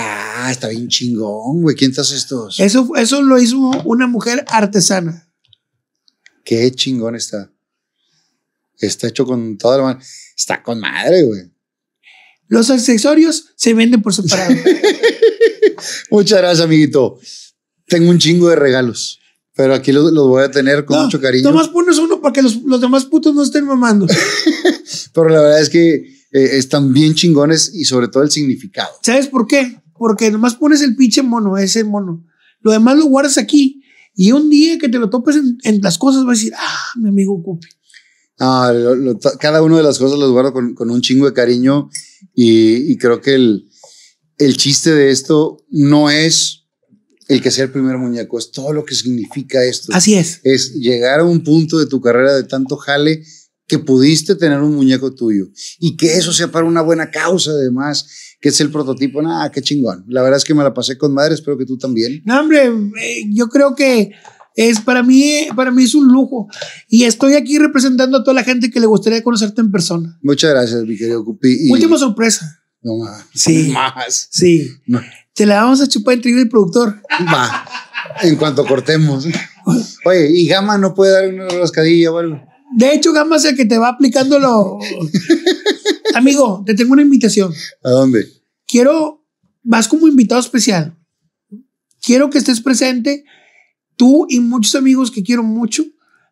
Ah, está bien chingón, güey. ¿Quién te hace estos? Eso, eso lo hizo una mujer artesana. Qué chingón está. Está hecho con toda la mano. Está con madre, güey. Los accesorios se venden por separado. Muchas gracias, amiguito. Tengo un chingo de regalos, pero aquí los, voy a tener con mucho cariño. Nomás pones uno para que los, demás putos no estén mamando. pero la verdad es que eh, están bien chingones y sobre todo el significado. ¿Sabes por qué? Porque nomás pones el pinche mono, ese mono. Lo demás lo guardas aquí. Y un día que te lo topes en, las cosas, vas a decir, ah, mi amigo Cupi. cada una de las cosas las guardo con, un chingo de cariño. Y, creo que el, el chiste de esto no es el que sea el primer muñeco, es todo lo que significa esto. Así es. Es llegar a un punto de tu carrera de tanto jale que pudiste tener un muñeco tuyo y que eso sea para una buena causa además que es el prototipo. Nada, qué chingón. La verdad es que me la pasé con madre, espero que tú también. No, hombre, eh, yo creo que es para mí, para mí es un lujo. Y estoy aquí representando a toda la gente que le gustaría conocerte en persona. Muchas gracias, mi querido Cupi. Última sorpresa. No más. Sí. Más. Sí. Te la vamos a chupar entre yo el productor. Va. En cuanto cortemos. Oye, ¿y Gama no puede dar una rascadilla o algo? De hecho, Gama es el que te va aplicando lo. Amigo, te tengo una invitación. ¿A dónde? Quiero, vas como invitado especial. Quiero que estés presente, tú y muchos amigos que quiero mucho,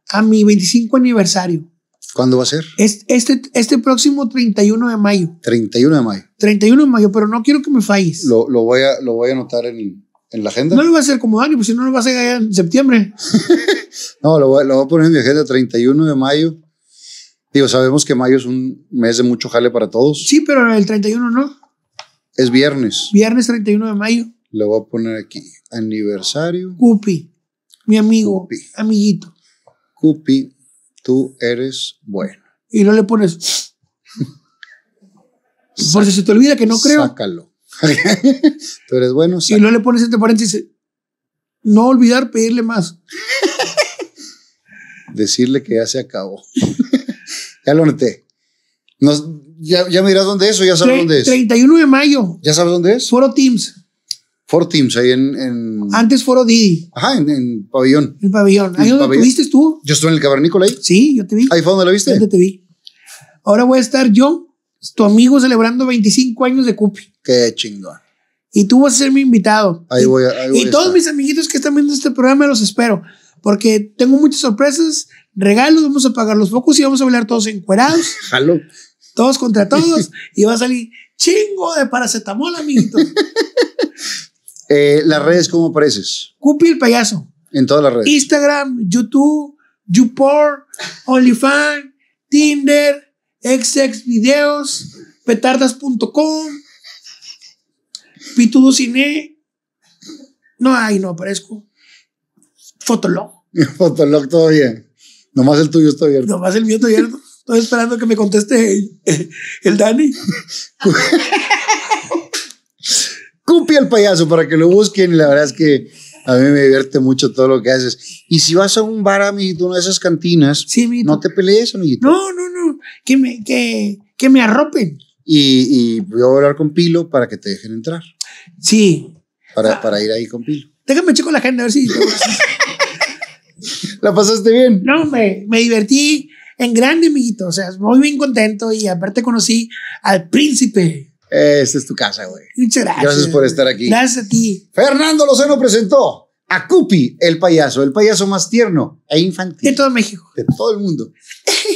a mi 25 aniversario. ¿Cuándo va a ser? Este, este, próximo 31 de mayo. 31 de mayo. 31 de mayo, pero no quiero que me falles. Lo, voy, a, lo voy a anotar en, la agenda. No lo voy a hacer como año, porque si no lo vas a hacer en septiembre. no, lo voy a poner en mi agenda 31 de mayo. Digo, sabemos que mayo es un mes de mucho jale para todos. Sí, pero el 31 no. Es viernes. Viernes 31 de mayo. Le voy a poner aquí aniversario. Cupi, mi amigo, amiguito. Cupi, tú eres bueno. Y no le pones. Por si se te olvida que no creo. Sácalo. tú eres bueno. Sácalo. Y no le pones este paréntesis. No olvidar pedirle más. Decirle que ya se acabó. Ya lo noté. ya, me dirás dónde es o ya sabes dónde es. 31 de mayo. ¿Ya sabes dónde es? Foro Teams. Foro Teams, ahí en. Antes Foro Didi. Ajá, en, en Pabellón. En Pabellón. ¿Ahí es donde estuviste tú? Yo estuve en el cabernícola ahí. Sí, yo te vi. ¿Ahí fue donde la viste? Donde te vi. Ahora voy a estar yo, tu amigo, celebrando 25 años de Cupi. Qué chingón. Y tú vas a ser mi invitado. Ahí voy a. Ahí y todos mis amiguitos que están viendo este programa los espero porque tengo muchas sorpresas, regalos, vamos a pagar los focos y vamos a hablar todos encuerados. Jalo. Todos contra todos y va a salir chingo de paracetamol, amiguito. Eh, las redes, ¿cómo apareces? Cupi el payaso. En todas las redes. Instagram, YouTube, YouPorn, OnlyFans, Tinder, xxvideos petardas.com, Pitudo Cine. No, ahí no aparezco. Fotolog. Fotolog todavía Nomás el tuyo está abierto. Nomás el mío está abierto. Estoy esperando que me conteste el, Dani. Cupi el payaso para que lo busquen. Y la verdad es que a mí me divierte mucho todo lo que haces. Y si vas a un bar, a amiguito, una de esas cantinas, no te pelees, amiguito. No, no, no. Que me, que, que me arropen. Y, voy a hablar con Pilo para que te dejen entrar. Sí. Para, ah. ir ahí con Pilo. Déjame checo la agenda a ver si. ¿La pasaste bien? No, me, me divertí en grande, amiguito. O sea, muy bien contento y aparte conocí al príncipe. Esta es tu casa, güey. Muchas gracias. Gracias por estar aquí. Gracias a ti. Fernando Lozano presentó a Cupi, el payaso, el payaso más tierno e infantil. De todo México. De todo el mundo.